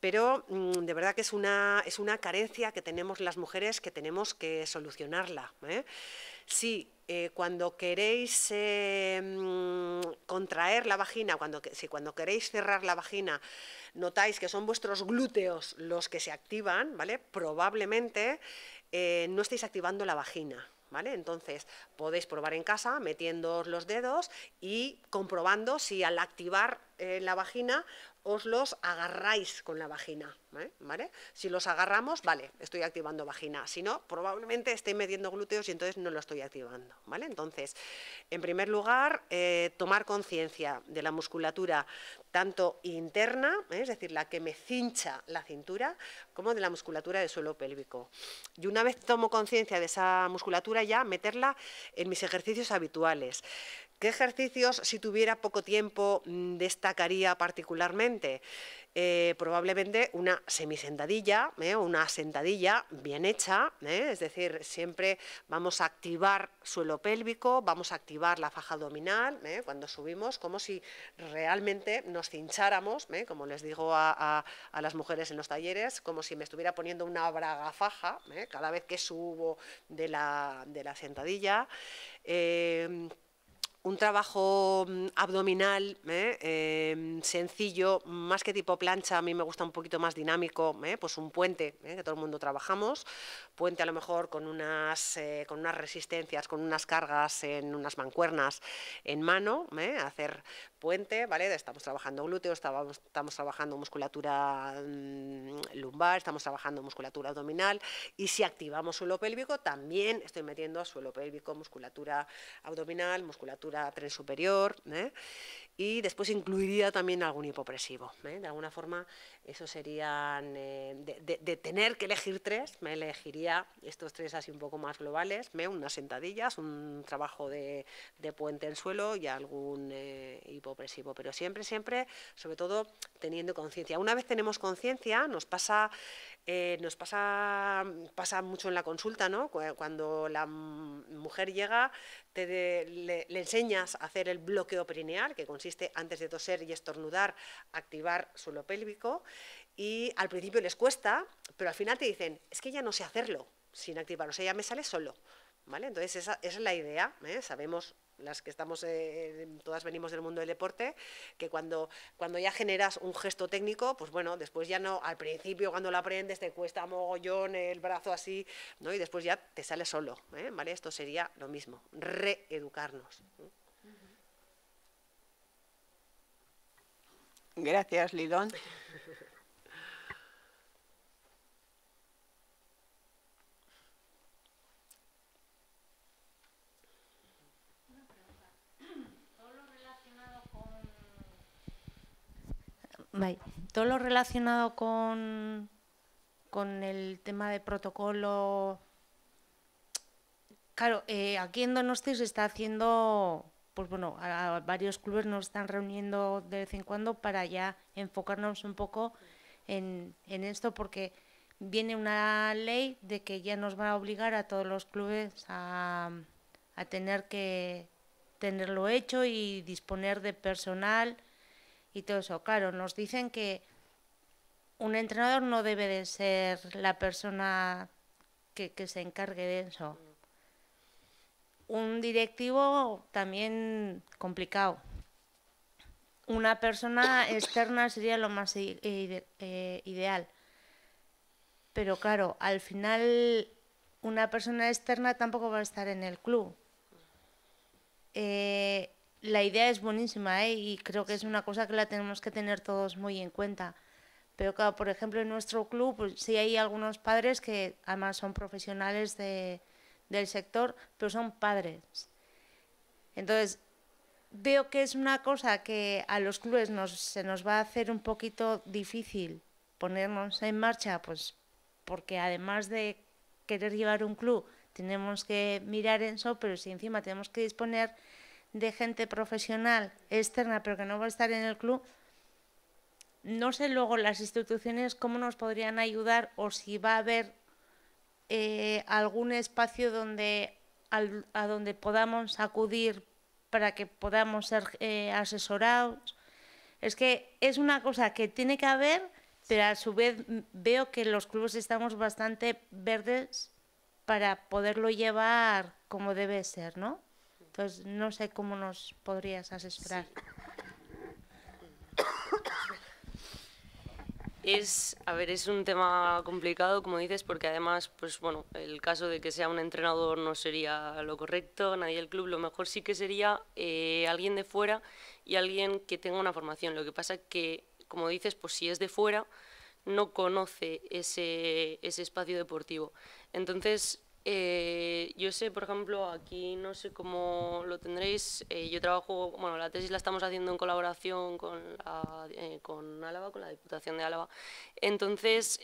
pero mm, de verdad que es una, es una carencia que tenemos las mujeres que tenemos que solucionarla. ¿eh? Si eh, cuando queréis mm, contraer la vagina, cuando, si cuando queréis cerrar la vagina, notáis que son vuestros glúteos los que se activan, ¿vale? probablemente eh, no estáis activando la vagina. ¿Vale? Entonces podéis probar en casa metiendo los dedos y comprobando si al activar eh, la vagina os los agarráis con la vagina, ¿eh? ¿vale? Si los agarramos, vale, estoy activando vagina, si no, probablemente estoy metiendo glúteos y entonces no lo estoy activando, ¿vale? Entonces, en primer lugar, eh, tomar conciencia de la musculatura tanto interna, ¿eh? es decir, la que me cincha la cintura, como de la musculatura del suelo pélvico. Y una vez tomo conciencia de esa musculatura, ya meterla en mis ejercicios habituales. ¿Qué ejercicios, si tuviera poco tiempo, mm, destacaría particularmente? Eh, probablemente una semisentadilla eh, una sentadilla bien hecha, ¿eh? es decir, siempre vamos a activar suelo pélvico, vamos a activar la faja abdominal ¿eh? cuando subimos, como si realmente nos cincháramos, como les digo a, las mujeres en los talleres, como si me estuviera poniendo una braga faja cada vez que subo de la, de la sentadilla un trabajo mm, abdominal ¿eh? em, sencillo, más que tipo plancha, a mí me gusta un poquito más dinámico, ¿eh? pues un puente, ¿eh? que todo el mundo trabajamos, puente a lo mejor con unas, con unas resistencias, con unas cargas en unas mancuernas en mano, hacer puente, ¿vale? Estamos trabajando glúteos, estamos, trabajando musculatura mm, lumbar, estamos trabajando musculatura abdominal y si activamos suelo pélvico también estoy metiendo suelo pélvico, musculatura abdominal, musculatura tren superior, ¿eh? y después incluiría también algún hipopresivo. ¿eh? De alguna forma, eso serían, eh, de, tener que elegir tres, me elegiría estos tres así un poco más globales, me ¿eh? unas sentadillas, un trabajo de, de, puente en suelo y algún hipopresivo, pero siempre, siempre, sobre todo teniendo conciencia. Una vez tenemos conciencia, nos pasa eh, nos pasa, pasa mucho en la consulta, ¿no? Cuando la mujer llega, te le, enseñas a hacer el bloqueo perineal, que consiste antes de toser y estornudar, activar suelo pélvico, y al principio les cuesta, pero al final te dicen, es que ya no sé hacerlo sin activarlo, o sea, ya me sale solo. ¿Vale? Entonces esa, es la idea, ¿eh? sabemos las que estamos, eh, todas venimos del mundo del deporte, que cuando, cuando ya generas un gesto técnico, pues bueno, después ya no, al principio cuando lo aprendes te cuesta mogollón el brazo así, ¿no? Y después ya te sale solo, ¿eh? ¿vale? Esto sería lo mismo, reeducarnos. Gracias, Lidón. Todo lo relacionado con, con el tema de protocolo. Claro, eh, aquí en Donosti se está haciendo, pues bueno, varios clubes nos están reuniendo de vez en cuando para ya enfocarnos un poco en, esto, porque viene una ley de que ya nos va a obligar a todos los clubes a, a tener que tenerlo hecho y disponer de personal y todo eso. Claro, nos dicen que un entrenador no debe de ser la persona que, se encargue de eso. Un directivo también complicado. Una persona externa sería lo más eh, eh, ideal. Pero claro, al final una persona externa tampoco va a estar en el club. Eh, la idea es buenísima ¿eh? y creo que es una cosa que la tenemos que tener todos muy en cuenta. Pero claro, por ejemplo, en nuestro club pues, sí hay algunos padres que además son profesionales de, del sector, pero son padres. Entonces, veo que es una cosa que a los clubes nos, se nos va a hacer un poquito difícil ponernos en marcha, pues porque además de querer llevar un club, tenemos que mirar eso, pero si encima tenemos que disponer de gente profesional externa, pero que no va a estar en el club, no sé luego las instituciones cómo nos podrían ayudar o si va a haber eh, algún espacio donde a donde podamos acudir para que podamos ser eh, asesorados. Es que es una cosa que tiene que haber, pero a su vez veo que los clubes estamos bastante verdes para poderlo llevar como debe ser, ¿no? Entonces, no sé cómo nos podrías asesorar. Es, a ver, es un tema complicado, como dices, porque además, pues bueno, el caso de que sea un entrenador no sería lo correcto, nadie del club, lo mejor sí que sería eh, alguien de fuera y alguien que tenga una formación. Lo que pasa que, como dices, pues si es de fuera, no conoce ese, ese espacio deportivo. Entonces, eh, yo sé, por ejemplo, aquí no sé cómo lo tendréis. Eh, yo trabajo, bueno, la tesis la estamos haciendo en colaboración con, eh, con Álava, con la Diputación de Álava. Entonces,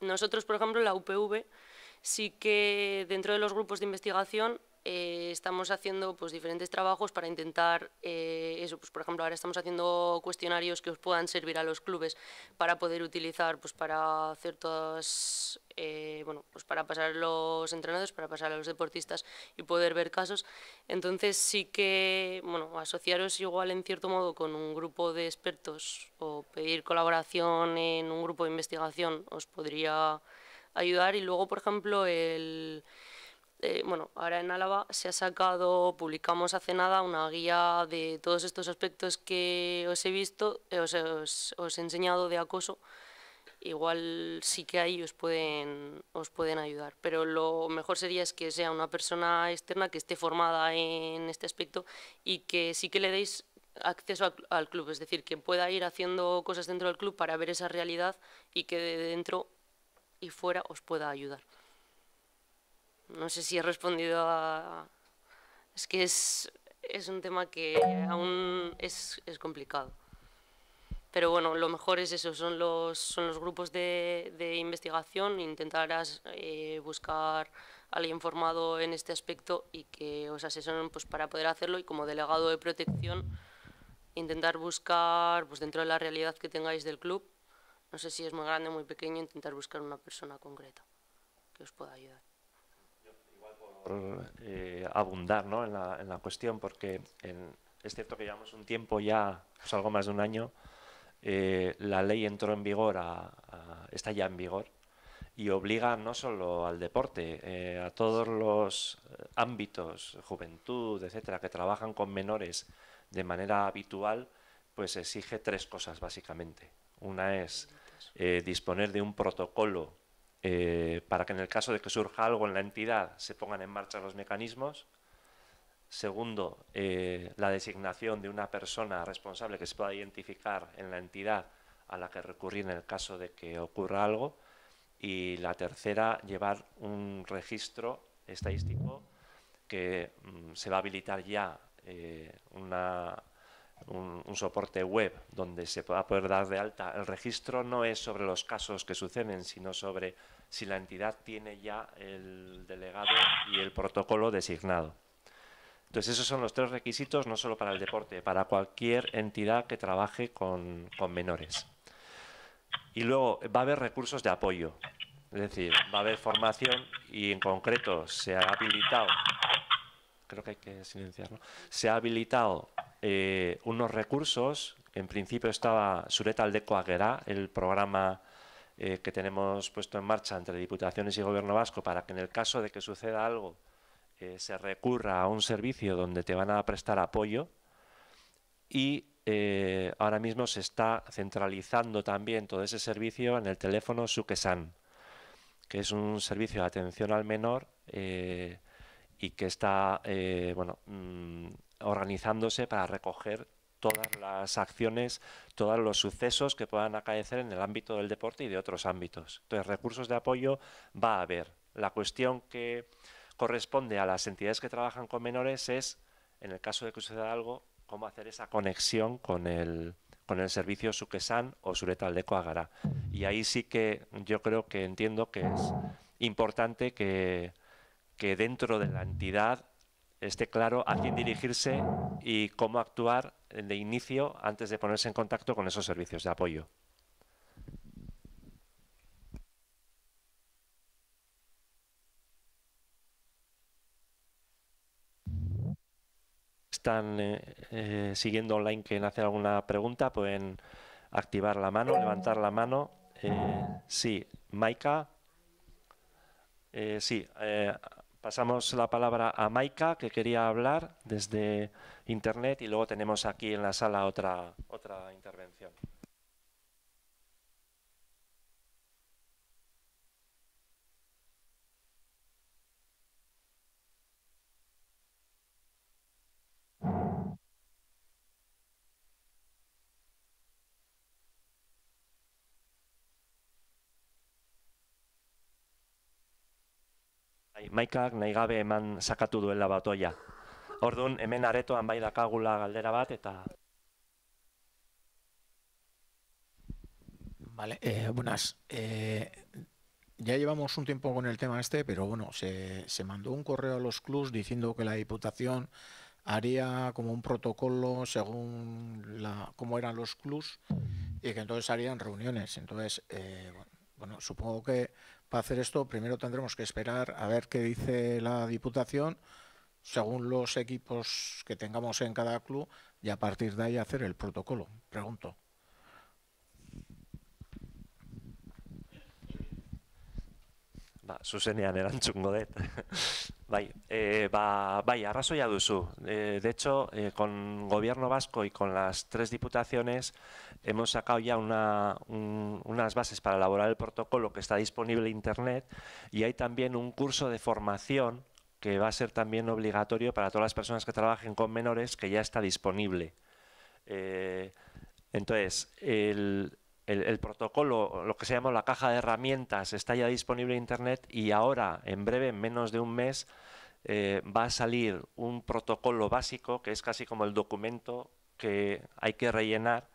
nosotros, por ejemplo, la UPV, sí que dentro de los grupos de investigación eh, estamos haciendo pues, diferentes trabajos para intentar eh, eso. Pues, por ejemplo, ahora estamos haciendo cuestionarios que os puedan servir a los clubes para poder utilizar pues, para hacer todas, eh, bueno, pues para pasar a los entrenadores, para pasar a los deportistas y poder ver casos. Entonces sí que bueno, asociaros igual en cierto modo con un grupo de expertos o pedir colaboración en un grupo de investigación os podría ayudar. Y luego, por ejemplo, el eh, bueno, ahora en Álava se ha sacado, publicamos hace nada una guía de todos estos aspectos que os he visto, eh, os, he enseñado de acoso. Igual sí que ahí os pueden, os pueden ayudar, pero lo mejor sería es que sea una persona externa que esté formada en este aspecto y que sí que le deis acceso al, club, es decir, que pueda ir haciendo cosas dentro del club para ver esa realidad y que de dentro y fuera os pueda ayudar. No sé si he respondido a... Es que es, un tema que aún es, complicado. Pero bueno, lo mejor es eso, son los, son los grupos de, investigación, intentarás eh, buscar a alguien formado en este aspecto y que os asesoren pues, para poder hacerlo y como delegado de protección intentar buscar, pues dentro de la realidad que tengáis del club, no sé si es muy grande o muy pequeño, intentar buscar una persona concreta que os pueda ayudar. Eh, abundar ¿no? en, la, en, la, cuestión, porque en, es cierto que llevamos un tiempo ya, es pues algo más de un año, eh, la ley entró en vigor, está ya en vigor, y obliga no solo al deporte, eh, a todos los ámbitos, juventud, etcétera, que trabajan con menores de manera habitual, pues exige tres cosas básicamente. Una es disponer de un protocolo eh, para que en el caso de que surja algo en la entidad se pongan en marcha los mecanismos. Segundo, eh, la designación de una persona responsable que se pueda identificar en la entidad a la que recurrir en el caso de que ocurra algo. Y la tercera, llevar un registro estadístico que mm, se va a habilitar ya eh, una un, soporte web donde se pueda poder dar de alta. El registro no es sobre los casos que suceden, sino sobre si la entidad tiene ya el delegado y el protocolo designado. Entonces, esos son los tres requisitos, no solo para el deporte, para cualquier entidad que trabaje con, con menores. Y luego va a haber recursos de apoyo, es decir, va a haber formación y en concreto se ha habilitado creo que hay que silenciarlo, se ha habilitado eh, unos recursos, en principio estaba Sureta Aldeco Aguerá, el programa eh, que tenemos puesto en marcha entre Diputaciones y Gobierno Vasco para que en el caso de que suceda algo eh, se recurra a un servicio donde te van a prestar apoyo y ahora mismo se está centralizando también todo ese servicio en el teléfono Sukesan, que es un servicio de atención al menor y que está eh, bueno, mm, organizándose para recoger todas las acciones, todos los sucesos que puedan acaecer en el ámbito del deporte y de otros ámbitos. Entonces, recursos de apoyo va a haber. La cuestión que corresponde a las entidades que trabajan con menores es, en el caso de que suceda algo, cómo hacer esa conexión con el, con el servicio Suquesan o de coagara Y ahí sí que yo creo que entiendo que es importante que que dentro de la entidad esté claro a quién dirigirse y cómo actuar de inicio antes de ponerse en contacto con esos servicios de apoyo. Están eh, eh, siguiendo online quien hace alguna pregunta, pueden activar la mano, levantar la mano. Eh, sí, Maika. sí, Pasamos la palabra a Maika, que quería hablar desde Internet, y luego tenemos aquí en la sala otra, otra intervención. maikak nahi gabe eman sakatu duela batoia. Orduan, hemen aretoan bai dakagula galdera bat, eta... Vale, eh, buenas. Eh, ya llevamos un tiempo con el tema este, pero bueno, se, se mandó un correo a los clubs diciendo que la Diputación haría como un protocolo según la, cómo eran los clubs y que entonces harían reuniones. Entonces, eh, bueno, supongo que para hacer esto, primero tendremos que esperar a ver qué dice la Diputación, según los equipos que tengamos en cada club, y a partir de ahí hacer el protocolo. Pregunto. Vaya, e, Raso bai, arrazoia duzu. Eh, de hecho, eh, con Gobierno Vasco y con las tres diputaciones hemos sacado ya una, unas bases para elaborar el protocolo que está disponible en Internet y hay también un curso de formación que va a ser también obligatorio para todas las personas que trabajen con menores que ya está disponible. Eh, entonces, el, el, protocolo, lo que se llama la caja de herramientas, está ya disponible en Internet y ahora, en breve, en menos de un mes, eh, va a salir un protocolo básico que es casi como el documento que hay que rellenar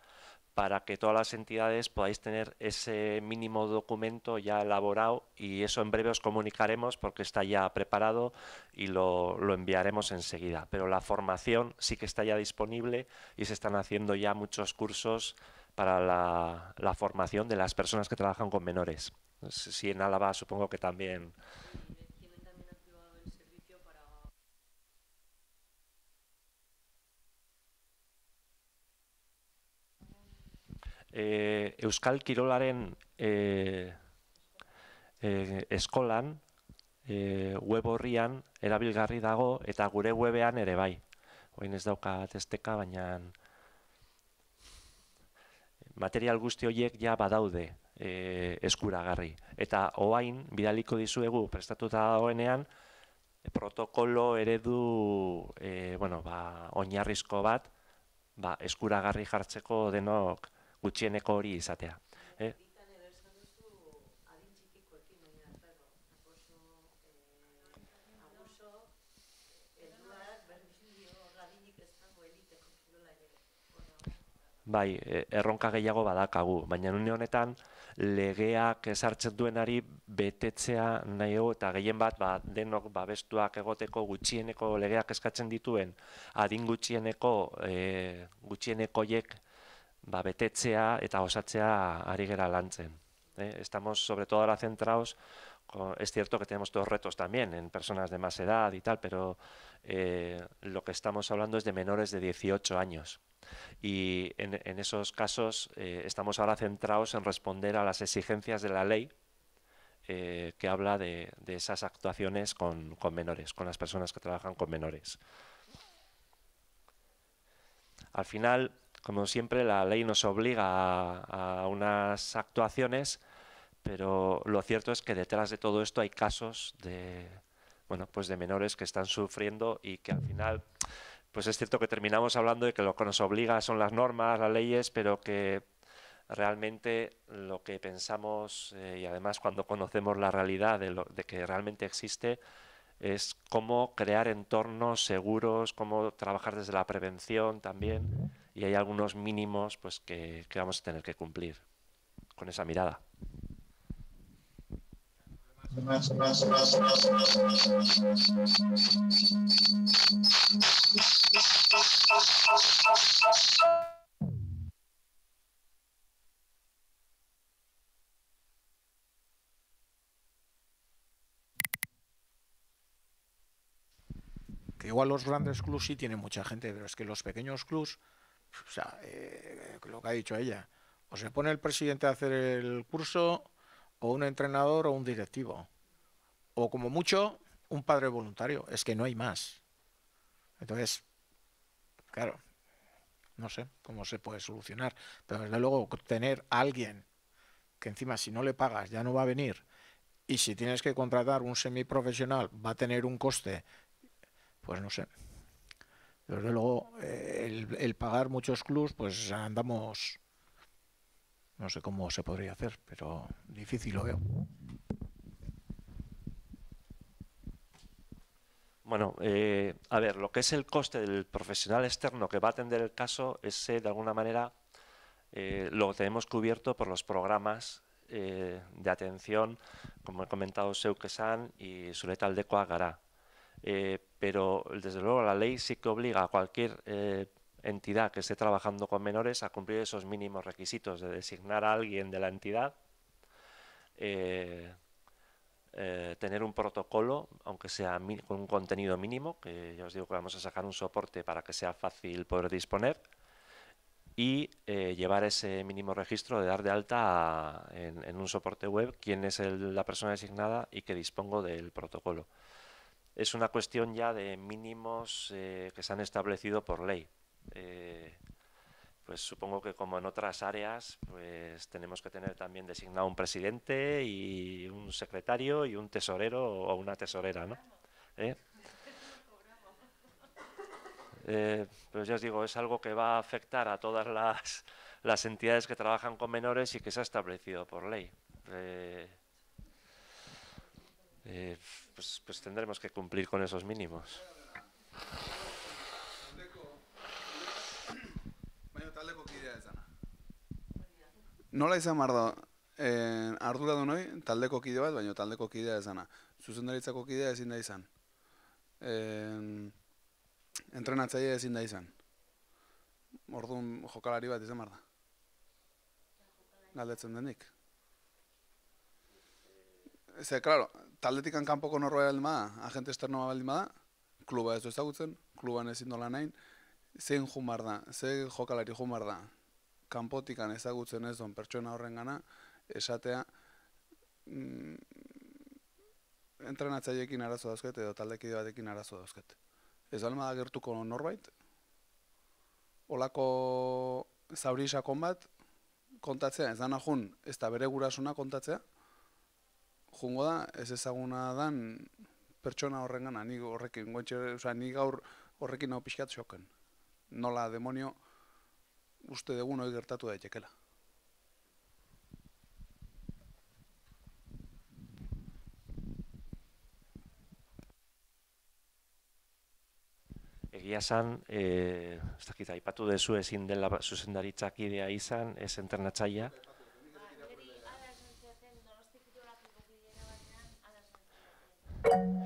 para que todas las entidades podáis tener ese mínimo documento ya elaborado y eso en breve os comunicaremos porque está ya preparado y lo enviaremos enseguida. Pero la formación sí que está ya disponible y se están haciendo ya muchos cursos para la, formación de las personas que trabajan con menores. Si en Álava supongo que también... ¿Quién también el servicio para... Euskal Kirolaren eh, eh, eskolan, eh, web horrian dago eta gure webean ere bai. Oin ez material guzti horiek ja badaude e, eskuragarri. Eta oain, bidaliko dizuegu prestatuta dagoenean, protokolo eredu e, bueno, ba, oinarrizko bat ba, eskuragarri jartzeko denok gutxieneko hori izatea. bai, e, erronka gehiago badakagu, baina une honetan legeak esartzen duenari betetzea nahi eta gehien bat ba, denok babestuak egoteko gutxieneko legeak eskatzen dituen adin gutxieneko e, gutxienekoiek ba, betetzea eta osatzea ari gera lantzen. E, estamos sobre todo ahora centraos Es cierto que tenemos todos retos también en personas de más edad y tal, pero eh, lo que estamos hablando es de menores de 18 años. Y en, esos casos eh, estamos ahora centrados en responder a las exigencias de la ley eh, que habla de, esas actuaciones con, menores, con las personas que trabajan con menores. Al final, como siempre, la ley nos obliga a, a unas actuaciones, pero lo cierto es que detrás de todo esto hay casos de, bueno, pues de menores que están sufriendo y que al final pues es cierto que terminamos hablando de que lo que nos obliga son las normas, las leyes, pero que realmente lo que pensamos eh, y además cuando conocemos la realidad de, lo, que realmente existe es cómo crear entornos seguros, cómo trabajar desde la prevención también y hay algunos mínimos pues que, que vamos a tener que cumplir con esa mirada. Que igual los grandes clubs sí tienen mucha gente, pero es que los pequeños clubs, o sea, eh, lo que ha dicho ella, o se pone el presidente a hacer el curso, o un entrenador o un directivo, o como mucho, un padre voluntario. Es que no hay más. Entonces, Claro, no sé cómo se puede solucionar, pero desde luego tener a alguien que encima si no le pagas ya no va a venir y si tienes que contratar un semiprofesional va a tener un coste, pues no sé. Desde luego eh, el, el pagar muchos clubs, pues andamos, no sé cómo se podría hacer, pero difícil lo veo. Bueno, eh, a ver, lo que es el coste del profesional externo que va a atender el caso, ese de alguna manera eh, lo tenemos cubierto por los programas eh, de atención, como he comentado Seukesan y Suleta de eh, pero desde luego la ley sí que obliga a cualquier entidad que esté trabajando con menores a cumplir esos mínimos requisitos de designar a alguien de la entidad eh, tener un protocolo, aunque sea con un contenido mínimo, que ya os digo que vamos a sacar un soporte para que sea fácil poder disponer, y eh, llevar ese mínimo registro de dar de alta en, un soporte web quién es la persona designada y que dispongo del protocolo. Es una cuestión ya de mínimos eh, que se han establecido por ley pues supongo que como en otras áreas, pues tenemos que tener también designado un presidente y un secretario y un tesorero o una tesorera, ¿no? ¿Eh? Eh, pues ya os digo, es algo que va a afectar a todas las, las entidades que trabajan con menores y que se ha establecido por ley. Eh, pues, pues, tendremos que cumplir con esos mínimos. Nola izan behar eh, ardura du noi, taldeko kide bat, baino taldeko kidea ez Zuzendaritzako kidea ezin da izan. Eh, Entrenatzaia ezin da izan. Orduan jokalari bat izan behar da. Galdetzen denik. Eze, klaro, taldetik kanpoko norro behar aldi ma da, agente esternoa behar aldi ma da, kluba ez du ezagutzen, kluban ezin dola nahin, zein jumar da, zein jokalari jumar da, kanpotikan ezagutzen ez don pertsona horrengana esatea mm, entrenatzaileekin arazo dauzket edo taldekide batekin arazo dauzket. Ez alma da gertuko norbait? Olako zauri sakon bat kontatzea, ez dana jun, ez da bere gurasuna kontatzea, jungo da, ez ezaguna dan pertsona horrengan, ni horrekin, gontxe, oza, ni gaur horrekin hau pixkat xoken. Nola demonio, uste dugun hori gertatu daitekela. Egia san, e, eh, ez dakit, aipatu dezu ezin dela zuzendaritzak idea izan, ez entrenatzaia. Thank you.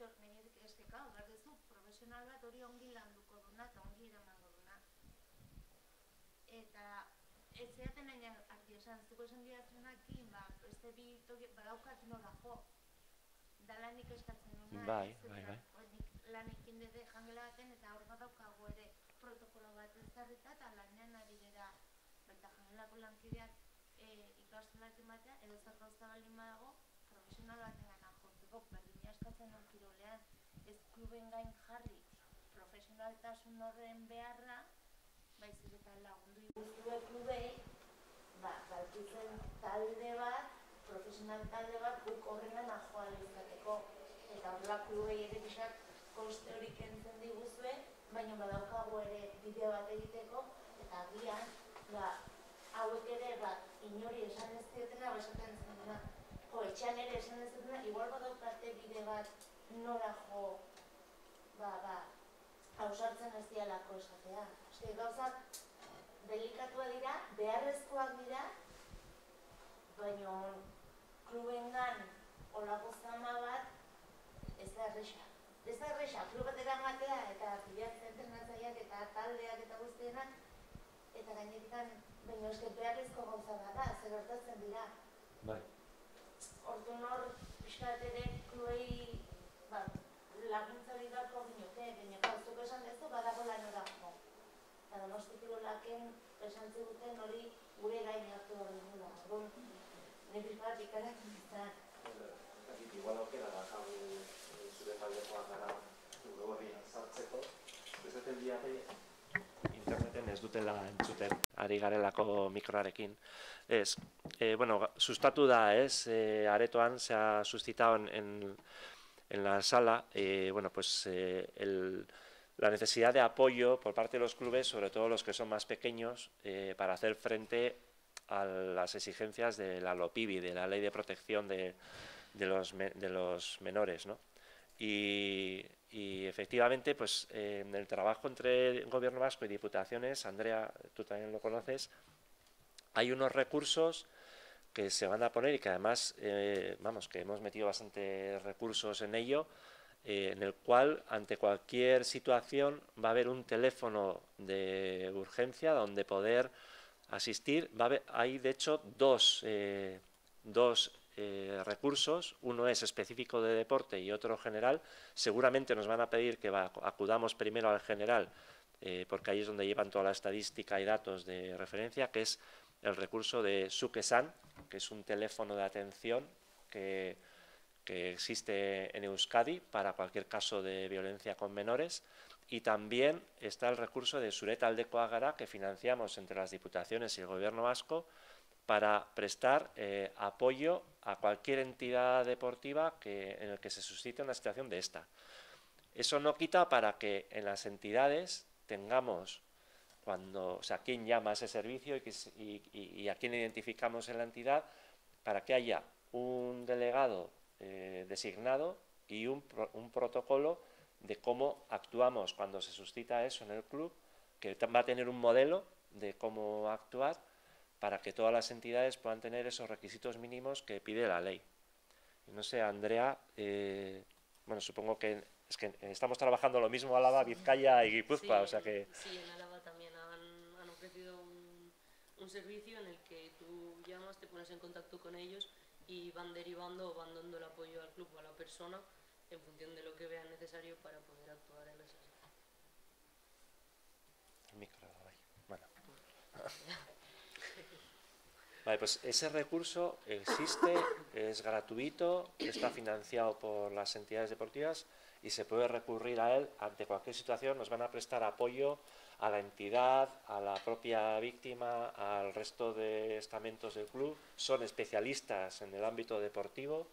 zer menik ez dika, behar profesional bat hori ongi landuko duna eta ongi iramango duna. Eta ez zeaten nahi argi esan, esan diatzenak egin, ba, ez da bi badaukat nola jo. Da lan nik duna. Bai, bai, bai. Nik lan ekin jangela baten eta hor badaukago ere protokolo bat ezarrita eta lanean ari dira. Baita jangelako lankideak e, eh, ikastu batean edo zarkauzta baldin badago, profesional batean egiteko praktika eskatzen ez direnean, ez kluben gain jarri profesionaltasun horren beharra, baizik eta lagundu dituzue klubei, ba, baltiken talde bat, profesional talde bat guk horrengan ajoa izateko eta horrela klubei ere bisak koste hori diguzue, baina badaukago ere bide bat egiteko eta agian, ba, hauek ere ba, inori esan ez dietena, ba, dena jo, etxean ere esan ez igual badaukate bide bat nola jo, ba, ba, hausartzen ez dialako esatea. Oste, gauzak delikatua dira, beharrezkoak dira, baina klubengan olako zama bat ez da erresa. Ez da erresa, klub eramatea eta bilatzen eta taldeak eta guztienak eta gainetan, baina eske beharrezko gauza da, zer gertatzen dira. Bai orduan hor, biskat ere, kluei, ba, laguntza hori bat hori baina gauzuk badago Eta donosti kirolaken esan ziguten hori gure gain hartu hori nula. Orduan, Igual aukera eh, sartzeko, ez ez diate, es ez dutela entzuten ari garelako mikroarekin. Es, eh, bueno, sustatu da, es eh, aretoan se ha suscitado en, en, la sala, eh, bueno, pues el, la necesidad de apoyo por parte de los clubes, sobre todo los que son más pequeños, para hacer frente a las exigencias de la LOPIBI, de la Ley de Protección de, de, los, de los Menores, ¿no? Y y efectivamente, pues en eh, el trabajo entre el Gobierno vasco y diputaciones, Andrea, tú también lo conoces, hay unos recursos que se van a poner y que además, eh, vamos, que hemos metido bastantes recursos en ello, eh, en el cual ante cualquier situación va a haber un teléfono de urgencia donde poder asistir. Va hay de hecho dos, dos eh, recursos, uno es específico de deporte y otro general, seguramente nos van a pedir que acudamos primero al general, eh, porque ahí es donde llevan toda la estadística y datos de referencia, que es el recurso de Sukesan, que es un teléfono de atención que, que existe en Euskadi para cualquier caso de violencia con menores. Y también está el recurso de Sureta de que financiamos entre las diputaciones y el Gobierno vasco, para prestar eh, apoyo a cualquier entidad deportiva que, en el que se suscite una situación de esta. Eso no quita para que en las entidades tengamos cuando, o sea, quién llama ese servicio y, a quién identificamos en la entidad para que haya un delegado eh, designado y un, un, protocolo de cómo actuamos cuando se suscita eso en el club, que va a tener un modelo de cómo actuar para que todas las entidades puedan tener esos requisitos mínimos que pide la ley. No sé, Andrea, eh, bueno, supongo que es que estamos trabajando lo mismo Álava, Vizcaya y Guipúzcoa, sí, o sea que... Sí, en Álava también han, ofrecido un, un, servicio en el que tú llamas, te pones en contacto con ellos y van derivando o van dando el apoyo al club o a la persona en función de lo que vean necesario para poder actuar en esas. El micro, vaya. Bueno. Vale, pues ese recurso existe, es gratuito, está financiado por las entidades deportivas y se puede recurrir a él ante cualquier situación. Nos van a prestar apoyo a la entidad, a la propia víctima, al resto de estamentos del club. Son especialistas en el ámbito deportivo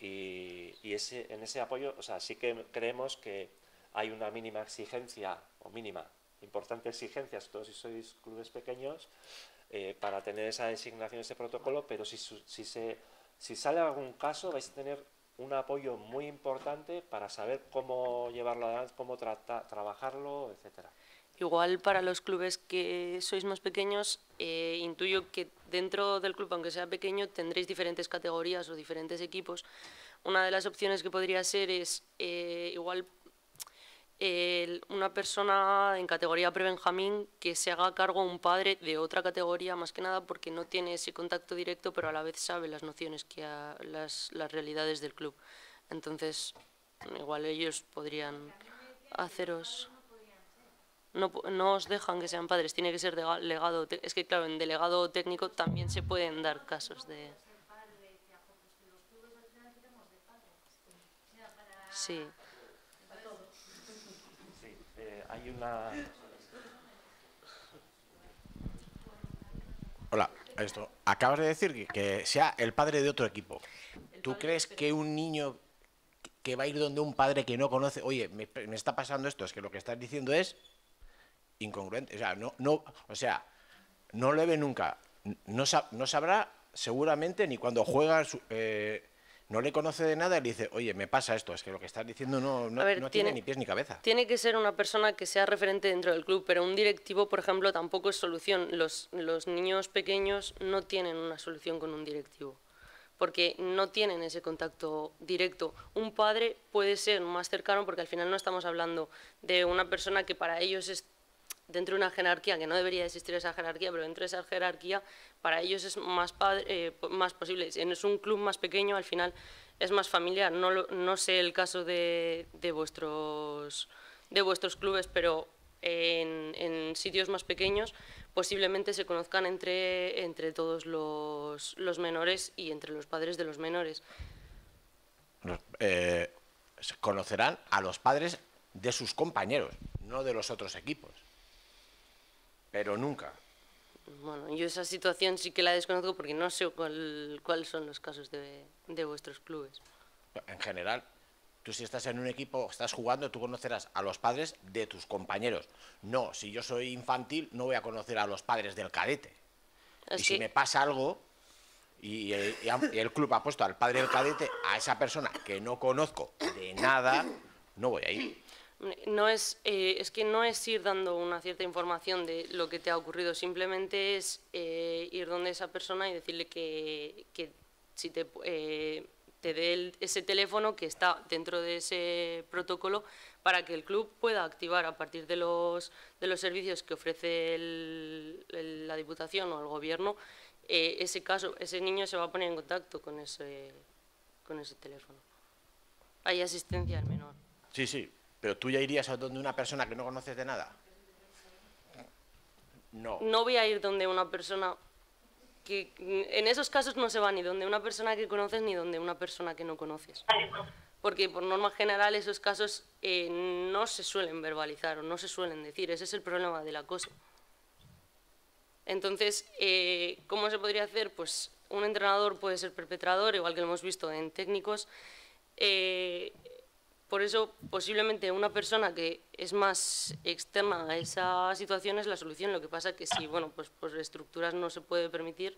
y, ese, en ese apoyo, o sea, sí que creemos que hay una mínima exigencia, o mínima, importante exigencia, Todos todo si sois clubes pequeños, eh, para tener esa designación, ese protocolo, pero si, si, se, si sale algún caso vais a tener un apoyo muy importante para saber cómo llevarlo adelante, cómo trabajarlo, etcétera. Igual para los clubes que sois más pequeños, eh, intuyo que dentro del club, aunque sea pequeño, tendréis diferentes categorías o diferentes equipos. Una de las opciones que podría ser es, eh, igual una persona en categoría prebenjamín que se haga cargo un padre de otra categoría, más que nada porque no tiene ese contacto directo, pero a la vez sabe las nociones, que las, las, realidades del club. Entonces, igual ellos podrían haceros... No, no os dejan que sean padres, tiene que ser delegado. Es que, claro, en delegado técnico también se pueden dar casos de... Sí. Hola, esto. Acabas de decir que sea el padre de otro equipo. ¿Tú crees que un niño que va a ir donde un padre que no conoce, oye, me, está pasando esto, es que lo que estás diciendo es incongruente, o sea, no, no, o sea, no lo ve nunca, no, sabrá seguramente ni cuando juega eh, no le conoce de nada y le dice, oye, me pasa esto, es que lo que estás diciendo no, no, tiene, ni pies ni cabeza. Tiene que ser una persona que sea referente dentro del club, pero un directivo, por ejemplo, tampoco es solución. Los, los niños pequeños no tienen una solución con un directivo, porque no tienen ese contacto directo. Un padre puede ser más cercano, porque al final no estamos hablando de una persona que para ellos es dentro de una jerarquía, que no debería existir esa jerarquía, pero dentro de esa jerarquía para ellos es más, eh, más posible. Si es un club más pequeño, al final es más familiar. No, no sé el caso de, vuestros, de vuestros clubes, pero en, sitios más pequeños posiblemente se conozcan entre, entre todos los, menores y entre los padres de los menores. Eh, conocerán a los padres de sus compañeros, no de los otros equipos. Pero nunca. Bueno, yo esa situación sí que la desconozco porque no sé cuáles son los casos de, de vuestros clubes. En general, tú si estás en un equipo, estás jugando, tú conocerás a los padres de tus compañeros. No, si yo soy infantil, no voy a conocer a los padres del cadete. Y si me pasa algo y el club ha puesto al padre del cadete, a esa persona que no conozco de nada, no voy a ir. No es, eh, es que no es ir dando una cierta información de lo que te ha ocurrido, simplemente es eh, ir donde esa persona y decirle que, si te, eh, te dé ese teléfono que está dentro de ese protocolo para que el club pueda activar a partir de los, de los servicios que ofrece la Diputación o el Gobierno, ese caso, ese niño se va a poner en contacto con ese, con ese teléfono. Hay asistencia al menor. Sí, sí, pero tú ya irías a donde una persona que no conoces de nada. No. No voy a ir donde una persona que en esos casos no se va ni donde una persona que conoces ni donde una persona que no conoces. Porque por norma general esos casos eh, no se suelen verbalizar o no se suelen decir. Ese es el problema de la cosa. Entonces, eh, ¿cómo se podría hacer? Pues un entrenador puede ser perpetrador, igual que lo hemos visto en técnicos. Eh, por eso, posiblemente una persona que es más externa a esa situación es la solución. Lo que pasa es que si, bueno, pues por pues estructuras no se puede permitir,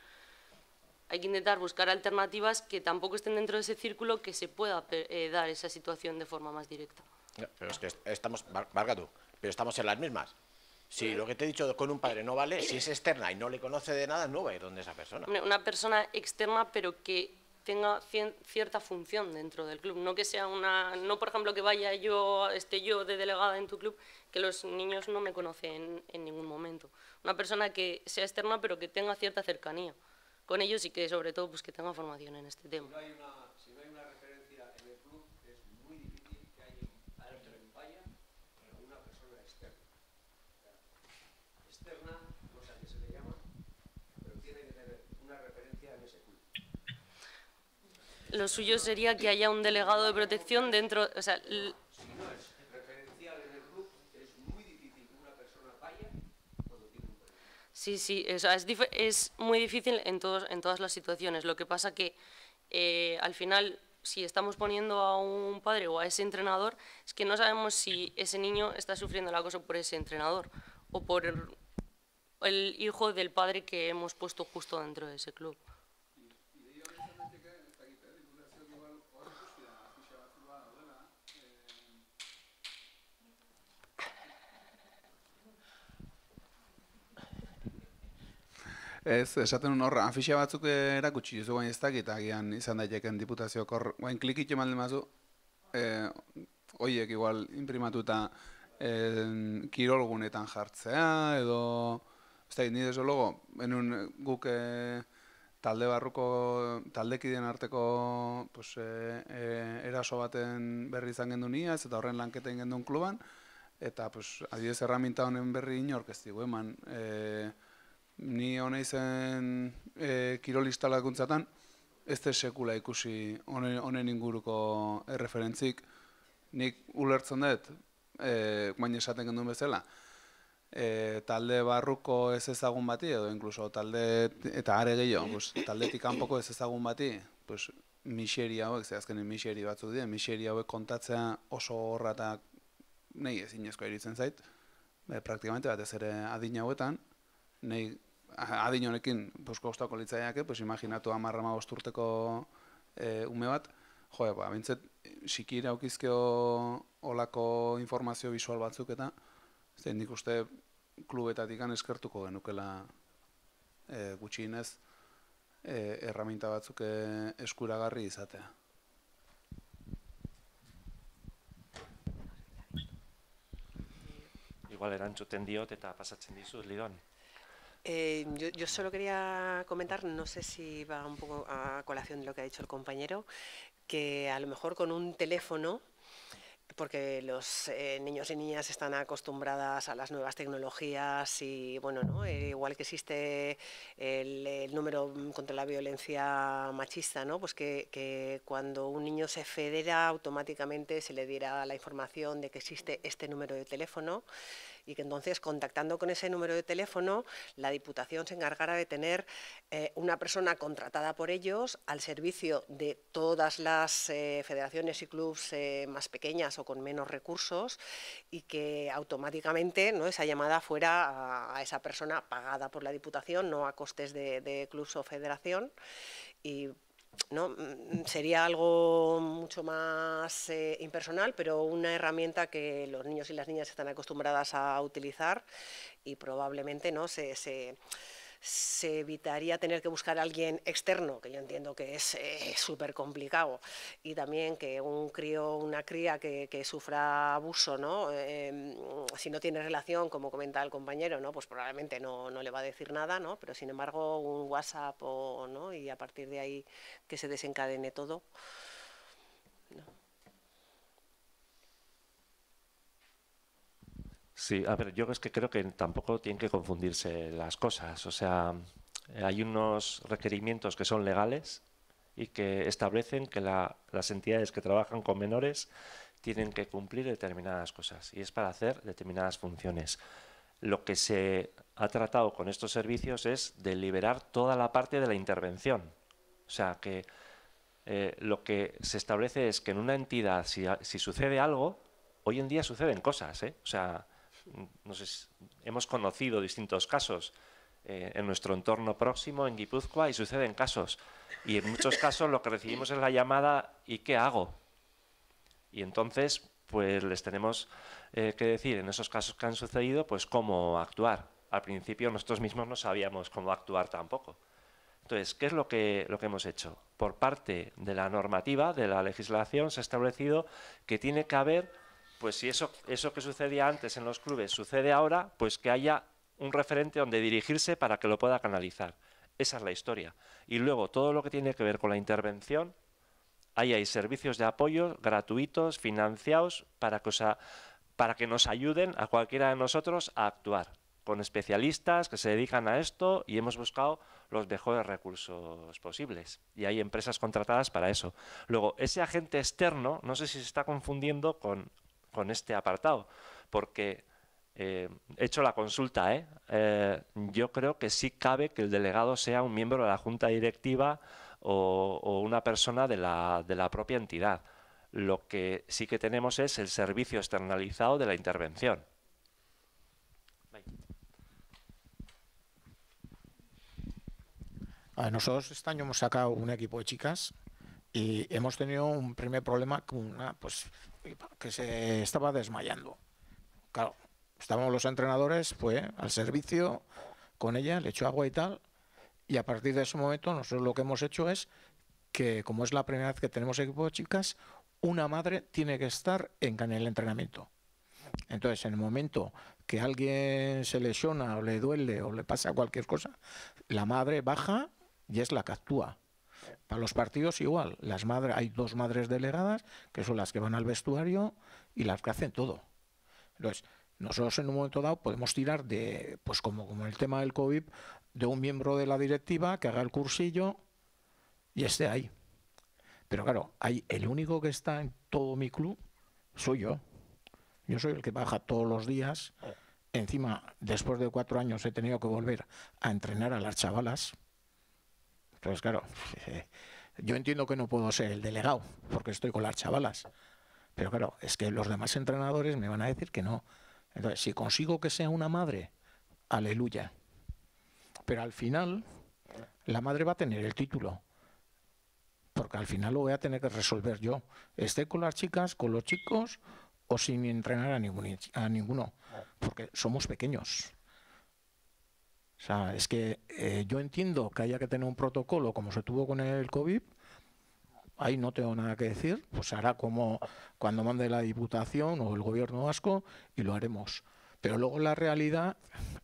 hay que intentar buscar alternativas que tampoco estén dentro de ese círculo que se pueda eh, dar esa situación de forma más directa. Pero es que estamos, Varga tú, pero estamos en las mismas. Si lo que te he dicho con un padre no vale, si es externa y no le conoce de nada, no va a ir donde esa persona. Una persona externa, pero que tenga cierta función dentro del club, no que sea una, no por ejemplo que vaya yo, esté yo de delegada en tu club, que los niños no me conocen en ningún momento. Una persona que sea externa pero que tenga cierta cercanía con ellos y que sobre todo pues que tenga formación en este tema. lo suyo sería que haya un delegado de protección dentro, o sea, Sí, sí, o sea, es, es, muy difícil en, todos, en todas las situaciones. Lo que pasa que eh, al final, si estamos poniendo a un padre o a ese entrenador, es que no sabemos si ese niño está sufriendo el acoso por ese entrenador o por el hijo del padre que hemos puesto justo dentro de ese club. Ez, esaten un horra, afixia batzuk eh, erakutsi zu guain ez dakit, agian izan daiteken diputazio kor, guain klikitxe malde mazu, e, eh, oiek igual imprimatuta e, eh, kirolgunetan jartzea, edo, ez da, nire zoologo, enun guk talde barruko, taldekideen arteko pues, e, eraso baten berri izan gendu nia, ez eta horren lanketen gendun kluban, eta pues, adidez erraminta honen berri inork eman, e, eh, ni hona izan eh, e, ez da sekula ikusi honen inguruko erreferentzik, nik ulertzen dut, e, baina esaten gendun bezala. Eh, talde barruko ez ezagun bati, edo inkluso talde, eta are gehiago, pues, talde tikanpoko ez ezagun bati, pues, miseri hauek, ze azkenen miseri batzu dira, miseri hauek kontatzea oso horra eta nahi ez iritzen zait, e, praktikamente bat ez ere adina hauetan, nahi adin honekin, pues gustoa kolitzaiake, pues imaginatu 10 15 urteko e, ume bat, jo, ba sikira aukizkeo olako informazio visual batzuk eta zen nik uste klubetatik an eskertuko genukela e, gutxienez e, erraminta batzuk e, eskuragarri izatea. Igual erantzuten diot eta pasatzen dizu, Lidon. Eh, yo, solo quería comentar, no sé si va un poco a colación de lo que ha dicho el compañero, que a lo mejor con un teléfono, porque los eh, niños y niñas están acostumbradas a las nuevas tecnologías y, bueno, ¿no? Eh, igual que existe el, número mm, contra la violencia machista, ¿no? pues que, que cuando un niño se federa automáticamente se le diera la información de que existe este número de teléfono y que entonces contactando con ese número de teléfono la Diputación se encargara de tener eh, una persona contratada por ellos al servicio de todas las eh, federaciones y clubs eh, más pequeñas o con menos recursos y que automáticamente ¿no? esa llamada fuera a, esa persona pagada por la Diputación, no a costes de, de clubes o federación ¿no? Mm, sería algo mucho más eh, impersonal, pero una herramienta que los niños y las niñas están acostumbradas a utilizar y probablemente ¿no? se, se se evitaría tener que buscar a alguien externo, que yo entiendo que es eh, súper complicado, y también que un crío, una cría que, que sufra abuso, ¿no? Em, si no tiene relación, como comenta el compañero, ¿no? pues probablemente no, no, le va a decir nada, ¿no? pero sin embargo un WhatsApp ¿no? y a partir de ahí que se desencadene todo. Sí, a ver, yo es que creo que tampoco tienen que confundirse las cosas. O sea, eh, hay unos requerimientos que son legales y que establecen que las entidades que trabajan con menores tienen que cumplir determinadas cosas y es para hacer determinadas funciones. Lo que se ha tratado con estos servicios es de liberar toda la parte de la intervención. O sea, que eh, lo que se establece es que en una entidad, si, si sucede algo, hoy en día suceden cosas, ¿eh? O sea, hemos conocido distintos casos eh, en nuestro entorno próximo, en Guipúzcoa, y suceden casos. Y en muchos casos lo que recibimos es la llamada ¿y qué hago? Y entonces, pues les tenemos eh, que decir, en esos casos que han sucedido, pues cómo actuar. Al principio nosotros mismos no sabíamos cómo actuar tampoco. Entonces, ¿qué es lo que, lo que hemos hecho? Por parte de la normativa, de la legislación, se ha establecido que tiene que haber pues si eso, eso que sucedía antes en los clubes sucede ahora, pues que haya un referente donde dirigirse para que lo pueda canalizar. Esa es la historia. Y luego todo lo que tiene que ver con la intervención, ahí hay servicios de apoyo gratuitos, financiados, para que, para que nos ayuden a cualquiera de nosotros a actuar, con especialistas que se dedican a esto y hemos buscado los mejores recursos posibles. Y hay empresas contratadas para eso. Luego, ese agente externo, no sé si se está confundiendo con con este apartado, porque eh, he hecho la consulta, ¿eh? ¿eh? yo creo que sí cabe que el delegado sea un miembro de la junta directiva o, una persona de la, de la propia entidad. Lo que sí que tenemos es el servicio externalizado de la intervención. Nosotros este año hemos sacado un equipo de chicas y hemos tenido un primer problema con una, pues que se estaba desmayando. Claro, estábamos los entrenadores, al servicio con ella, le echó agua y tal, y a partir de ese momento nosotros lo que hemos hecho es que, como es la primera vez que tenemos equipo de chicas, una madre tiene que estar en el entrenamiento. Entonces, en el momento que alguien se lesiona o le duele o le pasa cualquier cosa, la madre baja y es la que actúa. Para los partidos igual, las madres, hay dos madres delegadas que son las que van al vestuario y las que hacen todo. Entonces, nosotros en un momento dado podemos tirar de, pues como, como el tema del COVID, de un miembro de la directiva que haga el cursillo y esté ahí. Pero claro, hay, el único que está en todo mi club soy yo. Yo soy el que baja todos los días. Ah. Encima, después de cuatro años he tenido que volver a entrenar a las chavalas entonces, pues claro, eh, yo entiendo que no puedo ser el delegado, porque estoy con las chavalas. Pero claro, es que los demás entrenadores me van a decir que no. Entonces, si consigo que sea una madre, aleluya. Pero al final, la madre va a tener el título. Porque al final lo voy a tener que resolver yo. Esté con las chicas, con los chicos, o sin entrenar a, ninguno. Porque somos pequeños. O sea, es que eh, yo entiendo que haya que tener un protocolo como se tuvo con el COVID, ahí no tengo nada que decir, pues hará como cuando mande la Diputación o el Gobierno vasco y lo haremos. Pero luego la realidad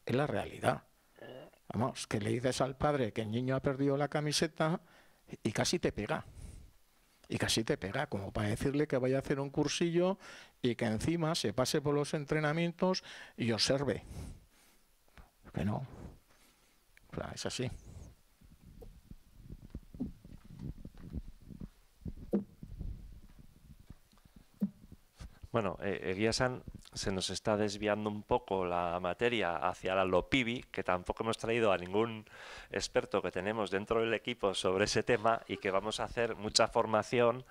es la realidad. Vamos, que le dices al padre que el niño ha perdido la camiseta y casi te pega. Y casi te pega, como para decirle que vaya a hacer un cursillo y que encima se pase por los entrenamientos y observe. Que no es así. Bueno, eh, se nos está desviando un poco la materia hacia la PIBI, que tampoco hemos traído a ningún experto que tenemos dentro del equipo sobre ese tema y que vamos a hacer mucha formación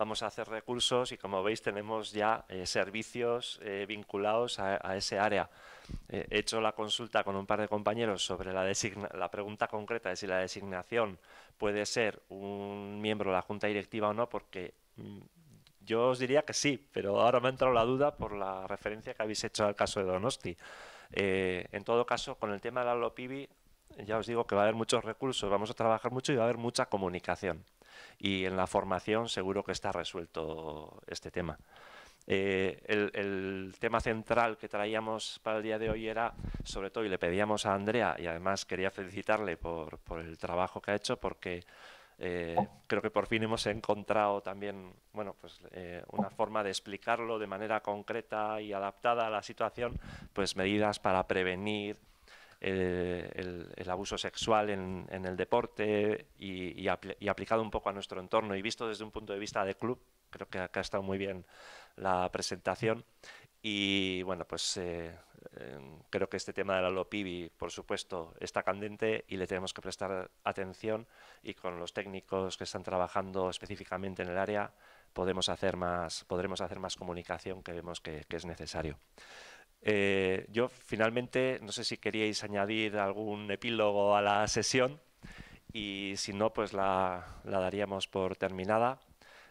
vamos a hacer recursos y como veis tenemos ya eh, servicios eh, vinculados a, ese área. Eh, he hecho la consulta con un par de compañeros sobre la, la pregunta concreta de si la designación puede ser un miembro de la Junta Directiva o no, porque mm, yo os diría que sí, pero ahora me ha entrado la duda por la referencia que habéis hecho al caso de Donosti. en todo caso, con el tema de la LOPIBI, ya os digo que va a haber muchos recursos, vamos a trabajar mucho y va a haber mucha comunicación y en la formación seguro que está resuelto este tema. Eh, el, tema central que traíamos para el día de hoy era, sobre todo, y le pedíamos a Andrea, y además quería felicitarle por, el trabajo que ha hecho, porque eh, oh. creo que por fin hemos encontrado también bueno, pues, eh, una oh. forma de explicarlo de manera concreta y adaptada a la situación, pues medidas para prevenir, eh, el, abuso sexual en, el deporte y, aplicado un poco a nuestro entorno y visto desde un punto de vista de club. Creo que acá ha estado muy bien la presentación. Y bueno, pues eh, em, creo que este tema de la Lopibi, por supuesto, está candente y le tenemos que prestar atención y con los técnicos que están trabajando específicamente en el área podemos hacer más, podremos hacer más comunicación que vemos que, que es necesario. Eh, yo finalmente, no sé si queríais añadir algún epílogo a la sesión y si no, pues la, daríamos por terminada.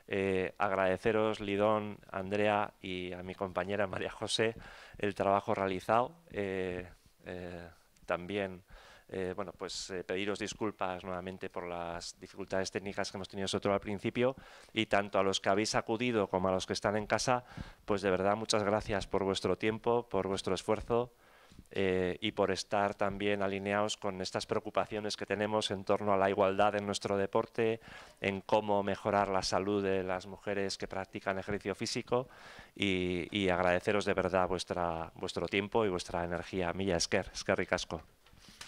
Eh, agradeceros, Lidón, Andrea y a mi compañera María José el trabajo realizado. Eh, también eh, bueno, pues eh, pediros disculpas nuevamente por las dificultades técnicas que hemos tenido nosotros al principio y tanto a los que habéis acudido como a los que están en casa, pues de verdad muchas gracias por vuestro tiempo, por vuestro esfuerzo eh, y por estar también alineados con estas preocupaciones que tenemos en torno a la igualdad en nuestro deporte, en cómo mejorar la salud de las mujeres que practican ejercicio físico y, agradeceros de verdad vuestra, vuestro tiempo y vuestra energía. Milla Esquer Esker Casco.